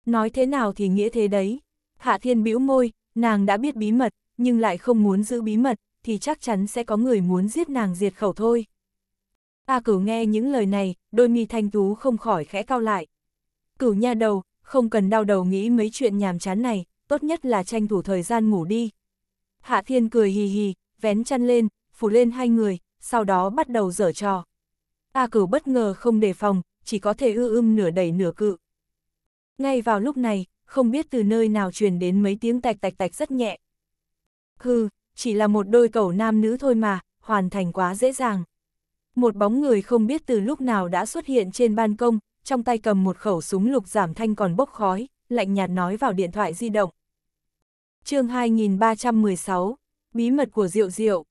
Nói thế nào thì nghĩa thế đấy. Hạ Thiên bĩu môi, nàng đã biết bí mật, nhưng lại không muốn giữ bí mật, thì chắc chắn sẽ có người muốn giết nàng diệt khẩu thôi. A cửu nghe những lời này, đôi mi thanh tú không khỏi khẽ cao lại. Cửu nha đầu, không cần đau đầu nghĩ mấy chuyện nhàm chán này, tốt nhất là tranh thủ thời gian ngủ đi. Hạ thiên cười hì hì, vén chăn lên, phủ lên hai người, sau đó bắt đầu dở trò. A cửu bất ngờ không đề phòng, chỉ có thể ư ưm nửa đẩy nửa cự. Ngay vào lúc này, không biết từ nơi nào truyền đến mấy tiếng tạch tạch tạch rất nhẹ. Hừ, chỉ là một đôi cầu nam nữ thôi mà, hoàn thành quá dễ dàng. Một bóng người không biết từ lúc nào đã xuất hiện trên ban công, trong tay cầm một khẩu súng lục giảm thanh còn bốc khói, lạnh nhạt nói vào điện thoại di động. chương 2316, Bí mật của Diệu Diệu.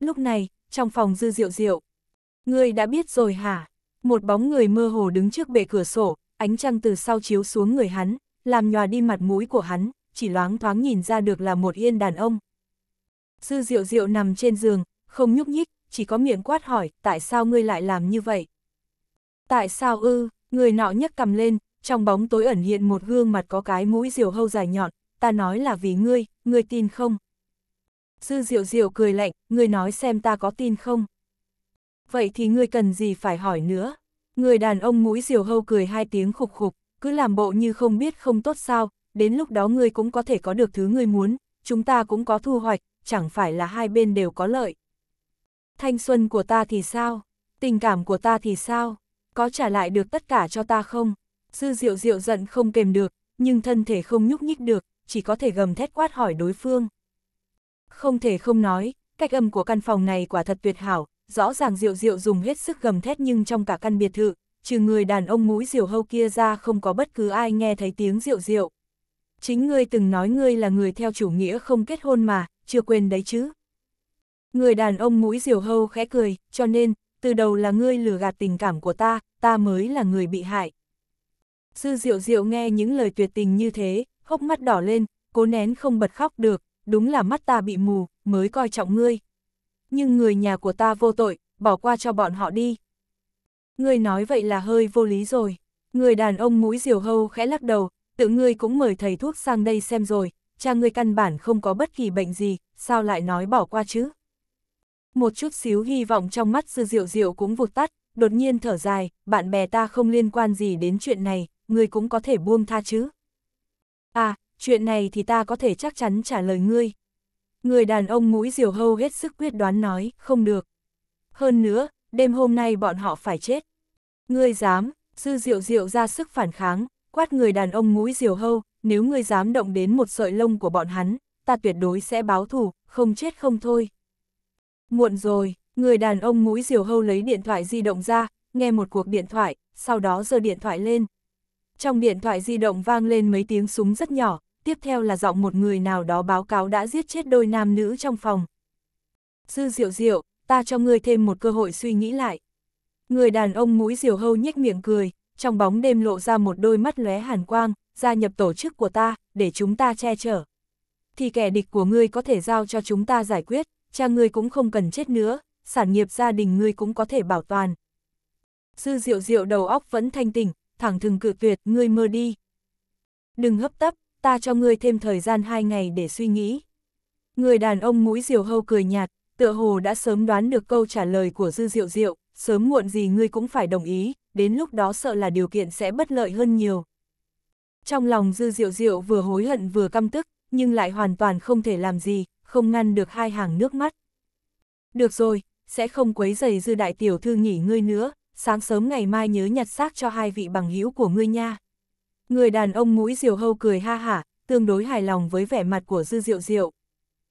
Lúc này, trong phòng dư Diệu Diệu. Người đã biết rồi hả? Một bóng người mơ hồ đứng trước bệ cửa sổ, ánh trăng từ sau chiếu xuống người hắn, làm nhòa đi mặt mũi của hắn, chỉ loáng thoáng nhìn ra được là một yên đàn ông. Dư Diệu Diệu nằm trên giường, không nhúc nhích, chỉ có miệng quát hỏi, tại sao ngươi lại làm như vậy? Tại sao ư, người nọ nhấc cầm lên, trong bóng tối ẩn hiện một gương mặt có cái mũi diều hâu dài nhọn, ta nói là vì ngươi, ngươi tin không? Dư diệu diệu cười lạnh, ngươi nói xem ta có tin không? Vậy thì ngươi cần gì phải hỏi nữa? Người đàn ông mũi diều hâu cười hai tiếng khục khục, cứ làm bộ như không biết không tốt sao, đến lúc đó ngươi cũng có thể có được thứ ngươi muốn, chúng ta cũng có thu hoạch, chẳng phải là hai bên đều có lợi. Thanh xuân của ta thì sao? Tình cảm của ta thì sao? Có trả lại được tất cả cho ta không? Dư diệu diệu giận không kềm được, nhưng thân thể không nhúc nhích được, chỉ có thể gầm thét quát hỏi đối phương. Không thể không nói, cách âm của căn phòng này quả thật tuyệt hảo, rõ ràng Diệu Diệu dùng hết sức gầm thét nhưng trong cả căn biệt thự, trừ người đàn ông mũi diều hâu kia ra không có bất cứ ai nghe thấy tiếng Diệu Diệu. Chính ngươi từng nói ngươi là người theo chủ nghĩa không kết hôn mà, chưa quên đấy chứ. Người đàn ông mũi diều hâu khẽ cười, cho nên, từ đầu là ngươi lừa gạt tình cảm của ta, ta mới là người bị hại. Sư diệu diệu nghe những lời tuyệt tình như thế, hốc mắt đỏ lên, cố nén không bật khóc được, đúng là mắt ta bị mù, mới coi trọng ngươi. Nhưng người nhà của ta vô tội, bỏ qua cho bọn họ đi. Ngươi nói vậy là hơi vô lý rồi. Người đàn ông mũi diều hâu khẽ lắc đầu, tự ngươi cũng mời thầy thuốc sang đây xem rồi, cha ngươi căn bản không có bất kỳ bệnh gì, sao lại nói bỏ qua chứ? một chút xíu hy vọng trong mắt sư diệu diệu cũng vụt tắt, đột nhiên thở dài, bạn bè ta không liên quan gì đến chuyện này, ngươi cũng có thể buông tha chứ. À, chuyện này thì ta có thể chắc chắn trả lời ngươi. Người đàn ông mũi diều hâu hết sức quyết đoán nói, không được. Hơn nữa, đêm hôm nay bọn họ phải chết. Ngươi dám, sư diệu diệu ra sức phản kháng, quát người đàn ông mũi diều hâu, nếu ngươi dám động đến một sợi lông của bọn hắn, ta tuyệt đối sẽ báo thù, không chết không thôi. Muộn rồi, người đàn ông mũi diều hâu lấy điện thoại di động ra, nghe một cuộc điện thoại, sau đó giơ điện thoại lên. Trong điện thoại di động vang lên mấy tiếng súng rất nhỏ, tiếp theo là giọng một người nào đó báo cáo đã giết chết đôi nam nữ trong phòng. Dư diệu diệu, ta cho ngươi thêm một cơ hội suy nghĩ lại. Người đàn ông mũi diều hâu nhếch miệng cười, trong bóng đêm lộ ra một đôi mắt lóe hàn quang, gia nhập tổ chức của ta, để chúng ta che chở. Thì kẻ địch của ngươi có thể giao cho chúng ta giải quyết, cha ngươi cũng không cần chết nữa, sản nghiệp gia đình ngươi cũng có thể bảo toàn. Dư diệu diệu đầu óc vẫn thanh tỉnh, thẳng thừng cự tuyệt, ngươi mơ đi. Đừng hấp tấp, ta cho ngươi thêm thời gian hai ngày để suy nghĩ. Người đàn ông mũi diều hâu cười nhạt, tựa hồ đã sớm đoán được câu trả lời của Dư Diệu Diệu, sớm muộn gì ngươi cũng phải đồng ý, đến lúc đó sợ là điều kiện sẽ bất lợi hơn nhiều. Trong lòng Dư Diệu Diệu vừa hối hận vừa căm tức, nhưng lại hoàn toàn không thể làm gì, không ngăn được hai hàng nước mắt. Được rồi, sẽ không quấy rầy dư đại tiểu thư nghỉ ngươi nữa, sáng sớm ngày mai nhớ nhặt xác cho hai vị bằng hữu của ngươi nha. Người đàn ông mũi diều hâu cười ha hả, tương đối hài lòng với vẻ mặt của dư diệu diệu.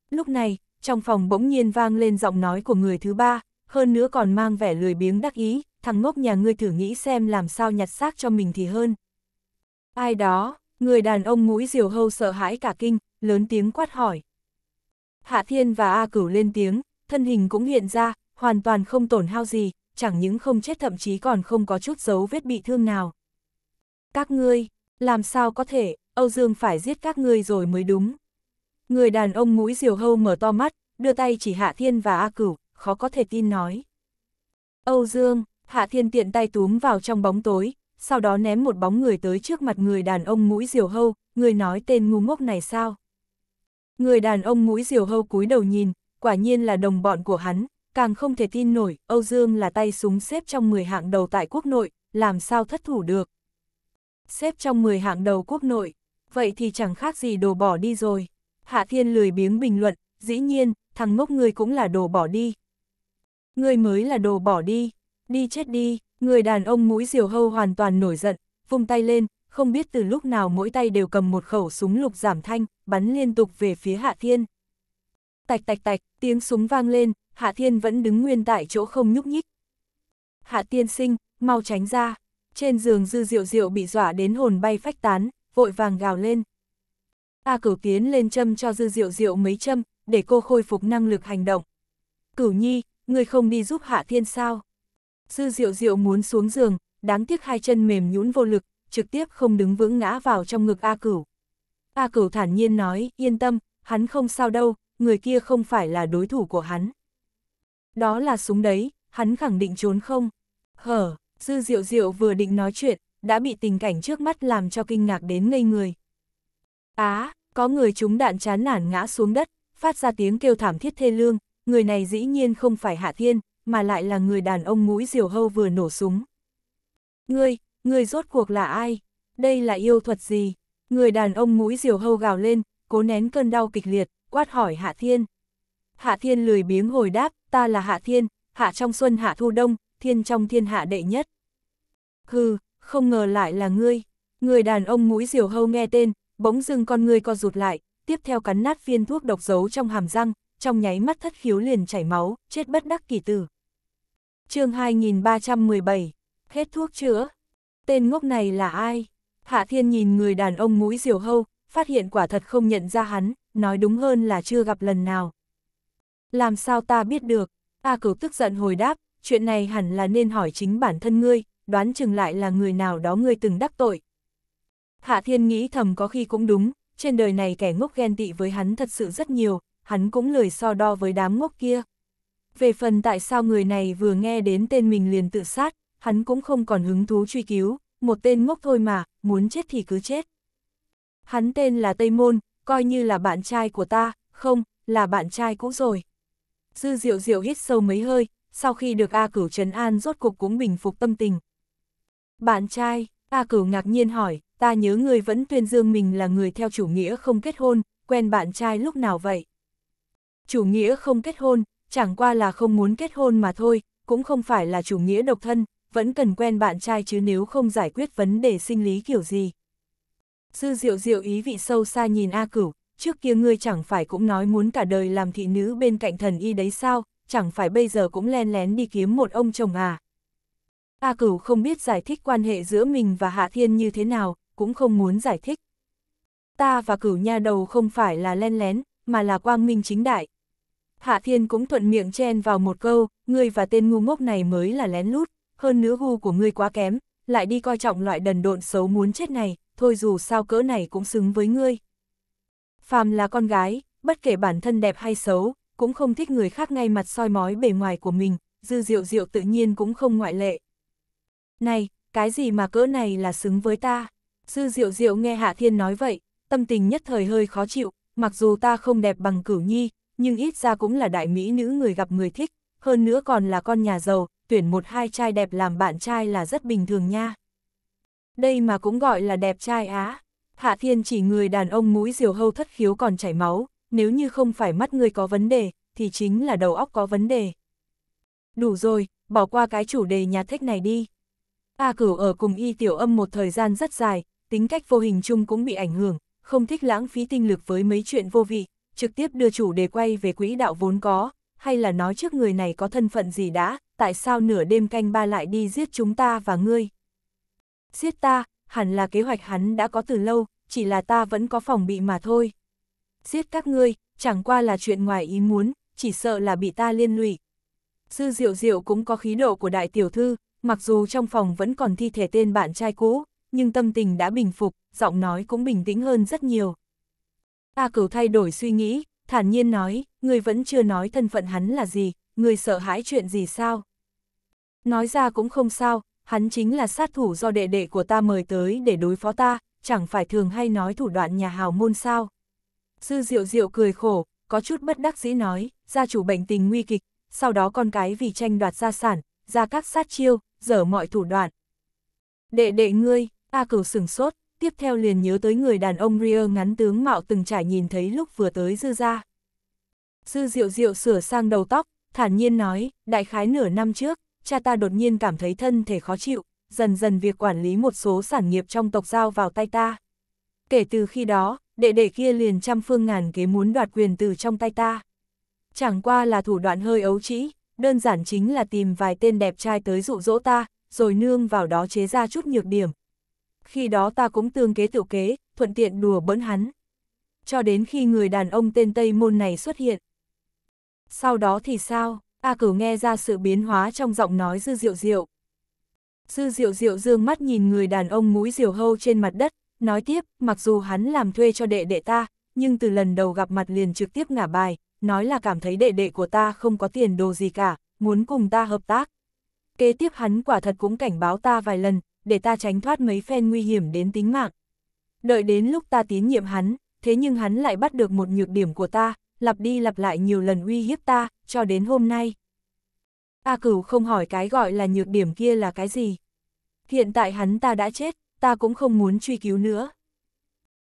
Lúc này, trong phòng bỗng nhiên vang lên giọng nói của người thứ ba, hơn nữa còn mang vẻ lười biếng đắc ý, thằng ngốc nhà ngươi thử nghĩ xem làm sao nhặt xác cho mình thì hơn. Ai đó, người đàn ông mũi diều hâu sợ hãi cả kinh, lớn tiếng quát hỏi. Hạ Thiên và A Cửu lên tiếng, thân hình cũng hiện ra, hoàn toàn không tổn hao gì, chẳng những không chết thậm chí còn không có chút dấu vết bị thương nào. Các ngươi, làm sao có thể, Âu Dương phải giết các ngươi rồi mới đúng. Người đàn ông mũi diều hâu mở to mắt, đưa tay chỉ Hạ Thiên và A Cửu, khó có thể tin nói. Âu Dương, Hạ Thiên tiện tay túm vào trong bóng tối, sau đó ném một bóng người tới trước mặt người đàn ông mũi diều hâu, người nói tên ngu ngốc này sao? Người đàn ông mũi diều hâu cúi đầu nhìn, quả nhiên là đồng bọn của hắn, càng không thể tin nổi, Âu Dương là tay súng xếp trong 10 hạng đầu tại quốc nội, làm sao thất thủ được. Xếp trong 10 hạng đầu quốc nội, vậy thì chẳng khác gì đồ bỏ đi rồi. Hạ Thiên lười biếng bình luận, dĩ nhiên, thằng ngốc người cũng là đồ bỏ đi. người mới là đồ bỏ đi, đi chết đi, người đàn ông mũi diều hâu hoàn toàn nổi giận, vung tay lên, không biết từ lúc nào mỗi tay đều cầm một khẩu súng lục giảm thanh, bắn liên tục về phía Hạ Thiên. Tạch tạch tạch, tiếng súng vang lên, Hạ Thiên vẫn đứng nguyên tại chỗ không nhúc nhích. Hạ Thiên sinh, mau tránh ra. Trên giường dư diệu diệu bị dọa đến hồn bay phách tán, vội vàng gào lên. A cửu tiến lên châm cho dư diệu diệu mấy châm, để cô khôi phục năng lực hành động. Cửu nhi, người không đi giúp Hạ Thiên sao? Dư diệu diệu muốn xuống giường, đáng tiếc hai chân mềm nhũn vô lực, trực tiếp không đứng vững ngã vào trong ngực A cửu. A Cửu thản nhiên nói, yên tâm, hắn không sao đâu, người kia không phải là đối thủ của hắn. Đó là súng đấy, hắn khẳng định trốn không. Hở, Dư Diệu Diệu vừa định nói chuyện, đã bị tình cảnh trước mắt làm cho kinh ngạc đến ngây người. Á, à, có người trúng đạn chán nản ngã xuống đất, phát ra tiếng kêu thảm thiết thê lương, người này dĩ nhiên không phải Hạ Thiên, mà lại là người đàn ông mũi diều hâu vừa nổ súng. Ngươi, ngươi rốt cuộc là ai? Đây là yêu thuật gì? Người đàn ông mũi diều hâu gào lên, cố nén cơn đau kịch liệt, quát hỏi Hạ Thiên. Hạ Thiên lười biếng hồi đáp, ta là Hạ Thiên, Hạ trong xuân Hạ thu đông, Thiên trong thiên hạ đệ nhất. Hừ, không ngờ lại là ngươi. Người đàn ông mũi diều hâu nghe tên, bỗng dưng con ngươi co rụt lại, tiếp theo cắn nát viên thuốc độc giấu trong hàm răng, trong nháy mắt thất khiếu liền chảy máu, chết bất đắc kỳ tử. chương 2317, hết thuốc chữa. Tên ngốc này là ai? Hạ Thiên nhìn người đàn ông mũi diều hâu, phát hiện quả thật không nhận ra hắn, nói đúng hơn là chưa gặp lần nào. Làm sao ta biết được? A cửu tức giận hồi đáp, chuyện này hẳn là nên hỏi chính bản thân ngươi, đoán chừng lại là người nào đó ngươi từng đắc tội. Hạ Thiên nghĩ thầm có khi cũng đúng, trên đời này kẻ ngốc ghen tị với hắn thật sự rất nhiều, hắn cũng lười so đo với đám ngốc kia. Về phần tại sao người này vừa nghe đến tên mình liền tự sát, hắn cũng không còn hứng thú truy cứu, một tên ngốc thôi mà, muốn chết thì cứ chết. Hắn tên là Tây Môn, coi như là bạn trai của ta, không, là bạn trai cũ rồi. Dư diệu diệu hít sâu mấy hơi, sau khi được A Cửu trấn an rốt cuộc cũng bình phục tâm tình. Bạn trai, A Cửu ngạc nhiên hỏi, ta nhớ người vẫn tuyên dương mình là người theo chủ nghĩa không kết hôn, quen bạn trai lúc nào vậy? Chủ nghĩa không kết hôn, chẳng qua là không muốn kết hôn mà thôi, cũng không phải là chủ nghĩa độc thân, vẫn cần quen bạn trai chứ nếu không giải quyết vấn đề sinh lý kiểu gì. Sư diệu diệu ý vị sâu xa nhìn A Cửu, trước kia ngươi chẳng phải cũng nói muốn cả đời làm thị nữ bên cạnh thần y đấy sao, chẳng phải bây giờ cũng len lén đi kiếm một ông chồng à. A Cửu không biết giải thích quan hệ giữa mình và Hạ Thiên như thế nào, cũng không muốn giải thích. Ta và Cửu nha đầu không phải là len lén, mà là quang minh chính đại. Hạ Thiên cũng thuận miệng chen vào một câu, ngươi và tên ngu ngốc này mới là lén lút hơn nữa gu của ngươi quá kém, lại đi coi trọng loại đần độn xấu muốn chết này, thôi dù sao cỡ này cũng xứng với ngươi. Phàm là con gái, bất kể bản thân đẹp hay xấu, cũng không thích người khác ngay mặt soi mói bề ngoài của mình, dư diệu diệu tự nhiên cũng không ngoại lệ. Này, cái gì mà cỡ này là xứng với ta? Dư diệu diệu nghe Hạ Thiên nói vậy, tâm tình nhất thời hơi khó chịu, mặc dù ta không đẹp bằng cửu nhi, nhưng ít ra cũng là đại mỹ nữ người gặp người thích, hơn nữa còn là con nhà giàu, tuyển một hai trai đẹp làm bạn trai là rất bình thường nha. Đây mà cũng gọi là đẹp trai á. Hạ Thiên chỉ người đàn ông mũi diều hâu thất khiếu còn chảy máu, nếu như không phải mắt người có vấn đề, thì chính là đầu óc có vấn đề. Đủ rồi, bỏ qua cái chủ đề nhà thích này đi. A cửu ở cùng y tiểu âm một thời gian rất dài, tính cách vô hình chung cũng bị ảnh hưởng, không thích lãng phí tinh lực với mấy chuyện vô vị, trực tiếp đưa chủ đề quay về quỹ đạo vốn có, hay là nói trước người này có thân phận gì đã, tại sao nửa đêm canh ba lại đi giết chúng ta và ngươi? Giết ta, hẳn là kế hoạch hắn đã có từ lâu, chỉ là ta vẫn có phòng bị mà thôi. Giết các ngươi, chẳng qua là chuyện ngoài ý muốn, chỉ sợ là bị ta liên lụy. Sư Diệu Diệu cũng có khí độ của đại tiểu thư, mặc dù trong phòng vẫn còn thi thể tên bạn trai cũ, nhưng tâm tình đã bình phục, giọng nói cũng bình tĩnh hơn rất nhiều. A cửu thay đổi suy nghĩ, thản nhiên nói, người vẫn chưa nói thân phận hắn là gì, người sợ hãi chuyện gì sao? Nói ra cũng không sao, hắn chính là sát thủ do đệ đệ của ta mời tới để đối phó ta, chẳng phải thường hay nói thủ đoạn nhà hào môn sao. Sư diệu diệu cười khổ, có chút bất đắc dĩ nói, gia chủ bệnh tình nguy kịch, sau đó con cái vì tranh đoạt gia sản, ra các sát chiêu, dở mọi thủ đoạn. Đệ đệ ngươi, ta cửu sừng sốt, tiếp theo liền nhớ tới người đàn ông Ria ngắn tướng mạo từng trải nhìn thấy lúc vừa tới dư gia sư diệu diệu sửa sang đầu tóc, thản nhiên nói, đại khái nửa năm trước, cha ta đột nhiên cảm thấy thân thể khó chịu, dần dần việc quản lý một số sản nghiệp trong tộc giao vào tay ta. Kể từ khi đó, đệ đệ kia liền trăm phương ngàn kế muốn đoạt quyền từ trong tay ta. Chẳng qua là thủ đoạn hơi ấu trĩ, đơn giản chính là tìm vài tên đẹp trai tới dụ dỗ ta, rồi nương vào đó chế ra chút nhược điểm. Khi đó ta cũng tương kế tự kế, thuận tiện đùa bỡn hắn. Cho đến khi người đàn ông tên Tây Môn này xuất hiện, sau đó thì sao? A cửu nghe ra sự biến hóa trong giọng nói dư diệu diệu. Dư diệu diệu dương mắt nhìn người đàn ông mũi diều hâu trên mặt đất, nói tiếp, mặc dù hắn làm thuê cho đệ đệ ta, nhưng từ lần đầu gặp mặt liền trực tiếp ngả bài, nói là cảm thấy đệ đệ của ta không có tiền đồ gì cả, muốn cùng ta hợp tác. Kế tiếp hắn quả thật cũng cảnh báo ta vài lần, để ta tránh thoát mấy phen nguy hiểm đến tính mạng. Đợi đến lúc ta tín nhiệm hắn, thế nhưng hắn lại bắt được một nhược điểm của ta, lặp đi lặp lại nhiều lần uy hiếp ta, cho đến hôm nay. A cửu không hỏi cái gọi là nhược điểm kia là cái gì. Hiện tại hắn ta đã chết, ta cũng không muốn truy cứu nữa.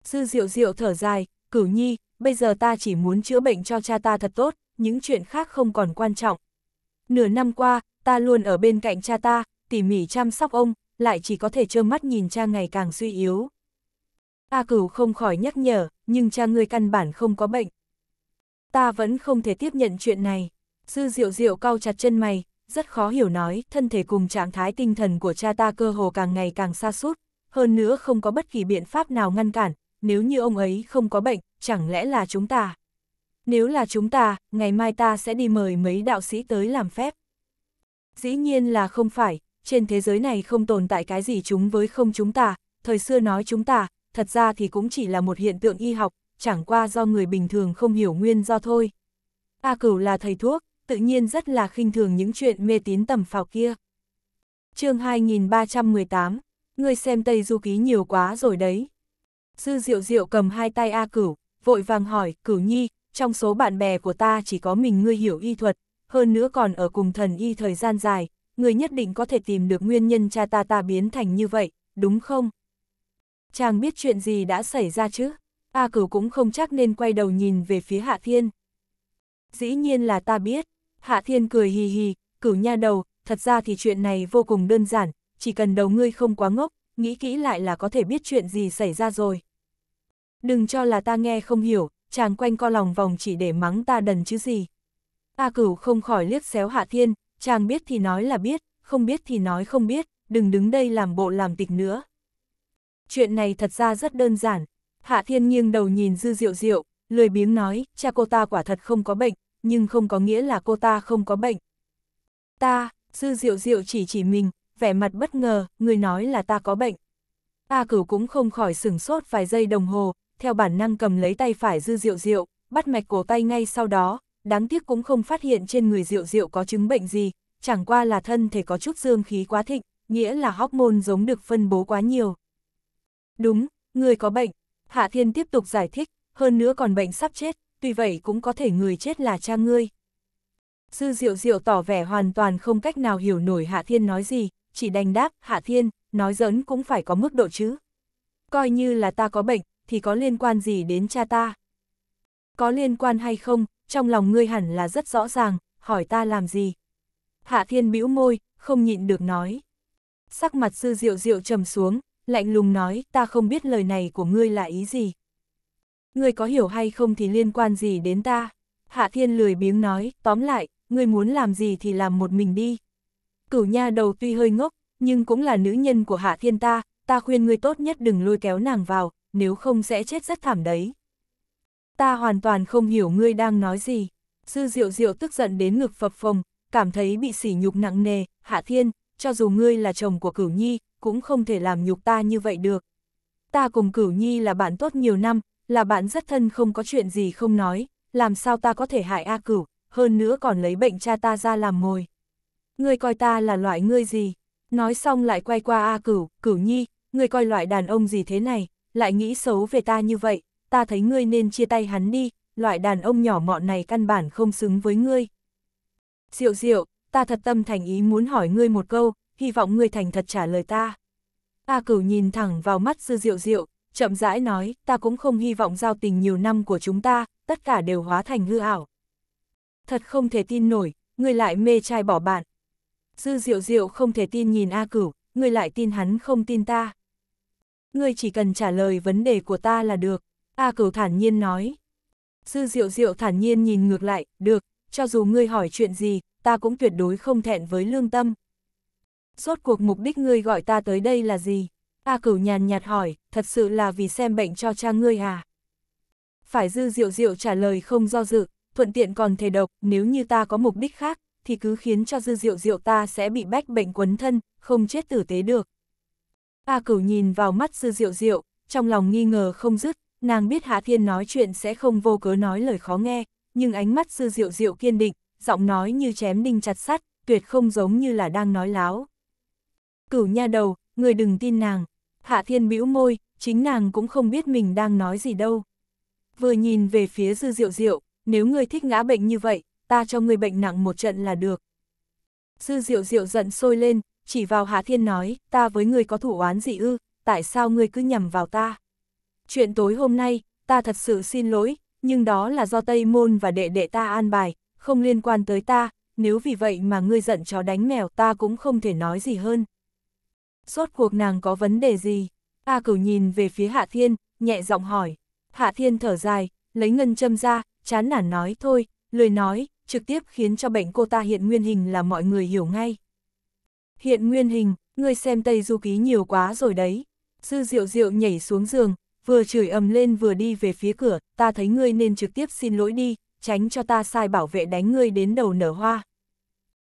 Sư diệu diệu thở dài, cửu nhi, bây giờ ta chỉ muốn chữa bệnh cho cha ta thật tốt, những chuyện khác không còn quan trọng. Nửa năm qua, ta luôn ở bên cạnh cha ta, tỉ mỉ chăm sóc ông, lại chỉ có thể trơ mắt nhìn cha ngày càng suy yếu. A cửu không khỏi nhắc nhở, nhưng cha ngươi căn bản không có bệnh ta vẫn không thể tiếp nhận chuyện này. Sư diệu diệu cau chặt chân mày, rất khó hiểu nói, thân thể cùng trạng thái tinh thần của cha ta cơ hồ càng ngày càng xa sút hơn nữa không có bất kỳ biện pháp nào ngăn cản, nếu như ông ấy không có bệnh, chẳng lẽ là chúng ta? Nếu là chúng ta, ngày mai ta sẽ đi mời mấy đạo sĩ tới làm phép. Dĩ nhiên là không phải, trên thế giới này không tồn tại cái gì chúng với không chúng ta, thời xưa nói chúng ta, thật ra thì cũng chỉ là một hiện tượng y học, chẳng qua do người bình thường không hiểu nguyên do thôi. A Cửu là thầy thuốc, tự nhiên rất là khinh thường những chuyện mê tín tầm phào kia. chương 2318, người xem Tây Du Ký nhiều quá rồi đấy. Sư Diệu Diệu cầm hai tay A Cửu, vội vàng hỏi, Cửu Nhi, trong số bạn bè của ta chỉ có mình ngươi hiểu y thuật, hơn nữa còn ở cùng thần y thời gian dài, ngươi nhất định có thể tìm được nguyên nhân cha ta ta biến thành như vậy, đúng không? Chàng biết chuyện gì đã xảy ra chứ? A cửu cũng không chắc nên quay đầu nhìn về phía Hạ Thiên. Dĩ nhiên là ta biết, Hạ Thiên cười hì hì, cửu nha đầu, thật ra thì chuyện này vô cùng đơn giản, chỉ cần đầu ngươi không quá ngốc, nghĩ kỹ lại là có thể biết chuyện gì xảy ra rồi. Đừng cho là ta nghe không hiểu, chàng quanh co lòng vòng chỉ để mắng ta đần chứ gì. A cửu không khỏi liếc xéo Hạ Thiên, chàng biết thì nói là biết, không biết thì nói không biết, đừng đứng đây làm bộ làm tịch nữa. Chuyện này thật ra rất đơn giản, Hạ Thiên nghiêng đầu nhìn Dư Diệu Diệu, lười biếng nói, cha cô ta quả thật không có bệnh, nhưng không có nghĩa là cô ta không có bệnh. Ta, Dư Diệu Diệu chỉ chỉ mình, vẻ mặt bất ngờ, người nói là ta có bệnh. A cửu cũng không khỏi sửng sốt vài giây đồng hồ, theo bản năng cầm lấy tay phải Dư Diệu Diệu, bắt mạch cổ tay ngay sau đó, đáng tiếc cũng không phát hiện trên người Diệu Diệu có chứng bệnh gì, chẳng qua là thân thể có chút dương khí quá thịnh, nghĩa là hormone giống được phân bố quá nhiều. Đúng, người có bệnh, Hạ Thiên tiếp tục giải thích, hơn nữa còn bệnh sắp chết, tuy vậy cũng có thể người chết là cha ngươi. Dư Diệu Diệu tỏ vẻ hoàn toàn không cách nào hiểu nổi Hạ Thiên nói gì, chỉ đành đáp, Hạ Thiên, nói giỡn cũng phải có mức độ chứ. Coi như là ta có bệnh, thì có liên quan gì đến cha ta? Có liên quan hay không, trong lòng ngươi hẳn là rất rõ ràng, hỏi ta làm gì? Hạ Thiên bĩu môi, không nhịn được nói. Sắc mặt Dư Diệu Diệu trầm xuống, lạnh lùng nói, ta không biết lời này của ngươi là ý gì. Ngươi có hiểu hay không thì liên quan gì đến ta? Hạ Thiên lười biếng nói, tóm lại, ngươi muốn làm gì thì làm một mình đi. Cửu nha đầu tuy hơi ngốc, nhưng cũng là nữ nhân của Hạ Thiên ta, ta khuyên ngươi tốt nhất đừng lôi kéo nàng vào, nếu không sẽ chết rất thảm đấy. Ta hoàn toàn không hiểu ngươi đang nói gì. Sư Diệu Diệu tức giận đến ngực phập phồng, cảm thấy bị sỉ nhục nặng nề, Hạ Thiên, cho dù ngươi là chồng của Cửu Nhi, cũng không thể làm nhục ta như vậy được. Ta cùng cửu nhi là bạn tốt nhiều năm, là bạn rất thân không có chuyện gì không nói, làm sao ta có thể hại A cửu, hơn nữa còn lấy bệnh cha ta ra làm mồi. Ngươi coi ta là loại ngươi gì? Nói xong lại quay qua A cửu, cửu nhi, ngươi coi loại đàn ông gì thế này, lại nghĩ xấu về ta như vậy, ta thấy ngươi nên chia tay hắn đi, loại đàn ông nhỏ mọn này căn bản không xứng với ngươi. Diệu diệu, ta thật tâm thành ý muốn hỏi ngươi một câu, hy vọng ngươi thành thật trả lời ta. A cửu nhìn thẳng vào mắt sư diệu diệu, chậm rãi nói, ta cũng không hy vọng giao tình nhiều năm của chúng ta, tất cả đều hóa thành hư ảo. Thật không thể tin nổi, ngươi lại mê trai bỏ bạn. Dư diệu diệu không thể tin nhìn A cửu, ngươi lại tin hắn không tin ta. Ngươi chỉ cần trả lời vấn đề của ta là được, A cửu thản nhiên nói. Dư diệu diệu thản nhiên nhìn ngược lại, được, cho dù ngươi hỏi chuyện gì, ta cũng tuyệt đối không thẹn với lương tâm. Rốt cuộc mục đích ngươi gọi ta tới đây là gì? A cửu nhàn nhạt hỏi, thật sự là vì xem bệnh cho cha ngươi à? Phải dư diệu diệu trả lời không do dự, thuận tiện còn thể độc, nếu như ta có mục đích khác, thì cứ khiến cho dư diệu diệu ta sẽ bị bách bệnh quấn thân, không chết tử tế được. A cửu nhìn vào mắt dư diệu diệu, trong lòng nghi ngờ không dứt, nàng biết Hạ Thiên nói chuyện sẽ không vô cớ nói lời khó nghe, nhưng ánh mắt dư diệu diệu kiên định, giọng nói như chém đinh chặt sắt, tuyệt không giống như là đang nói láo. Cửu nha đầu, người đừng tin nàng. Hạ thiên bĩu môi, chính nàng cũng không biết mình đang nói gì đâu. Vừa nhìn về phía dư diệu diệu, nếu người thích ngã bệnh như vậy, ta cho người bệnh nặng một trận là được. Dư diệu diệu giận sôi lên, chỉ vào Hạ Thiên nói, ta với người có thủ oán gì ư, tại sao người cứ nhầm vào ta? Chuyện tối hôm nay, ta thật sự xin lỗi, nhưng đó là do Tây Môn và đệ đệ ta an bài, không liên quan tới ta, nếu vì vậy mà ngươi giận chó đánh mèo ta cũng không thể nói gì hơn. Suốt cuộc nàng có vấn đề gì? A cửu nhìn về phía Hạ Thiên, nhẹ giọng hỏi. Hạ Thiên thở dài, lấy ngân châm ra, chán nản nói thôi, lười nói, trực tiếp khiến cho bệnh cô ta hiện nguyên hình là mọi người hiểu ngay. Hiện nguyên hình, ngươi xem Tây Du Ký nhiều quá rồi đấy. Dư Diệu Diệu nhảy xuống giường, vừa chửi ầm lên vừa đi về phía cửa, ta thấy ngươi nên trực tiếp xin lỗi đi, tránh cho ta sai bảo vệ đánh ngươi đến đầu nở hoa.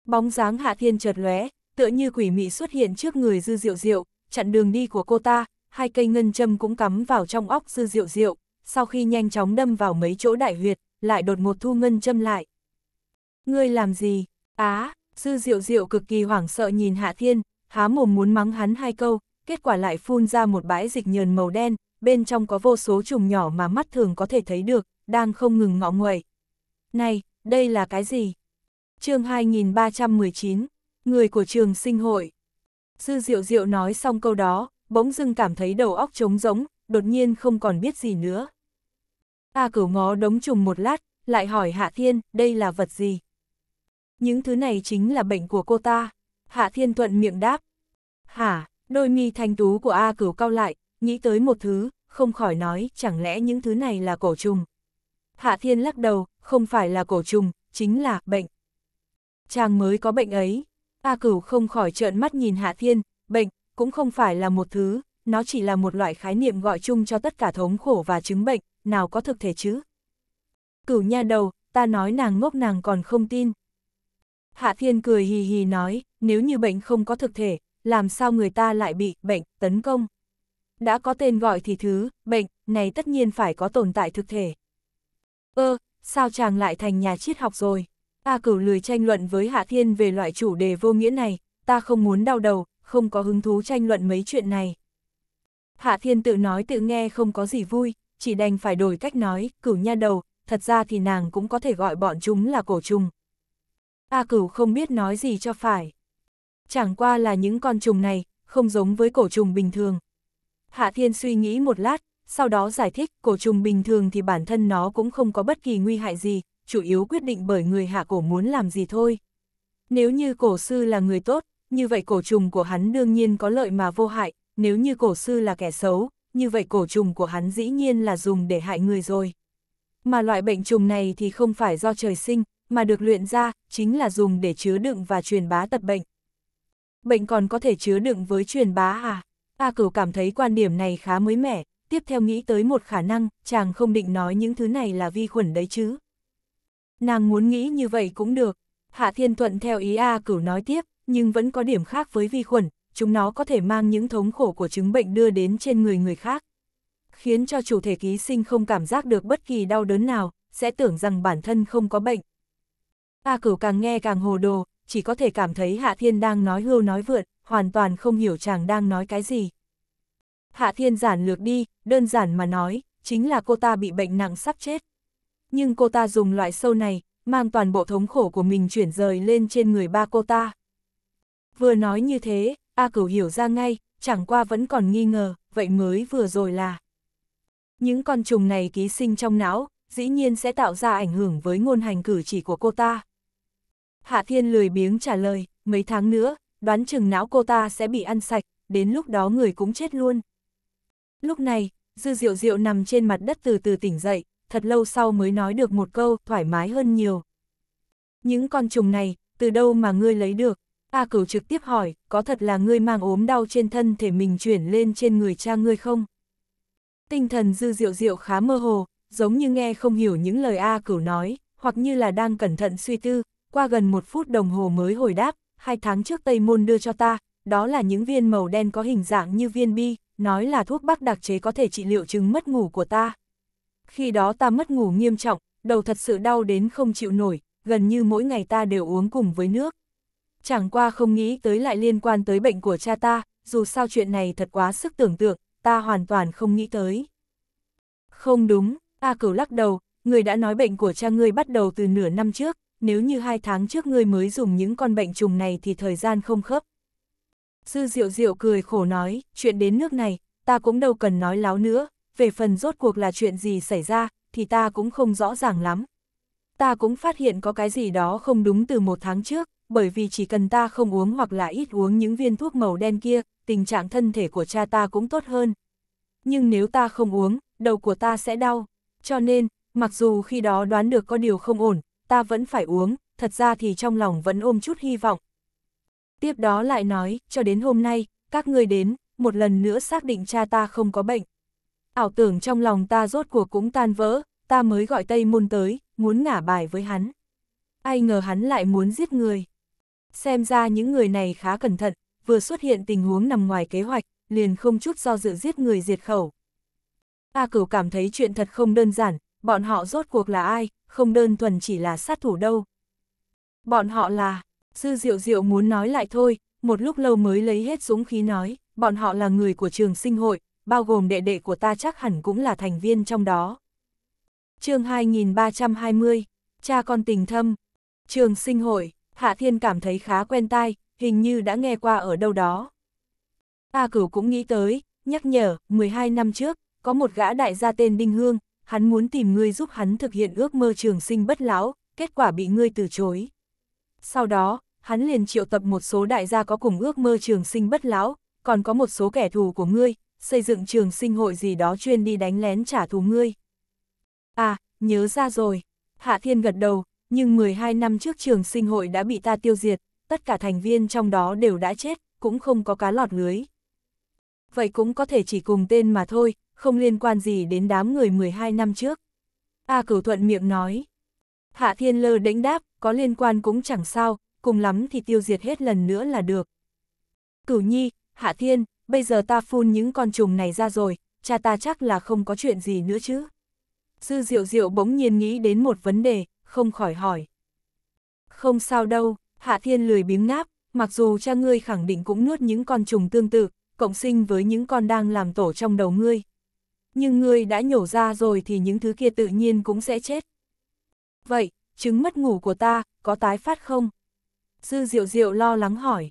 Bóng dáng Hạ Thiên chợt lóe, tựa như quỷ mị xuất hiện trước người dư diệu diệu, chặn đường đi của cô ta, hai cây ngân châm cũng cắm vào trong óc dư diệu diệu, sau khi nhanh chóng đâm vào mấy chỗ đại huyệt, lại đột ngột thu ngân châm lại. Ngươi làm gì? Á, à, dư diệu diệu cực kỳ hoảng sợ nhìn Hạ Thiên, há mồm muốn mắng hắn hai câu, kết quả lại phun ra một bãi dịch nhờn màu đen, bên trong có vô số trùng nhỏ mà mắt thường có thể thấy được, đang không ngừng ngọ nguậy. Này, đây là cái gì? chương 2319 người của trường sinh hội. Sư Diệu Diệu nói xong câu đó, bỗng dưng cảm thấy đầu óc trống rỗng, đột nhiên không còn biết gì nữa. A cửu ngó đống trùng một lát, lại hỏi Hạ Thiên, đây là vật gì? Những thứ này chính là bệnh của cô ta. Hạ Thiên thuận miệng đáp. Hả, đôi mi thanh tú của A cửu cao lại, nghĩ tới một thứ, không khỏi nói, chẳng lẽ những thứ này là cổ trùng? Hạ Thiên lắc đầu, không phải là cổ trùng, chính là bệnh. Chàng mới có bệnh ấy. A cửu không khỏi trợn mắt nhìn Hạ Thiên, bệnh, cũng không phải là một thứ, nó chỉ là một loại khái niệm gọi chung cho tất cả thống khổ và chứng bệnh, nào có thực thể chứ. Cửu nha đầu, ta nói nàng ngốc nàng còn không tin. Hạ Thiên cười hì hì nói, nếu như bệnh không có thực thể, làm sao người ta lại bị bệnh, tấn công. Đã có tên gọi thì thứ, bệnh, này tất nhiên phải có tồn tại thực thể. Ơ, ờ, sao chàng lại thành nhà triết học rồi? A cửu lười tranh luận với Hạ Thiên về loại chủ đề vô nghĩa này, ta không muốn đau đầu, không có hứng thú tranh luận mấy chuyện này. Hạ Thiên tự nói tự nghe không có gì vui, chỉ đành phải đổi cách nói, cửu nha đầu, thật ra thì nàng cũng có thể gọi bọn chúng là cổ trùng. A cửu không biết nói gì cho phải. Chẳng qua là những con trùng này, không giống với cổ trùng bình thường. Hạ Thiên suy nghĩ một lát, sau đó giải thích cổ trùng bình thường thì bản thân nó cũng không có bất kỳ nguy hại gì, chủ yếu quyết định bởi người hạ cổ muốn làm gì thôi. Nếu như cổ sư là người tốt, như vậy cổ trùng của hắn đương nhiên có lợi mà vô hại, nếu như cổ sư là kẻ xấu, như vậy cổ trùng của hắn dĩ nhiên là dùng để hại người rồi. Mà loại bệnh trùng này thì không phải do trời sinh, mà được luyện ra, chính là dùng để chứa đựng và truyền bá tật bệnh. Bệnh còn có thể chứa đựng với truyền bá à? A à, cửu cảm thấy quan điểm này khá mới mẻ, tiếp theo nghĩ tới một khả năng, chàng không định nói những thứ này là vi khuẩn đấy chứ. Nàng muốn nghĩ như vậy cũng được. Hạ Thiên Thuận theo ý A Cửu nói tiếp, nhưng vẫn có điểm khác với vi khuẩn, chúng nó có thể mang những thống khổ của chứng bệnh đưa đến trên người người khác. Khiến cho chủ thể ký sinh không cảm giác được bất kỳ đau đớn nào, sẽ tưởng rằng bản thân không có bệnh. A Cửu càng nghe càng hồ đồ, chỉ có thể cảm thấy Hạ Thiên đang nói hưu nói vượn, hoàn toàn không hiểu chàng đang nói cái gì. Hạ Thiên giản lược đi, đơn giản mà nói, chính là cô ta bị bệnh nặng sắp chết nhưng cô ta dùng loại sâu này, mang toàn bộ thống khổ của mình chuyển rời lên trên người ba cô ta. Vừa nói như thế, A Cửu hiểu ra ngay, chẳng qua vẫn còn nghi ngờ, vậy mới vừa rồi là. Những con trùng này ký sinh trong não, dĩ nhiên sẽ tạo ra ảnh hưởng với ngôn hành cử chỉ của cô ta. Hạ Thiên lười biếng trả lời, mấy tháng nữa, đoán chừng não cô ta sẽ bị ăn sạch, đến lúc đó người cũng chết luôn. Lúc này, Dư Diệu Diệu nằm trên mặt đất từ từ tỉnh dậy, thật lâu sau mới nói được một câu thoải mái hơn nhiều. Những con trùng này, từ đâu mà ngươi lấy được? A cửu trực tiếp hỏi, có thật là ngươi mang ốm đau trên thân thể mình chuyển lên trên người cha ngươi không? Tinh thần dư diệu diệu khá mơ hồ, giống như nghe không hiểu những lời A cửu nói, hoặc như là đang cẩn thận suy tư, qua gần một phút đồng hồ mới hồi đáp, hai tháng trước Tây Môn đưa cho ta, đó là những viên màu đen có hình dạng như viên bi, nói là thuốc bắc đặc chế có thể trị liệu chứng mất ngủ của ta khi đó ta mất ngủ nghiêm trọng, đầu thật sự đau đến không chịu nổi, gần như mỗi ngày ta đều uống cùng với nước. Chẳng qua không nghĩ tới lại liên quan tới bệnh của cha ta, dù sao chuyện này thật quá sức tưởng tượng, ta hoàn toàn không nghĩ tới. Không đúng, A Cửu lắc đầu, người đã nói bệnh của cha ngươi bắt đầu từ nửa năm trước, nếu như hai tháng trước ngươi mới dùng những con bệnh trùng này thì thời gian không khớp. Sư Diệu Diệu cười khổ nói, chuyện đến nước này, ta cũng đâu cần nói láo nữa, về phần rốt cuộc là chuyện gì xảy ra, thì ta cũng không rõ ràng lắm. Ta cũng phát hiện có cái gì đó không đúng từ một tháng trước, bởi vì chỉ cần ta không uống hoặc là ít uống những viên thuốc màu đen kia, tình trạng thân thể của cha ta cũng tốt hơn. Nhưng nếu ta không uống, đầu của ta sẽ đau. Cho nên, mặc dù khi đó đoán được có điều không ổn, ta vẫn phải uống, thật ra thì trong lòng vẫn ôm chút hy vọng. Tiếp đó lại nói, cho đến hôm nay, các ngươi đến, một lần nữa xác định cha ta không có bệnh ảo tưởng trong lòng ta rốt cuộc cũng tan vỡ, ta mới gọi Tây Môn tới, muốn ngả bài với hắn. Ai ngờ hắn lại muốn giết người. Xem ra những người này khá cẩn thận, vừa xuất hiện tình huống nằm ngoài kế hoạch, liền không chút do dự giết người diệt khẩu. A cửu cảm thấy chuyện thật không đơn giản, bọn họ rốt cuộc là ai, không đơn thuần chỉ là sát thủ đâu. Bọn họ là, sư diệu diệu muốn nói lại thôi, một lúc lâu mới lấy hết dũng khí nói, bọn họ là người của trường sinh hội, bao gồm đệ đệ của ta chắc hẳn cũng là thành viên trong đó. chương 2320, cha con tình thâm, trường sinh hội, Hạ Thiên cảm thấy khá quen tai, hình như đã nghe qua ở đâu đó. A cửu cũng nghĩ tới, nhắc nhở, 12 năm trước, có một gã đại gia tên Đinh Hương, hắn muốn tìm ngươi giúp hắn thực hiện ước mơ trường sinh bất lão, kết quả bị ngươi từ chối. Sau đó, hắn liền triệu tập một số đại gia có cùng ước mơ trường sinh bất lão, còn có một số kẻ thù của ngươi, xây dựng trường sinh hội gì đó chuyên đi đánh lén trả thù ngươi. À, nhớ ra rồi. Hạ Thiên gật đầu, nhưng 12 năm trước trường sinh hội đã bị ta tiêu diệt, tất cả thành viên trong đó đều đã chết, cũng không có cá lọt lưới. Vậy cũng có thể chỉ cùng tên mà thôi, không liên quan gì đến đám người 12 năm trước. A à, cửu thuận miệng nói. Hạ Thiên lơ đánh đáp, có liên quan cũng chẳng sao, cùng lắm thì tiêu diệt hết lần nữa là được. Cửu Nhi, Hạ Thiên, bây giờ ta phun những con trùng này ra rồi, cha ta chắc là không có chuyện gì nữa chứ. sư diệu diệu bỗng nhiên nghĩ đến một vấn đề, không khỏi hỏi. Không sao đâu, Hạ Thiên lười biếng ngáp, mặc dù cha ngươi khẳng định cũng nuốt những con trùng tương tự, cộng sinh với những con đang làm tổ trong đầu ngươi. Nhưng ngươi đã nhổ ra rồi thì những thứ kia tự nhiên cũng sẽ chết. Vậy, chứng mất ngủ của ta, có tái phát không? sư diệu diệu lo lắng hỏi.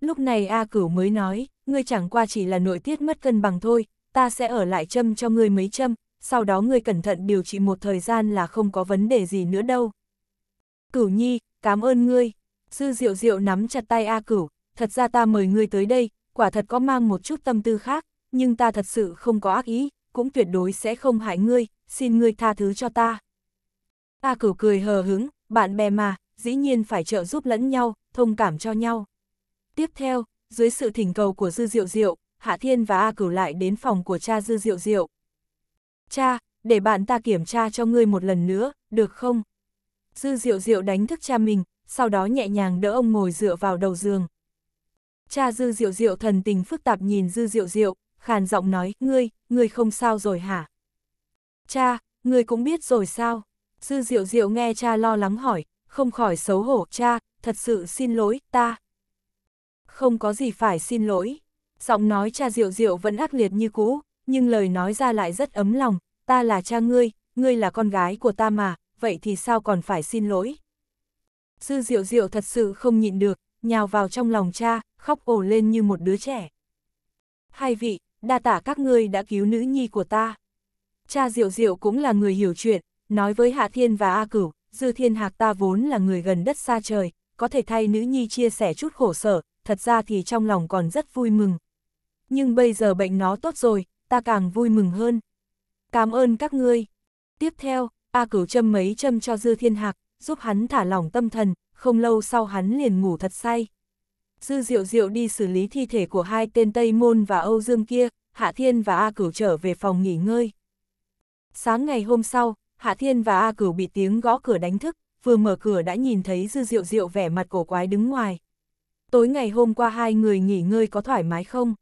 Lúc này A Cửu mới nói, ngươi chẳng qua chỉ là nội tiết mất cân bằng thôi, ta sẽ ở lại châm cho ngươi mấy châm, sau đó ngươi cẩn thận điều trị một thời gian là không có vấn đề gì nữa đâu. Cửu Nhi, cảm ơn ngươi. Sư Diệu Diệu nắm chặt tay A Cửu, thật ra ta mời ngươi tới đây, quả thật có mang một chút tâm tư khác, nhưng ta thật sự không có ác ý, cũng tuyệt đối sẽ không hại ngươi, xin ngươi tha thứ cho ta. A Cửu cười hờ hứng, bạn bè mà, dĩ nhiên phải trợ giúp lẫn nhau, thông cảm cho nhau. Tiếp theo, dưới sự thỉnh cầu của Dư Diệu Diệu, Hạ Thiên và A Cửu lại đến phòng của cha Dư Diệu Diệu. Cha, để bạn ta kiểm tra cho ngươi một lần nữa, được không? Dư Diệu Diệu đánh thức cha mình, sau đó nhẹ nhàng đỡ ông ngồi dựa vào đầu giường. Cha Dư Diệu Diệu thần tình phức tạp nhìn Dư Diệu Diệu, khàn giọng nói, ngươi, ngươi không sao rồi hả? Cha, ngươi cũng biết rồi sao? Dư Diệu Diệu nghe cha lo lắng hỏi, không khỏi xấu hổ, cha, thật sự xin lỗi, ta, không có gì phải xin lỗi. Giọng nói cha Diệu Diệu vẫn ác liệt như cũ, nhưng lời nói ra lại rất ấm lòng, ta là cha ngươi, ngươi là con gái của ta mà, vậy thì sao còn phải xin lỗi. sư Diệu Diệu thật sự không nhịn được, nhào vào trong lòng cha, khóc ồ lên như một đứa trẻ. Hai vị, đa tả các ngươi đã cứu nữ nhi của ta. Cha Diệu Diệu cũng là người hiểu chuyện, nói với Hạ Thiên và A Cửu, Dư Thiên Hạc ta vốn là người gần đất xa trời, có thể thay nữ nhi chia sẻ chút khổ sở, thật ra thì trong lòng còn rất vui mừng. Nhưng bây giờ bệnh nó tốt rồi, ta càng vui mừng hơn. Cảm ơn các ngươi. Tiếp theo, A Cửu châm mấy châm cho Dư Thiên Hạc, giúp hắn thả lỏng tâm thần, không lâu sau hắn liền ngủ thật say. Dư Diệu Diệu đi xử lý thi thể của hai tên Tây Môn và Âu Dương kia, Hạ Thiên và A Cửu trở về phòng nghỉ ngơi. Sáng ngày hôm sau, Hạ Thiên và A Cửu bị tiếng gõ cửa đánh thức, vừa mở cửa đã nhìn thấy Dư Diệu Diệu vẻ mặt cổ quái đứng ngoài tối ngày hôm qua hai người nghỉ ngơi có thoải mái không?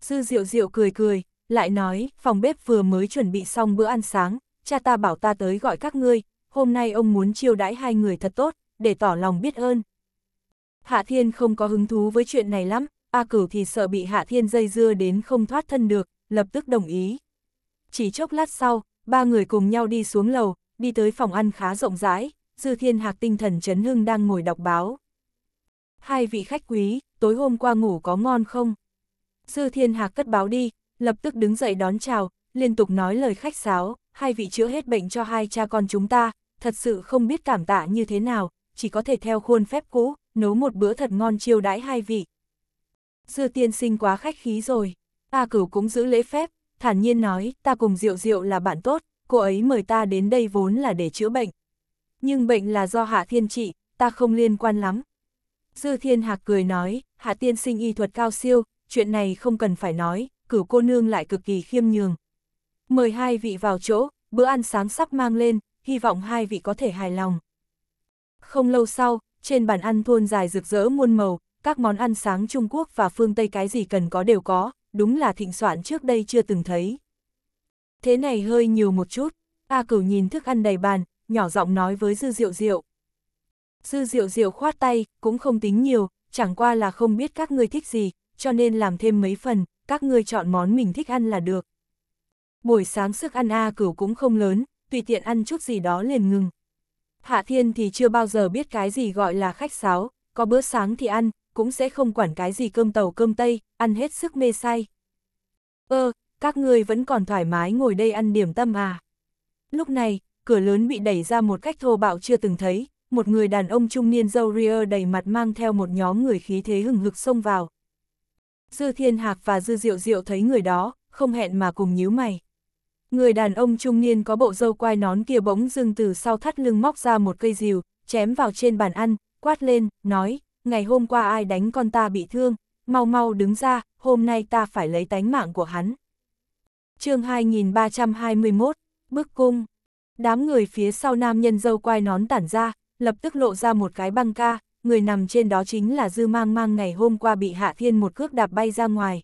Sư Diệu Diệu cười cười, lại nói, phòng bếp vừa mới chuẩn bị xong bữa ăn sáng, cha ta bảo ta tới gọi các ngươi, hôm nay ông muốn chiêu đãi hai người thật tốt, để tỏ lòng biết ơn. Hạ Thiên không có hứng thú với chuyện này lắm, A Cửu thì sợ bị Hạ Thiên dây dưa đến không thoát thân được, lập tức đồng ý. Chỉ chốc lát sau, ba người cùng nhau đi xuống lầu, đi tới phòng ăn khá rộng rãi, Dư Thiên Hạc tinh thần Trấn hưng đang ngồi đọc báo, hai vị khách quý, tối hôm qua ngủ có ngon không? sư thiên hạc cất báo đi, lập tức đứng dậy đón chào, liên tục nói lời khách sáo, hai vị chữa hết bệnh cho hai cha con chúng ta, thật sự không biết cảm tạ như thế nào, chỉ có thể theo khuôn phép cũ, nấu một bữa thật ngon chiêu đãi hai vị. sư tiên sinh quá khách khí rồi, A cửu cũng giữ lễ phép, thản nhiên nói, ta cùng Diệu Diệu là bạn tốt, cô ấy mời ta đến đây vốn là để chữa bệnh. Nhưng bệnh là do Hạ Thiên trị, ta không liên quan lắm, Dư Thiên Hạc cười nói, Hạ Tiên sinh y thuật cao siêu, chuyện này không cần phải nói, cửu cô nương lại cực kỳ khiêm nhường. Mời hai vị vào chỗ, bữa ăn sáng sắp mang lên, hy vọng hai vị có thể hài lòng. Không lâu sau, trên bàn ăn thôn dài rực rỡ muôn màu, các món ăn sáng Trung Quốc và phương Tây cái gì cần có đều có, đúng là thịnh soạn trước đây chưa từng thấy. Thế này hơi nhiều một chút, A Cửu nhìn thức ăn đầy bàn, nhỏ giọng nói với Dư Diệu Diệu sư diệu diệu khoát tay, cũng không tính nhiều, chẳng qua là không biết các ngươi thích gì, cho nên làm thêm mấy phần, các ngươi chọn món mình thích ăn là được. Buổi sáng sức ăn A cửu cũng không lớn, tùy tiện ăn chút gì đó liền ngừng. Hạ thiên thì chưa bao giờ biết cái gì gọi là khách sáo, có bữa sáng thì ăn, cũng sẽ không quản cái gì cơm tàu cơm tây, ăn hết sức mê say. Ơ, ờ, các ngươi vẫn còn thoải mái ngồi đây ăn điểm tâm à. Lúc này, cửa lớn bị đẩy ra một cách thô bạo chưa từng thấy, một người đàn ông trung niên dâu ria đầy mặt mang theo một nhóm người khí thế hừng hực xông vào. Dư Thiên Hạc và Dư Diệu Diệu thấy người đó, không hẹn mà cùng nhíu mày. Người đàn ông trung niên có bộ dâu quai nón kia bỗng dưng từ sau thắt lưng móc ra một cây rìu, chém vào trên bàn ăn, quát lên, nói, ngày hôm qua ai đánh con ta bị thương, mau mau đứng ra, hôm nay ta phải lấy tánh mạng của hắn. chương 2321, Bức Cung Đám người phía sau nam nhân dâu quai nón tản ra, lập tức lộ ra một cái băng ca, người nằm trên đó chính là Dư Mang Mang ngày hôm qua bị Hạ Thiên một cước đạp bay ra ngoài.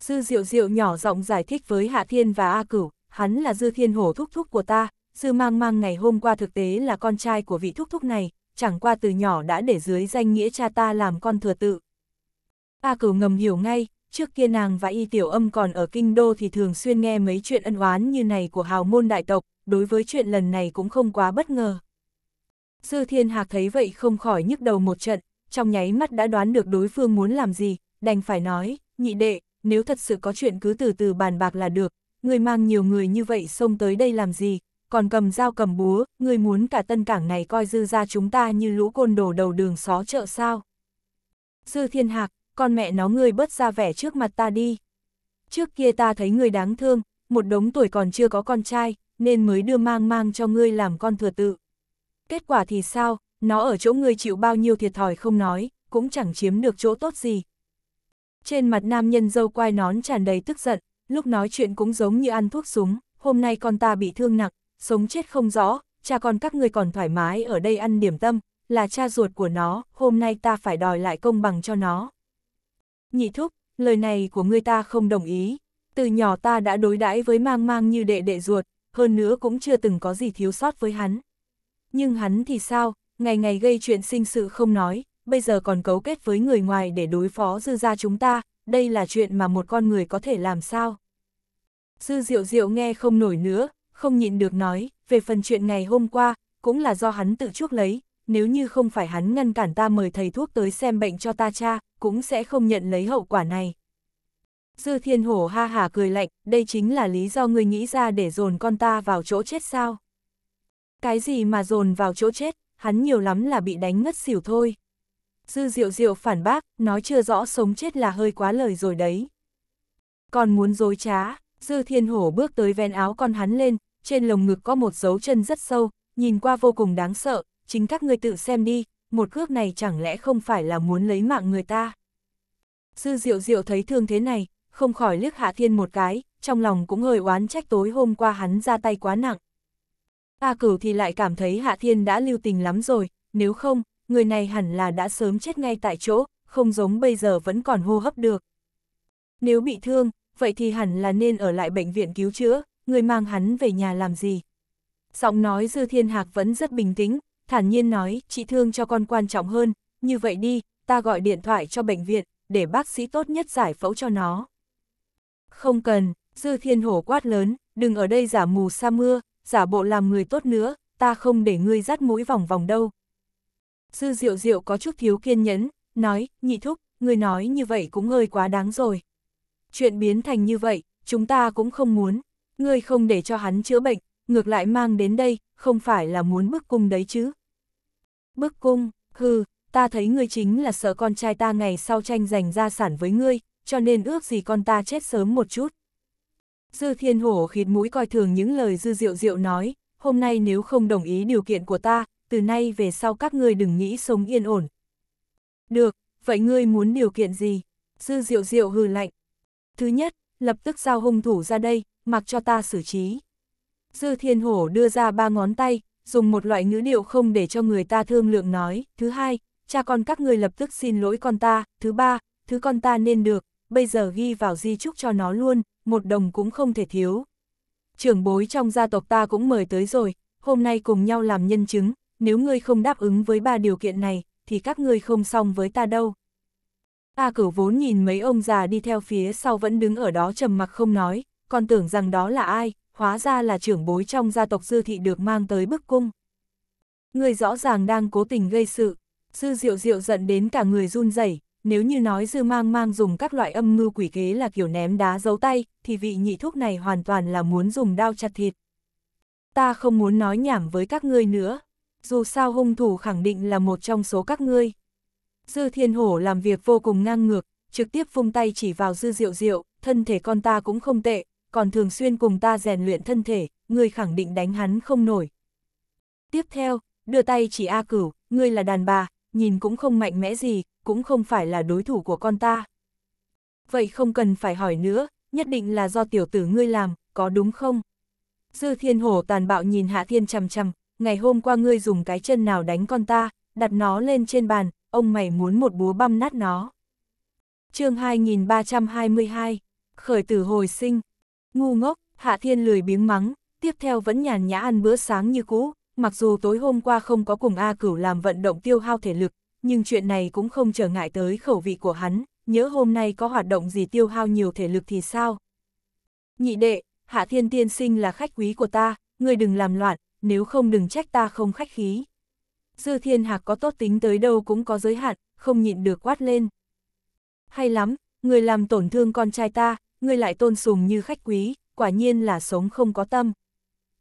Dư Diệu Diệu nhỏ giọng giải thích với Hạ Thiên và A Cửu, hắn là Dư Thiên Hổ thúc thúc của ta, Dư Mang Mang ngày hôm qua thực tế là con trai của vị thúc thúc này, chẳng qua từ nhỏ đã để dưới danh nghĩa cha ta làm con thừa tự. A Cửu ngầm hiểu ngay, trước kia nàng và Y Tiểu Âm còn ở Kinh Đô thì thường xuyên nghe mấy chuyện ân oán như này của hào môn đại tộc, đối với chuyện lần này cũng không quá bất ngờ. Sư Thiên Hạc thấy vậy không khỏi nhức đầu một trận, trong nháy mắt đã đoán được đối phương muốn làm gì, đành phải nói, nhị đệ, nếu thật sự có chuyện cứ từ từ bàn bạc là được, người mang nhiều người như vậy xông tới đây làm gì, còn cầm dao cầm búa, người muốn cả tân cảng này coi dư ra chúng ta như lũ côn đồ đầu đường xó chợ sao. Sư Thiên Hạc, con mẹ nó ngươi bớt ra vẻ trước mặt ta đi. Trước kia ta thấy ngươi đáng thương, một đống tuổi còn chưa có con trai, nên mới đưa mang mang cho ngươi làm con thừa tự. Kết quả thì sao, nó ở chỗ người chịu bao nhiêu thiệt thòi không nói, cũng chẳng chiếm được chỗ tốt gì. Trên mặt nam nhân dâu quai nón tràn đầy tức giận, lúc nói chuyện cũng giống như ăn thuốc súng, hôm nay con ta bị thương nặng, sống chết không rõ, cha con các ngươi còn thoải mái ở đây ăn điểm tâm, là cha ruột của nó, hôm nay ta phải đòi lại công bằng cho nó. Nhị thúc, lời này của ngươi ta không đồng ý, từ nhỏ ta đã đối đãi với mang mang như đệ đệ ruột, hơn nữa cũng chưa từng có gì thiếu sót với hắn. Nhưng hắn thì sao, ngày ngày gây chuyện sinh sự không nói, bây giờ còn cấu kết với người ngoài để đối phó dư gia chúng ta, đây là chuyện mà một con người có thể làm sao. Dư diệu diệu nghe không nổi nữa, không nhịn được nói, về phần chuyện ngày hôm qua, cũng là do hắn tự chuốc lấy, nếu như không phải hắn ngăn cản ta mời thầy thuốc tới xem bệnh cho ta cha, cũng sẽ không nhận lấy hậu quả này. Dư thiên hổ ha hả cười lạnh, đây chính là lý do người nghĩ ra để dồn con ta vào chỗ chết sao. Cái gì mà dồn vào chỗ chết, hắn nhiều lắm là bị đánh ngất xỉu thôi. Dư diệu diệu phản bác, nói chưa rõ sống chết là hơi quá lời rồi đấy. Còn muốn dối trá, dư thiên hổ bước tới ven áo con hắn lên, trên lồng ngực có một dấu chân rất sâu, nhìn qua vô cùng đáng sợ, chính các ngươi tự xem đi, một cước này chẳng lẽ không phải là muốn lấy mạng người ta. Dư diệu diệu thấy thương thế này, không khỏi liếc hạ thiên một cái, trong lòng cũng hơi oán trách tối hôm qua hắn ra tay quá nặng. A cửu thì lại cảm thấy Hạ Thiên đã lưu tình lắm rồi, nếu không, người này hẳn là đã sớm chết ngay tại chỗ, không giống bây giờ vẫn còn hô hấp được. Nếu bị thương, vậy thì hẳn là nên ở lại bệnh viện cứu chữa, người mang hắn về nhà làm gì. Giọng nói Dư Thiên Hạc vẫn rất bình tĩnh, thản nhiên nói, chị thương cho con quan trọng hơn, như vậy đi, ta gọi điện thoại cho bệnh viện, để bác sĩ tốt nhất giải phẫu cho nó. Không cần, Dư Thiên Hổ quát lớn, đừng ở đây giả mù sa mưa, giả bộ làm người tốt nữa, ta không để ngươi dắt mũi vòng vòng đâu. Sư diệu diệu có chút thiếu kiên nhẫn, nói, nhị thúc, ngươi nói như vậy cũng hơi quá đáng rồi. Chuyện biến thành như vậy, chúng ta cũng không muốn, ngươi không để cho hắn chữa bệnh, ngược lại mang đến đây, không phải là muốn bức cung đấy chứ. Bức cung, hừ, ta thấy ngươi chính là sợ con trai ta ngày sau tranh giành gia sản với ngươi, cho nên ước gì con ta chết sớm một chút. Dư thiên hổ khịt mũi coi thường những lời dư diệu diệu nói, hôm nay nếu không đồng ý điều kiện của ta, từ nay về sau các ngươi đừng nghĩ sống yên ổn. Được, vậy ngươi muốn điều kiện gì? Dư diệu diệu hừ lạnh. Thứ nhất, lập tức giao hung thủ ra đây, mặc cho ta xử trí. Dư thiên hổ đưa ra ba ngón tay, dùng một loại ngữ điệu không để cho người ta thương lượng nói. Thứ hai, cha con các người lập tức xin lỗi con ta. Thứ ba, thứ con ta nên được, bây giờ ghi vào di chúc cho nó luôn, một đồng cũng không thể thiếu. Trưởng bối trong gia tộc ta cũng mời tới rồi, hôm nay cùng nhau làm nhân chứng, nếu ngươi không đáp ứng với ba điều kiện này, thì các ngươi không xong với ta đâu. A cửu vốn nhìn mấy ông già đi theo phía sau vẫn đứng ở đó trầm mặc không nói, còn tưởng rằng đó là ai, hóa ra là trưởng bối trong gia tộc dư thị được mang tới bức cung. Người rõ ràng đang cố tình gây sự, dư diệu diệu giận đến cả người run rẩy nếu như nói dư mang mang dùng các loại âm mưu quỷ kế là kiểu ném đá giấu tay, thì vị nhị thúc này hoàn toàn là muốn dùng đao chặt thịt. Ta không muốn nói nhảm với các ngươi nữa, dù sao hung thủ khẳng định là một trong số các ngươi. Dư thiên hổ làm việc vô cùng ngang ngược, trực tiếp phung tay chỉ vào dư diệu diệu, thân thể con ta cũng không tệ, còn thường xuyên cùng ta rèn luyện thân thể, ngươi khẳng định đánh hắn không nổi. Tiếp theo, đưa tay chỉ A cửu, ngươi là đàn bà, nhìn cũng không mạnh mẽ gì, cũng không phải là đối thủ của con ta. Vậy không cần phải hỏi nữa, nhất định là do tiểu tử ngươi làm, có đúng không? Dư thiên hổ tàn bạo nhìn hạ thiên chằm chằm, ngày hôm qua ngươi dùng cái chân nào đánh con ta, đặt nó lên trên bàn, ông mày muốn một búa băm nát nó. chương 2322, khởi tử hồi sinh, ngu ngốc, hạ thiên lười biếng mắng, tiếp theo vẫn nhàn nhã ăn bữa sáng như cũ, mặc dù tối hôm qua không có cùng A cửu làm vận động tiêu hao thể lực, nhưng chuyện này cũng không trở ngại tới khẩu vị của hắn, nhớ hôm nay có hoạt động gì tiêu hao nhiều thể lực thì sao? Nhị đệ, Hạ Thiên Tiên Sinh là khách quý của ta, ngươi đừng làm loạn, nếu không đừng trách ta không khách khí. Dư Thiên Hạc có tốt tính tới đâu cũng có giới hạn, không nhịn được quát lên. Hay lắm, người làm tổn thương con trai ta, người lại tôn sùng như khách quý, quả nhiên là sống không có tâm.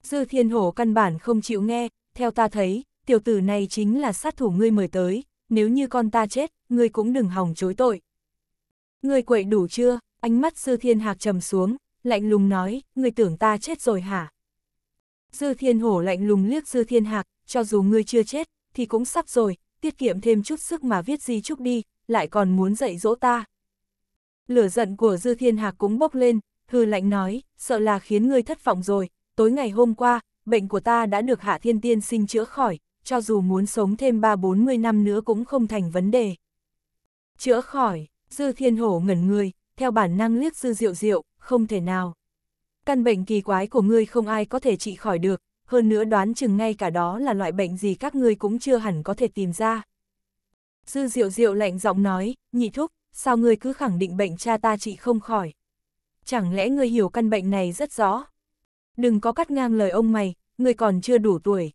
Dư Thiên Hổ căn bản không chịu nghe, theo ta thấy, tiểu tử này chính là sát thủ ngươi mời tới, nếu như con ta chết, ngươi cũng đừng hòng chối tội. Ngươi quậy đủ chưa? Ánh mắt Dư Thiên Hạc trầm xuống, lạnh lùng nói, ngươi tưởng ta chết rồi hả? Dư Thiên Hổ lạnh lùng liếc Dư Thiên Hạc, cho dù ngươi chưa chết, thì cũng sắp rồi, tiết kiệm thêm chút sức mà viết gì chúc đi, lại còn muốn dạy dỗ ta. Lửa giận của Dư Thiên Hạc cũng bốc lên, hư lạnh nói, sợ là khiến ngươi thất vọng rồi, tối ngày hôm qua, bệnh của ta đã được Hạ Thiên Tiên sinh chữa khỏi, cho dù muốn sống thêm 3-40 năm nữa cũng không thành vấn đề. Chữa khỏi, Dư Thiên Hổ ngẩn người, theo bản năng liếc Dư Diệu Diệu, không thể nào. Căn bệnh kỳ quái của ngươi không ai có thể trị khỏi được, hơn nữa đoán chừng ngay cả đó là loại bệnh gì các ngươi cũng chưa hẳn có thể tìm ra. Dư Diệu Diệu lạnh giọng nói, nhị thúc, sao ngươi cứ khẳng định bệnh cha ta trị không khỏi? Chẳng lẽ ngươi hiểu căn bệnh này rất rõ? Đừng có cắt ngang lời ông mày, ngươi còn chưa đủ tuổi,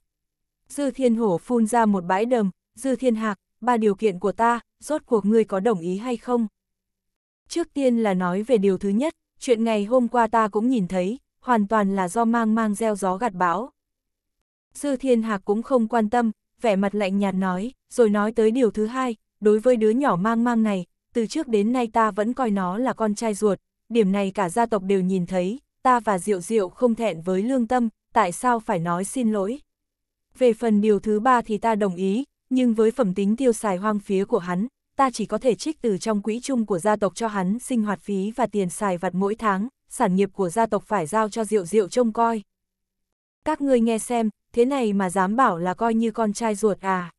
Dư Thiên Hổ phun ra một bãi đầm, Dư Thiên Hạc, ba điều kiện của ta, rốt cuộc ngươi có đồng ý hay không? Trước tiên là nói về điều thứ nhất, chuyện ngày hôm qua ta cũng nhìn thấy, hoàn toàn là do mang mang gieo gió gặt bão. Dư Thiên Hạc cũng không quan tâm, vẻ mặt lạnh nhạt nói, rồi nói tới điều thứ hai, đối với đứa nhỏ mang mang này, từ trước đến nay ta vẫn coi nó là con trai ruột, điểm này cả gia tộc đều nhìn thấy, ta và Diệu Diệu không thẹn với lương tâm, tại sao phải nói xin lỗi? về phần điều thứ ba thì ta đồng ý, nhưng với phẩm tính tiêu xài hoang phía của hắn, ta chỉ có thể trích từ trong quỹ chung của gia tộc cho hắn sinh hoạt phí và tiền xài vặt mỗi tháng, sản nghiệp của gia tộc phải giao cho Diệu Diệu trông coi. Các ngươi nghe xem, thế này mà dám bảo là coi như con trai ruột à.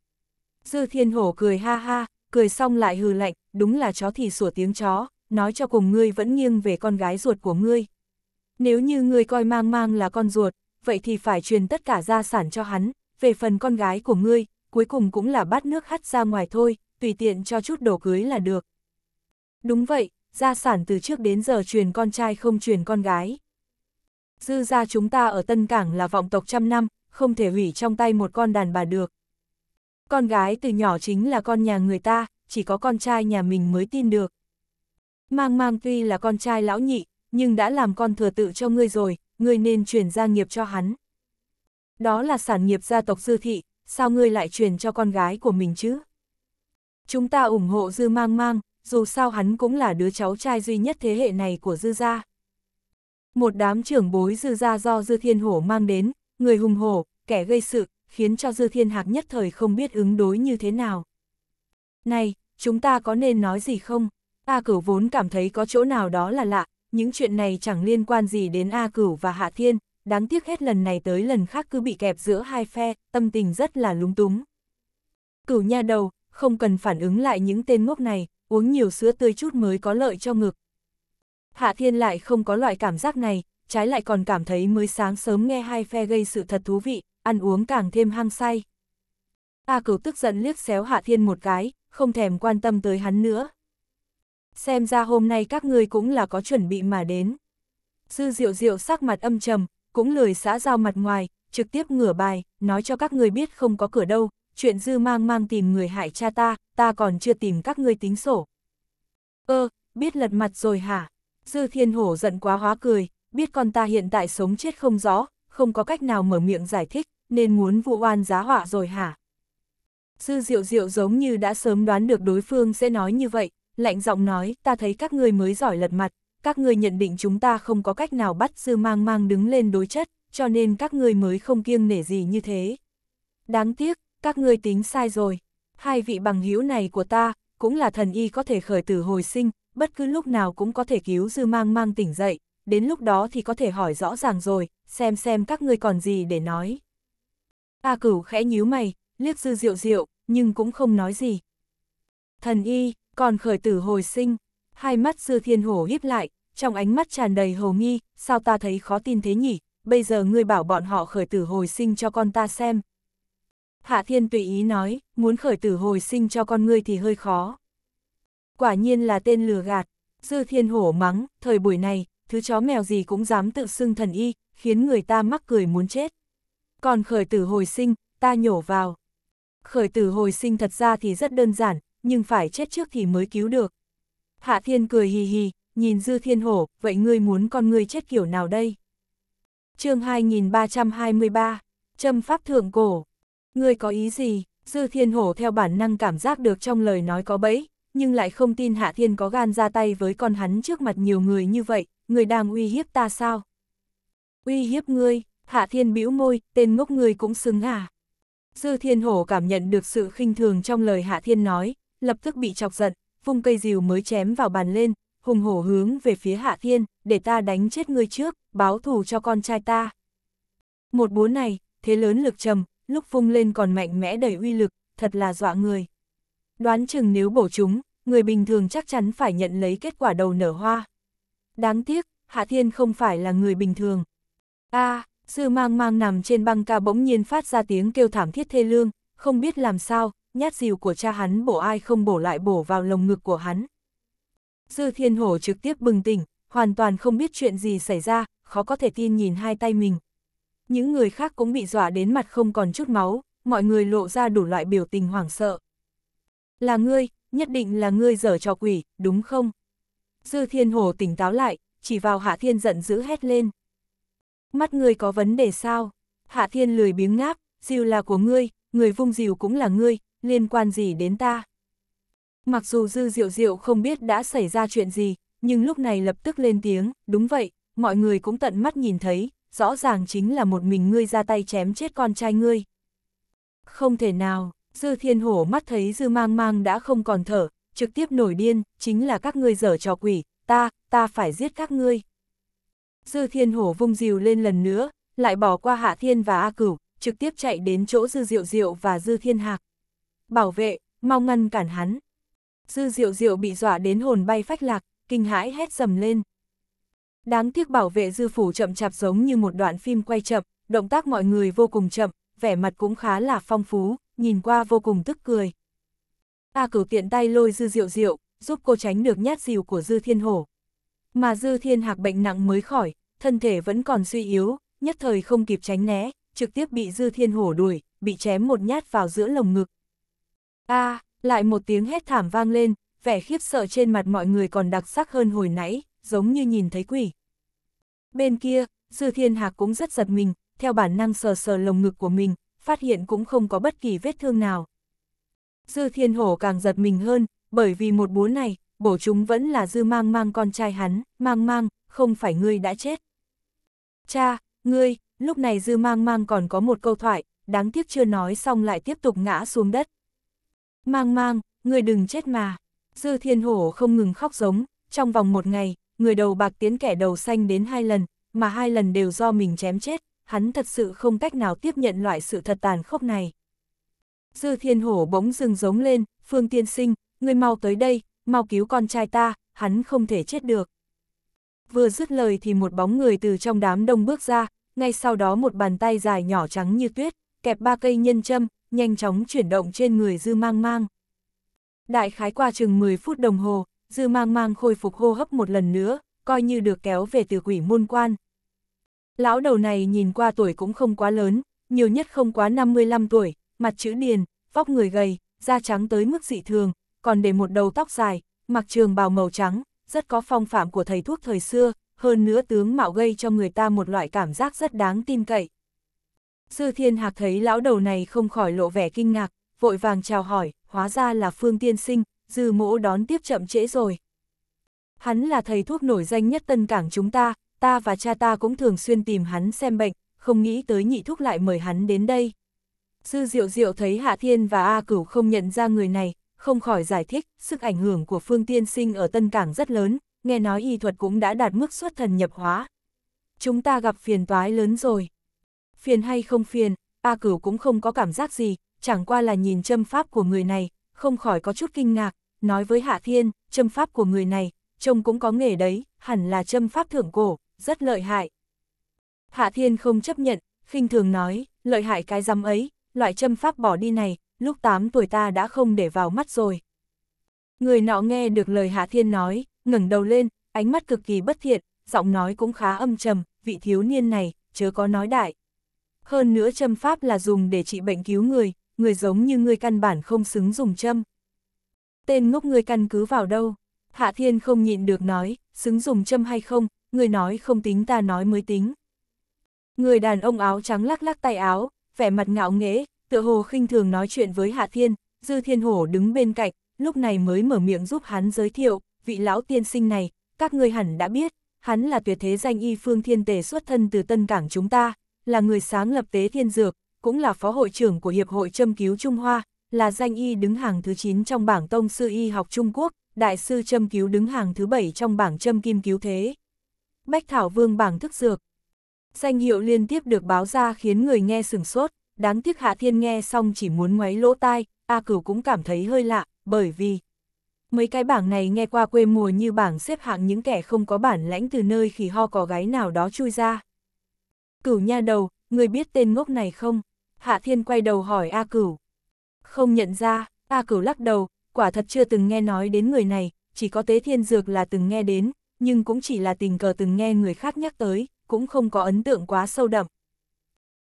Dư Thiên Hổ cười ha ha, cười xong lại hừ lạnh, đúng là chó thì sủa tiếng chó, nói cho cùng ngươi vẫn nghiêng về con gái ruột của ngươi. Nếu như ngươi coi mang mang là con ruột, vậy thì phải truyền tất cả gia sản cho hắn, về phần con gái của ngươi, cuối cùng cũng là bát nước hắt ra ngoài thôi, tùy tiện cho chút đồ cưới là được. Đúng vậy, gia sản từ trước đến giờ truyền con trai không truyền con gái. Dư gia chúng ta ở Tân Cảng là vọng tộc trăm năm, không thể hủy trong tay một con đàn bà được. Con gái từ nhỏ chính là con nhà người ta, chỉ có con trai nhà mình mới tin được. Mang mang tuy là con trai lão nhị, nhưng đã làm con thừa tự cho ngươi rồi, ngươi nên truyền gia nghiệp cho hắn. Đó là sản nghiệp gia tộc dư thị, sao ngươi lại truyền cho con gái của mình chứ? Chúng ta ủng hộ dư mang mang, dù sao hắn cũng là đứa cháu trai duy nhất thế hệ này của dư gia. Một đám trưởng bối dư gia do dư thiên hổ mang đến, người hùng hổ, kẻ gây sự, khiến cho dư thiên hạc nhất thời không biết ứng đối như thế nào. Này, chúng ta có nên nói gì không? A cửu vốn cảm thấy có chỗ nào đó là lạ, những chuyện này chẳng liên quan gì đến A cửu và Hạ Thiên, đáng tiếc hết lần này tới lần khác cứ bị kẹp giữa hai phe, tâm tình rất là lúng túng. Cửu nha đầu, không cần phản ứng lại những tên ngốc này, uống nhiều sữa tươi chút mới có lợi cho ngực. Hạ Thiên lại không có loại cảm giác này, trái lại còn cảm thấy mới sáng sớm nghe hai phe gây sự thật thú vị, ăn uống càng thêm hăng say. A cửu tức giận liếc xéo Hạ Thiên một cái, không thèm quan tâm tới hắn nữa. Xem ra hôm nay các ngươi cũng là có chuẩn bị mà đến. sư diệu diệu sắc mặt âm trầm, cũng lười xã giao mặt ngoài, trực tiếp ngửa bài, nói cho các người biết không có cửa đâu, chuyện dư mang mang tìm người hại cha ta, ta còn chưa tìm các ngươi tính sổ. Ơ, biết lật mặt rồi hả? Dư thiên hổ giận quá hóa cười, biết con ta hiện tại sống chết không rõ, không có cách nào mở miệng giải thích, nên muốn vụ oan giá họa rồi hả? Dư diệu diệu giống như đã sớm đoán được đối phương sẽ nói như vậy, lạnh giọng nói, ta thấy các ngươi mới giỏi lật mặt, các ngươi nhận định chúng ta không có cách nào bắt dư mang mang đứng lên đối chất, cho nên các ngươi mới không kiêng nể gì như thế. Đáng tiếc, các ngươi tính sai rồi. Hai vị bằng hữu này của ta, cũng là thần y có thể khởi tử hồi sinh, bất cứ lúc nào cũng có thể cứu dư mang mang tỉnh dậy, đến lúc đó thì có thể hỏi rõ ràng rồi, xem xem các ngươi còn gì để nói. A cửu khẽ nhíu mày, liếc dư diệu diệu, nhưng cũng không nói gì. Thần y, còn khởi tử hồi sinh, hai mắt sư Thiên Hổ híp lại, trong ánh mắt tràn đầy hồ nghi, sao ta thấy khó tin thế nhỉ, bây giờ ngươi bảo bọn họ khởi tử hồi sinh cho con ta xem. Hạ Thiên tùy ý nói, muốn khởi tử hồi sinh cho con ngươi thì hơi khó. Quả nhiên là tên lừa gạt, sư Thiên Hổ mắng, thời buổi này, thứ chó mèo gì cũng dám tự xưng thần y, khiến người ta mắc cười muốn chết. Còn khởi tử hồi sinh, ta nhổ vào. Khởi tử hồi sinh thật ra thì rất đơn giản, nhưng phải chết trước thì mới cứu được, Hạ Thiên cười hì hì, nhìn Dư Thiên Hổ, vậy ngươi muốn con ngươi chết kiểu nào đây? chương 2323, Trâm Pháp Thượng Cổ. Ngươi có ý gì? Dư Thiên Hổ theo bản năng cảm giác được trong lời nói có bẫy, nhưng lại không tin Hạ Thiên có gan ra tay với con hắn trước mặt nhiều người như vậy, người đang uy hiếp ta sao? Uy hiếp ngươi, Hạ Thiên bĩu môi, tên ngốc ngươi cũng xứng à? Dư Thiên Hổ cảm nhận được sự khinh thường trong lời Hạ Thiên nói, lập tức bị chọc giận, vung cây rìu mới chém vào bàn lên, hùng hổ hướng về phía Hạ Thiên, để ta đánh chết ngươi trước, báo thù cho con trai ta. Một búa này, thế lớn lực trầm, lúc vung lên còn mạnh mẽ đầy uy lực, thật là dọa người. Đoán chừng nếu bổ chúng, người bình thường chắc chắn phải nhận lấy kết quả đầu nở hoa. Đáng tiếc, Hạ Thiên không phải là người bình thường. a à, sư mang mang nằm trên băng ca bỗng nhiên phát ra tiếng kêu thảm thiết thê lương, không biết làm sao, nhát dìu của cha hắn bổ ai không bổ lại bổ vào lồng ngực của hắn. Dư thiên hổ trực tiếp bừng tỉnh, hoàn toàn không biết chuyện gì xảy ra, khó có thể tin nhìn hai tay mình. Những người khác cũng bị dọa đến mặt không còn chút máu, mọi người lộ ra đủ loại biểu tình hoảng sợ. Là ngươi, nhất định là ngươi dở trò quỷ, đúng không? Dư thiên Hổ tỉnh táo lại, chỉ vào hạ thiên giận dữ hét lên. Mắt ngươi có vấn đề sao? Hạ thiên lười biếng ngáp, diều là của ngươi, người vung diều cũng là ngươi, liên quan gì đến ta? Mặc dù Dư Diệu Diệu không biết đã xảy ra chuyện gì, nhưng lúc này lập tức lên tiếng, đúng vậy, mọi người cũng tận mắt nhìn thấy, rõ ràng chính là một mình ngươi ra tay chém chết con trai ngươi. Không thể nào, Dư Thiên Hổ mắt thấy Dư Mang Mang đã không còn thở, trực tiếp nổi điên, chính là các ngươi dở trò quỷ, ta, ta phải giết các ngươi. Dư Thiên Hổ vung diều lên lần nữa, lại bỏ qua Hạ Thiên và A Cửu, trực tiếp chạy đến chỗ Dư Diệu Diệu và Dư Thiên Hạc bảo vệ, mau ngăn cản hắn. Dư diệu diệu bị dọa đến hồn bay phách lạc, kinh hãi hét dầm lên. Đáng tiếc bảo vệ dư phủ chậm chạp giống như một đoạn phim quay chậm, động tác mọi người vô cùng chậm, vẻ mặt cũng khá là phong phú, nhìn qua vô cùng tức cười. A à, cửu tiện tay lôi dư diệu diệu, giúp cô tránh được nhát dìu của dư thiên hổ. Mà dư thiên hạc bệnh nặng mới khỏi, thân thể vẫn còn suy yếu, nhất thời không kịp tránh né, trực tiếp bị dư thiên hổ đuổi, bị chém một nhát vào giữa lồng ngực, a à, lại một tiếng hét thảm vang lên, vẻ khiếp sợ trên mặt mọi người còn đặc sắc hơn hồi nãy, giống như nhìn thấy quỷ. Bên kia, Dư Thiên Hạc cũng rất giật mình, theo bản năng sờ sờ lồng ngực của mình, phát hiện cũng không có bất kỳ vết thương nào. Dư Thiên Hổ càng giật mình hơn, bởi vì một búa này, bổ chúng vẫn là Dư Mang Mang con trai hắn, Mang Mang, không phải ngươi đã chết. Cha, ngươi, lúc này Dư Mang Mang còn có một câu thoại, đáng tiếc chưa nói xong lại tiếp tục ngã xuống đất. Mang mang, người đừng chết mà. Dư thiên hổ không ngừng khóc giống, trong vòng một ngày, người đầu bạc tiến kẻ đầu xanh đến hai lần, mà hai lần đều do mình chém chết, hắn thật sự không cách nào tiếp nhận loại sự thật tàn khốc này. Dư thiên hổ bỗng dừng giống lên, phương tiên sinh, người mau tới đây, mau cứu con trai ta, hắn không thể chết được. Vừa dứt lời thì một bóng người từ trong đám đông bước ra, ngay sau đó một bàn tay dài nhỏ trắng như tuyết, kẹp ba cây nhân châm, nhanh chóng chuyển động trên người dư mang mang. Đại khái qua chừng 10 phút đồng hồ, dư mang mang khôi phục hô hấp một lần nữa, coi như được kéo về từ quỷ môn quan. Lão đầu này nhìn qua tuổi cũng không quá lớn, nhiều nhất không quá 55 tuổi, mặt chữ điền, vóc người gầy, da trắng tới mức dị thường, còn để một đầu tóc dài, mặc trường bào màu trắng, rất có phong phạm của thầy thuốc thời xưa, hơn nữa tướng mạo gây cho người ta một loại cảm giác rất đáng tin cậy. Sư thiên hạc thấy lão đầu này không khỏi lộ vẻ kinh ngạc, vội vàng chào hỏi, hóa ra là phương tiên sinh, dư mỗ đón tiếp chậm trễ rồi. Hắn là thầy thuốc nổi danh nhất tân cảng chúng ta, ta và cha ta cũng thường xuyên tìm hắn xem bệnh, không nghĩ tới nhị thuốc lại mời hắn đến đây. Sư diệu diệu thấy Hạ Thiên và A Cửu không nhận ra người này, không khỏi giải thích, sức ảnh hưởng của Phương Tiên Sinh ở Tân Cảng rất lớn, nghe nói y thuật cũng đã đạt mức xuất thần nhập hóa. Chúng ta gặp phiền toái lớn rồi phiền hay không phiền, A Cửu cũng không có cảm giác gì, chẳng qua là nhìn châm pháp của người này, không khỏi có chút kinh ngạc, nói với Hạ Thiên, châm pháp của người này, trông cũng có nghề đấy, hẳn là châm pháp thượng cổ, rất lợi hại. Hạ Thiên không chấp nhận, khinh thường nói, lợi hại cái giám ấy, loại châm pháp bỏ đi này, lúc 8 tuổi ta đã không để vào mắt rồi. Người nọ nghe được lời Hạ Thiên nói, ngẩng đầu lên, ánh mắt cực kỳ bất thiện, giọng nói cũng khá âm trầm, vị thiếu niên này, chớ có nói đại. Hơn nữa châm pháp là dùng để trị bệnh cứu người, người giống như ngươi căn bản không xứng dùng châm. Tên ngốc ngươi căn cứ vào đâu? Hạ Thiên không nhịn được nói, xứng dùng châm hay không, người nói không tính ta nói mới tính. Người đàn ông áo trắng lắc lắc tay áo, vẻ mặt ngạo nghễ, tựa hồ khinh thường nói chuyện với Hạ Thiên, Dư Thiên Hổ đứng bên cạnh, lúc này mới mở miệng giúp hắn giới thiệu, vị lão tiên sinh này, các ngươi hẳn đã biết, hắn là tuyệt thế danh y phương thiên tề xuất thân từ Tân Cảng chúng ta, là người sáng lập tế thiên dược, cũng là phó hội trưởng của Hiệp hội Châm cứu Trung Hoa, là danh y đứng hàng thứ 9 trong bảng tông sư y học Trung Quốc, đại sư châm cứu đứng hàng thứ 7 trong bảng châm kim cứu thế. Bách Thảo Vương bảng thức dược. Danh hiệu liên tiếp được báo ra khiến người nghe sửng sốt, đáng tiếc Hạ Thiên nghe xong chỉ muốn ngoáy lỗ tai, A Cửu cũng cảm thấy hơi lạ, bởi vì mấy cái bảng này nghe qua quê mùa như bảng xếp hạng những kẻ không có bản lãnh từ nơi khi ho có gái nào đó chui ra. Cửu nha đầu, người biết tên ngốc này không? Hạ Thiên quay đầu hỏi A Cửu. Không nhận ra, A Cửu lắc đầu, quả thật chưa từng nghe nói đến người này, chỉ có tế thiên dược là từng nghe đến, nhưng cũng chỉ là tình cờ từng nghe người khác nhắc tới, cũng không có ấn tượng quá sâu đậm.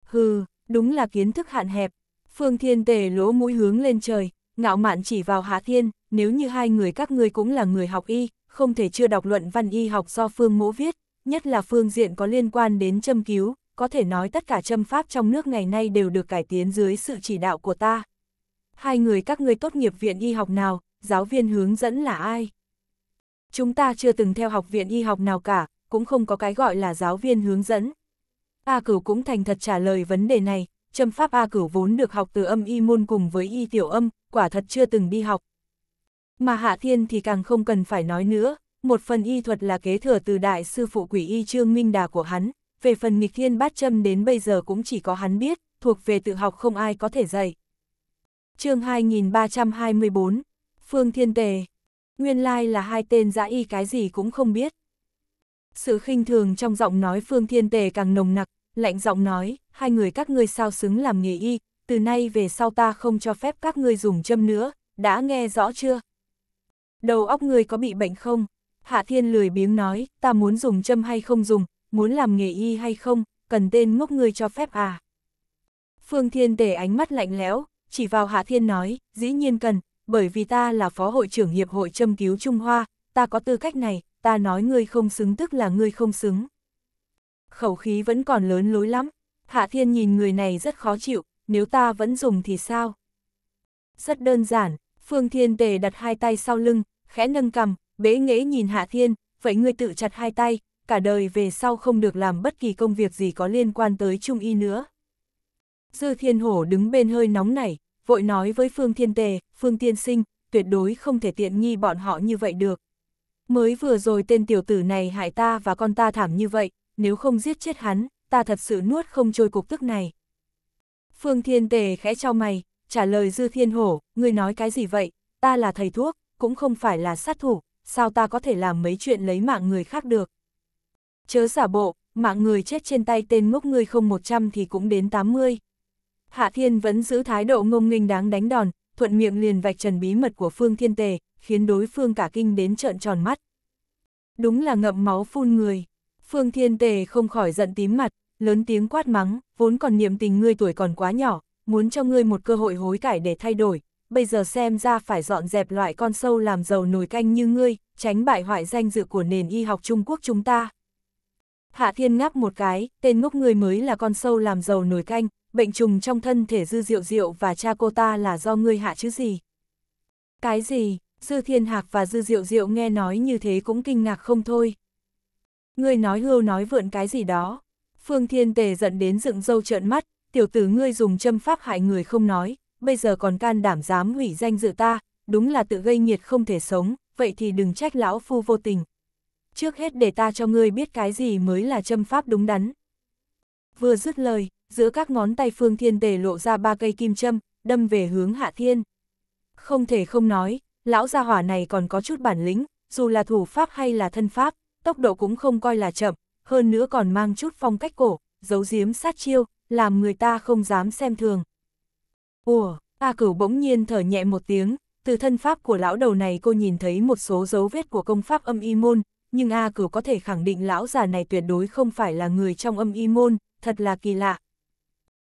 Hừ, đúng là kiến thức hạn hẹp. Phương Thiên Tề lỗ mũi hướng lên trời, ngạo mạn chỉ vào Hạ Thiên, nếu như hai người các ngươi cũng là người học y, không thể chưa đọc luận văn y học do Phương Mỗ viết, nhất là phương diện có liên quan đến châm cứu, có thể nói tất cả châm pháp trong nước ngày nay đều được cải tiến dưới sự chỉ đạo của ta. Hai người các ngươi tốt nghiệp viện y học nào, giáo viên hướng dẫn là ai? Chúng ta chưa từng theo học viện y học nào cả, cũng không có cái gọi là giáo viên hướng dẫn. A Cửu cũng thành thật trả lời vấn đề này, châm pháp A Cửu vốn được học từ âm y môn cùng với y tiểu âm, quả thật chưa từng đi học. Mà Hạ Thiên thì càng không cần phải nói nữa, một phần y thuật là kế thừa từ đại sư phụ quỷ y Trương Minh Đà của hắn, về phần nghịch thiên bát châm đến bây giờ cũng chỉ có hắn biết, thuộc về tự học không ai có thể dạy. chương 2324, Phương Thiên Tề, nguyên lai là hai tên dã y cái gì cũng không biết. Sự khinh thường trong giọng nói Phương Thiên Tề càng nồng nặc, lạnh giọng nói, hai người các ngươi sao xứng làm nghề y, từ nay về sau ta không cho phép các ngươi dùng châm nữa, đã nghe rõ chưa? Đầu óc ngươi có bị bệnh không? Hạ Thiên lười biếng nói, ta muốn dùng châm hay không dùng, muốn làm nghề y hay không, cần tên ngốc ngươi cho phép à. Phương Thiên Tề ánh mắt lạnh lẽo, chỉ vào Hạ Thiên nói, dĩ nhiên cần, bởi vì ta là phó hội trưởng Hiệp hội châm cứu Trung Hoa, ta có tư cách này, ta nói ngươi không xứng tức là ngươi không xứng. Khẩu khí vẫn còn lớn lối lắm, Hạ Thiên nhìn người này rất khó chịu, nếu ta vẫn dùng thì sao? Rất đơn giản, Phương Thiên Tề đặt hai tay sau lưng, khẽ nâng cầm, bế nghễ nhìn Hạ Thiên, vậy ngươi tự chặt hai tay, cả đời về sau không được làm bất kỳ công việc gì có liên quan tới Trung Y nữa. Dư Thiên Hổ đứng bên hơi nóng này, vội nói với Phương Thiên Tề, Phương Tiên Sinh, tuyệt đối không thể tiện nghi bọn họ như vậy được. Mới vừa rồi tên tiểu tử này hại ta và con ta thảm như vậy, nếu không giết chết hắn, ta thật sự nuốt không trôi cục tức này. Phương Thiên Tề khẽ cho mày, trả lời Dư Thiên Hổ, ngươi nói cái gì vậy, ta là thầy thuốc, cũng không phải là sát thủ, sao ta có thể làm mấy chuyện lấy mạng người khác được. Chớ giả bộ, mạng người chết trên tay tên ngốc ngươi không 100 thì cũng đến 80. Hạ Thiên vẫn giữ thái độ ngông nghênh đáng đánh đòn, thuận miệng liền vạch trần bí mật của Phương Thiên Tề, khiến đối phương cả kinh đến trợn tròn mắt. Đúng là ngậm máu phun người. Phương Thiên Tề không khỏi giận tím mặt, lớn tiếng quát mắng, vốn còn niệm tình ngươi tuổi còn quá nhỏ, muốn cho ngươi một cơ hội hối cải để thay đổi, bây giờ xem ra phải dọn dẹp loại con sâu làm giàu nồi canh như ngươi, tránh bại hoại danh dự của nền y học Trung Quốc chúng ta. Hạ Thiên ngáp một cái, tên ngốc người mới là con sâu làm giàu nổi canh, bệnh trùng trong thân thể dư diệu diệu và cha cô ta là do ngươi hạ chứ gì. Cái gì, dư thiên hạc và dư diệu diệu nghe nói như thế cũng kinh ngạc không thôi. Ngươi nói hưu nói vượn cái gì đó. Phương Thiên Tề giận đến dựng dâu trợn mắt, tiểu tử ngươi dùng châm pháp hại người không nói, bây giờ còn can đảm dám hủy danh dự ta, đúng là tự gây nghiệt không thể sống, vậy thì đừng trách lão phu vô tình trước hết để ta cho ngươi biết cái gì mới là châm pháp đúng đắn. Vừa dứt lời, giữa các ngón tay phương thiên tề lộ ra ba cây kim châm, đâm về hướng hạ thiên. Không thể không nói, lão gia hỏa này còn có chút bản lĩnh, dù là thủ pháp hay là thân pháp, tốc độ cũng không coi là chậm, hơn nữa còn mang chút phong cách cổ, giấu giếm sát chiêu, làm người ta không dám xem thường. Ủa, A cửu bỗng nhiên thở nhẹ một tiếng, từ thân pháp của lão đầu này cô nhìn thấy một số dấu vết của công pháp âm y môn, nhưng A Cửu có thể khẳng định lão già này tuyệt đối không phải là người trong âm y môn, thật là kỳ lạ.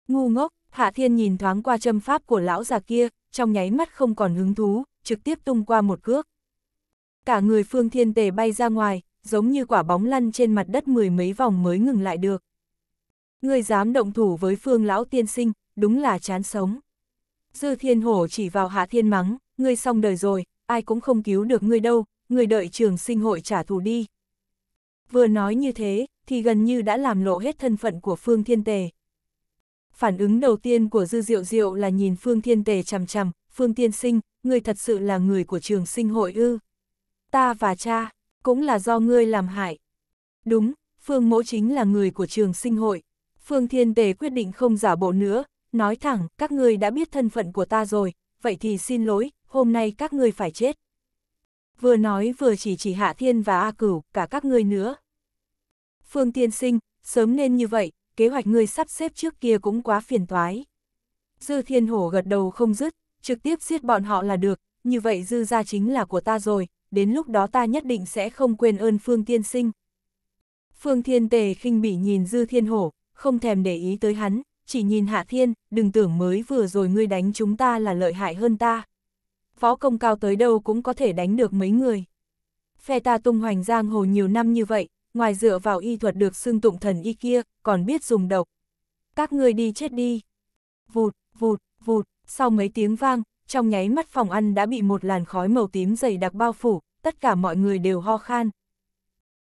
Ngu ngốc, Hạ Thiên nhìn thoáng qua châm pháp của lão già kia, trong nháy mắt không còn hứng thú, trực tiếp tung qua một cước. Cả người Phương Thiên Tề bay ra ngoài, giống như quả bóng lăn trên mặt đất mười mấy vòng mới ngừng lại được. Người dám động thủ với Phương Lão Tiên Sinh, đúng là chán sống. Dư Thiên Hổ chỉ vào Hạ Thiên mắng, ngươi xong đời rồi, ai cũng không cứu được ngươi đâu, người đợi trường sinh hội trả thù đi. Vừa nói như thế, thì gần như đã làm lộ hết thân phận của Phương Thiên Tề. Phản ứng đầu tiên của Dư Diệu Diệu là nhìn Phương Thiên Tề chằm chằm, Phương Tiên Sinh, người thật sự là người của trường sinh hội ư. Ta và cha, cũng là do ngươi làm hại. Đúng, Phương Mỗ chính là người của trường sinh hội. Phương Thiên Tề quyết định không giả bộ nữa, nói thẳng, các ngươi đã biết thân phận của ta rồi, vậy thì xin lỗi, hôm nay các ngươi phải chết vừa nói vừa chỉ chỉ Hạ Thiên và A Cửu, cả các ngươi nữa. Phương Tiên Sinh, sớm nên như vậy, kế hoạch ngươi sắp xếp trước kia cũng quá phiền toái. Dư Thiên Hổ gật đầu không dứt, trực tiếp giết bọn họ là được, như vậy dư ra chính là của ta rồi, đến lúc đó ta nhất định sẽ không quên ơn Phương Tiên Sinh. Phương Thiên Tề khinh bỉ nhìn Dư Thiên Hổ, không thèm để ý tới hắn, chỉ nhìn Hạ Thiên, đừng tưởng mới vừa rồi ngươi đánh chúng ta là lợi hại hơn ta. Phó công cao tới đâu cũng có thể đánh được mấy người. Phe ta tung hoành giang hồ nhiều năm như vậy, ngoài dựa vào y thuật được xưng tụng thần y kia, còn biết dùng độc. Các người đi chết đi. Vụt, vụt, vụt, sau mấy tiếng vang, trong nháy mắt phòng ăn đã bị một làn khói màu tím dày đặc bao phủ, tất cả mọi người đều ho khan.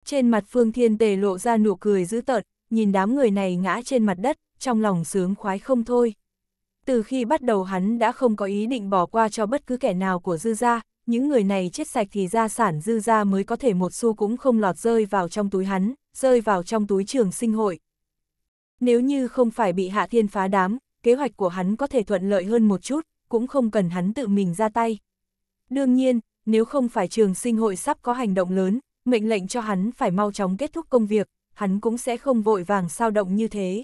Trên mặt Phương Thiên Tề lộ ra nụ cười dữ tợn, nhìn đám người này ngã trên mặt đất, trong lòng sướng khoái không thôi. Từ khi bắt đầu hắn đã không có ý định bỏ qua cho bất cứ kẻ nào của dư gia, những người này chết sạch thì gia sản dư gia mới có thể một xu cũng không lọt rơi vào trong túi hắn, rơi vào trong túi trường sinh hội. Nếu như không phải bị hạ thiên phá đám, kế hoạch của hắn có thể thuận lợi hơn một chút, cũng không cần hắn tự mình ra tay. Đương nhiên, nếu không phải trường sinh hội sắp có hành động lớn, mệnh lệnh cho hắn phải mau chóng kết thúc công việc, hắn cũng sẽ không vội vàng sao động như thế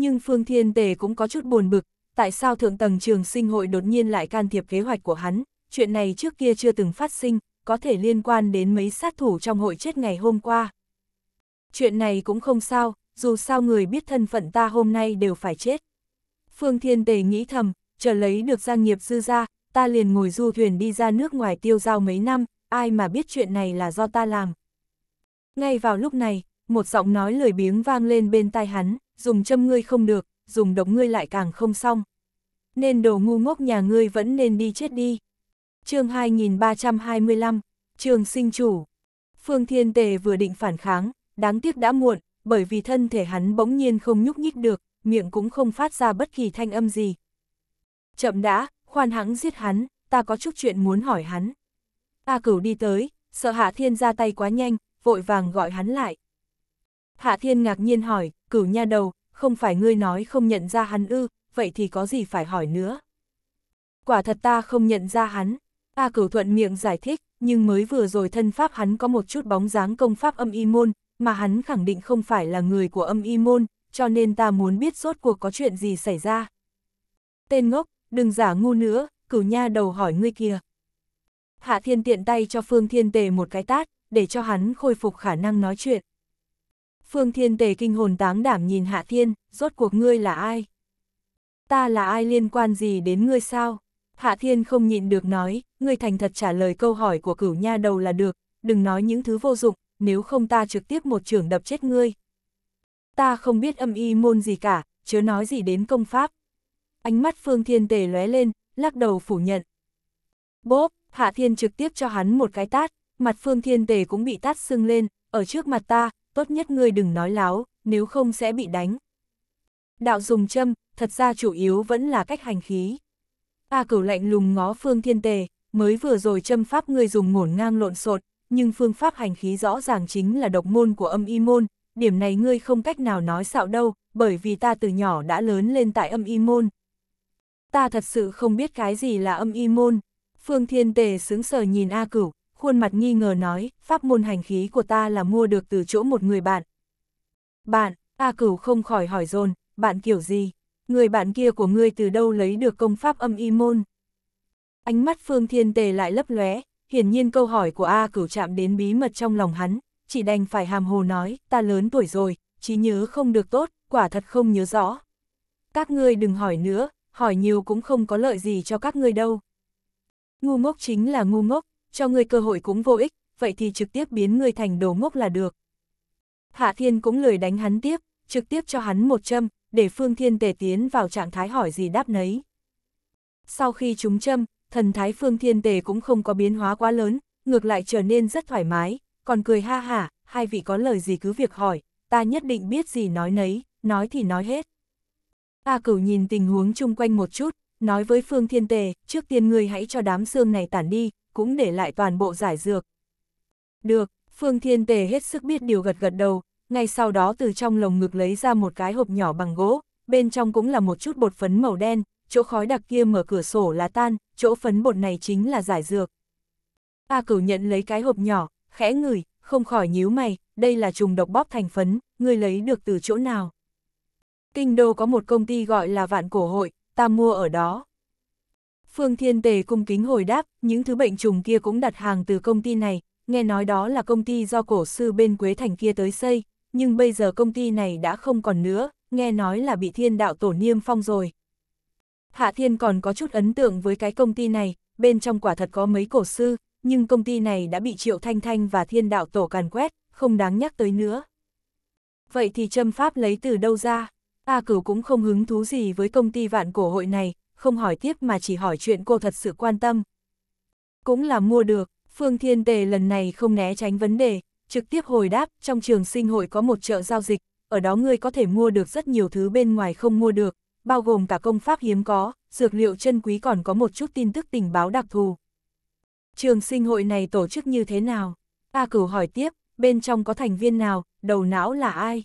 nhưng Phương Thiên Tề cũng có chút buồn bực, tại sao thượng tầng trường sinh hội đột nhiên lại can thiệp kế hoạch của hắn, chuyện này trước kia chưa từng phát sinh, có thể liên quan đến mấy sát thủ trong hội chết ngày hôm qua. Chuyện này cũng không sao, dù sao người biết thân phận ta hôm nay đều phải chết. Phương Thiên Tề nghĩ thầm, chờ lấy được gia nghiệp dư ra, ta liền ngồi du thuyền đi ra nước ngoài tiêu giao mấy năm, ai mà biết chuyện này là do ta làm. Ngay vào lúc này, một giọng nói lười biếng vang lên bên tai hắn dùng châm ngươi không được, dùng độc ngươi lại càng không xong. Nên đồ ngu ngốc nhà ngươi vẫn nên đi chết đi. chương 2325, trường sinh chủ. Phương Thiên Tề vừa định phản kháng, đáng tiếc đã muộn, bởi vì thân thể hắn bỗng nhiên không nhúc nhích được, miệng cũng không phát ra bất kỳ thanh âm gì. Chậm đã, khoan hắn giết hắn, ta có chút chuyện muốn hỏi hắn. A cửu đi tới, sợ hạ thiên ra tay quá nhanh, vội vàng gọi hắn lại. Hạ Thiên ngạc nhiên hỏi, cửu nha đầu, không phải ngươi nói không nhận ra hắn ư, vậy thì có gì phải hỏi nữa. Quả thật ta không nhận ra hắn, A cửu thuận miệng giải thích, nhưng mới vừa rồi thân pháp hắn có một chút bóng dáng công pháp âm y môn, mà hắn khẳng định không phải là người của âm y môn, cho nên ta muốn biết rốt cuộc có chuyện gì xảy ra. Tên ngốc, đừng giả ngu nữa, cửu nha đầu hỏi ngươi kia. Hạ thiên tiện tay cho Phương Thiên Tề một cái tát, để cho hắn khôi phục khả năng nói chuyện. Phương Thiên Tề kinh hồn táng đảm nhìn Hạ Thiên, rốt cuộc ngươi là ai? Ta là ai liên quan gì đến ngươi sao? Hạ Thiên không nhịn được nói, ngươi thành thật trả lời câu hỏi của cửu nha đầu là được, đừng nói những thứ vô dụng, nếu không ta trực tiếp một trường đập chết ngươi. Ta không biết âm y môn gì cả, chớ nói gì đến công pháp. Ánh mắt Phương Thiên Tề lóe lên, lắc đầu phủ nhận. Bốp, Hạ Thiên trực tiếp cho hắn một cái tát, mặt Phương Thiên Tề cũng bị tát sưng lên, ở trước mặt ta, tốt nhất ngươi đừng nói láo, nếu không sẽ bị đánh. Đạo dùng châm, thật ra chủ yếu vẫn là cách hành khí. A cửu lạnh lùng ngó phương thiên tề, mới vừa rồi châm pháp ngươi dùng ngổn ngang lộn xộn, nhưng phương pháp hành khí rõ ràng chính là độc môn của âm y môn, điểm này ngươi không cách nào nói xạo đâu, bởi vì ta từ nhỏ đã lớn lên tại âm y môn. Ta thật sự không biết cái gì là âm y môn. Phương Thiên Tề sướng sờ nhìn A Cửu, khuôn mặt nghi ngờ nói, pháp môn hành khí của ta là mua được từ chỗ một người bạn. Bạn, A Cửu không khỏi hỏi dồn, bạn kiểu gì? Người bạn kia của ngươi từ đâu lấy được công pháp âm y môn? Ánh mắt Phương Thiên Tề lại lấp lóe, hiển nhiên câu hỏi của A Cửu chạm đến bí mật trong lòng hắn, chỉ đành phải hàm hồ nói, ta lớn tuổi rồi, trí nhớ không được tốt, quả thật không nhớ rõ. Các ngươi đừng hỏi nữa, hỏi nhiều cũng không có lợi gì cho các ngươi đâu. Ngu ngốc chính là ngu ngốc, cho ngươi cơ hội cũng vô ích, vậy thì trực tiếp biến ngươi thành đồ ngốc là được. Hạ Thiên cũng lười đánh hắn tiếp, trực tiếp cho hắn một châm, để Phương Thiên Tề tiến vào trạng thái hỏi gì đáp nấy. Sau khi chúng châm, thần thái Phương Thiên Tề cũng không có biến hóa quá lớn, ngược lại trở nên rất thoải mái, còn cười ha hả, hai vị có lời gì cứ việc hỏi, ta nhất định biết gì nói nấy, nói thì nói hết. A cửu nhìn tình huống chung quanh một chút, nói với Phương Thiên Tề, trước tiên ngươi hãy cho đám xương này tản đi, cũng để lại toàn bộ giải dược. Được, Phương Thiên Tề hết sức biết điều gật gật đầu, ngay sau đó từ trong lồng ngực lấy ra một cái hộp nhỏ bằng gỗ, bên trong cũng là một chút bột phấn màu đen, chỗ khói đặc kia mở cửa sổ là tan, chỗ phấn bột này chính là giải dược. A cửu nhận lấy cái hộp nhỏ, khẽ ngửi, không khỏi nhíu mày, đây là trùng độc bóp thành phấn, người lấy được từ chỗ nào? Kinh đô có một công ty gọi là Vạn Cổ Hội, ta mua ở đó. Phương Thiên Tề cung kính hồi đáp, những thứ bệnh trùng kia cũng đặt hàng từ công ty này, nghe nói đó là công ty do cổ sư bên Quế Thành kia tới xây, nhưng bây giờ công ty này đã không còn nữa, nghe nói là bị thiên đạo tổ niêm phong rồi. Hạ Thiên còn có chút ấn tượng với cái công ty này, bên trong quả thật có mấy cổ sư, nhưng công ty này đã bị Triệu Thanh Thanh và thiên đạo tổ càn quét, không đáng nhắc tới nữa. Vậy thì châm pháp lấy từ đâu ra? A Cửu cũng không hứng thú gì với công ty vạn cổ hội này, không hỏi tiếp mà chỉ hỏi chuyện cô thật sự quan tâm. Cũng là mua được, Phương Thiên Tề lần này không né tránh vấn đề, trực tiếp hồi đáp, trong trường sinh hội có một chợ giao dịch, ở đó ngươi có thể mua được rất nhiều thứ bên ngoài không mua được, bao gồm cả công pháp hiếm có, dược liệu chân quý còn có một chút tin tức tình báo đặc thù. Trường sinh hội này tổ chức như thế nào? A cửu hỏi tiếp, bên trong có thành viên nào, đầu não là ai?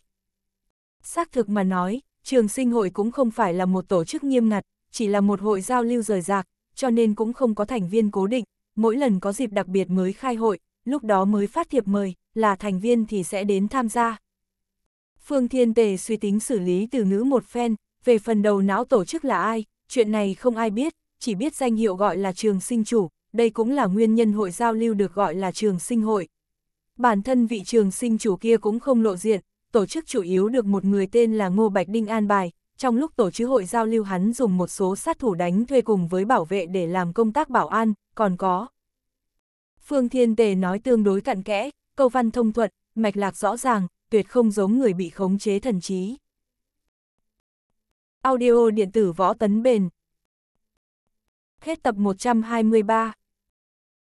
Xác thực mà nói, trường sinh hội cũng không phải là một tổ chức nghiêm ngặt, chỉ là một hội giao lưu rời rạc, cho nên cũng không có thành viên cố định, mỗi lần có dịp đặc biệt mới khai hội, lúc đó mới phát thiệp mời, là thành viên thì sẽ đến tham gia. Phương Thiên Tề suy tính xử lý từ ngữ một phen, về phần đầu não tổ chức là ai, chuyện này không ai biết, chỉ biết danh hiệu gọi là trường sinh chủ, đây cũng là nguyên nhân hội giao lưu được gọi là trường sinh hội. Bản thân vị trường sinh chủ kia cũng không lộ diện, tổ chức chủ yếu được một người tên là Ngô Bạch Đinh an bài, trong lúc tổ chức hội giao lưu hắn dùng một số sát thủ đánh thuê cùng với bảo vệ để làm công tác bảo an, còn có. Phương Thiên Tề nói tương đối cặn kẽ, câu văn thông thuận, mạch lạc rõ ràng, tuyệt không giống người bị khống chế thần trí. Audio điện tử võ tấn bền. Hết tập 123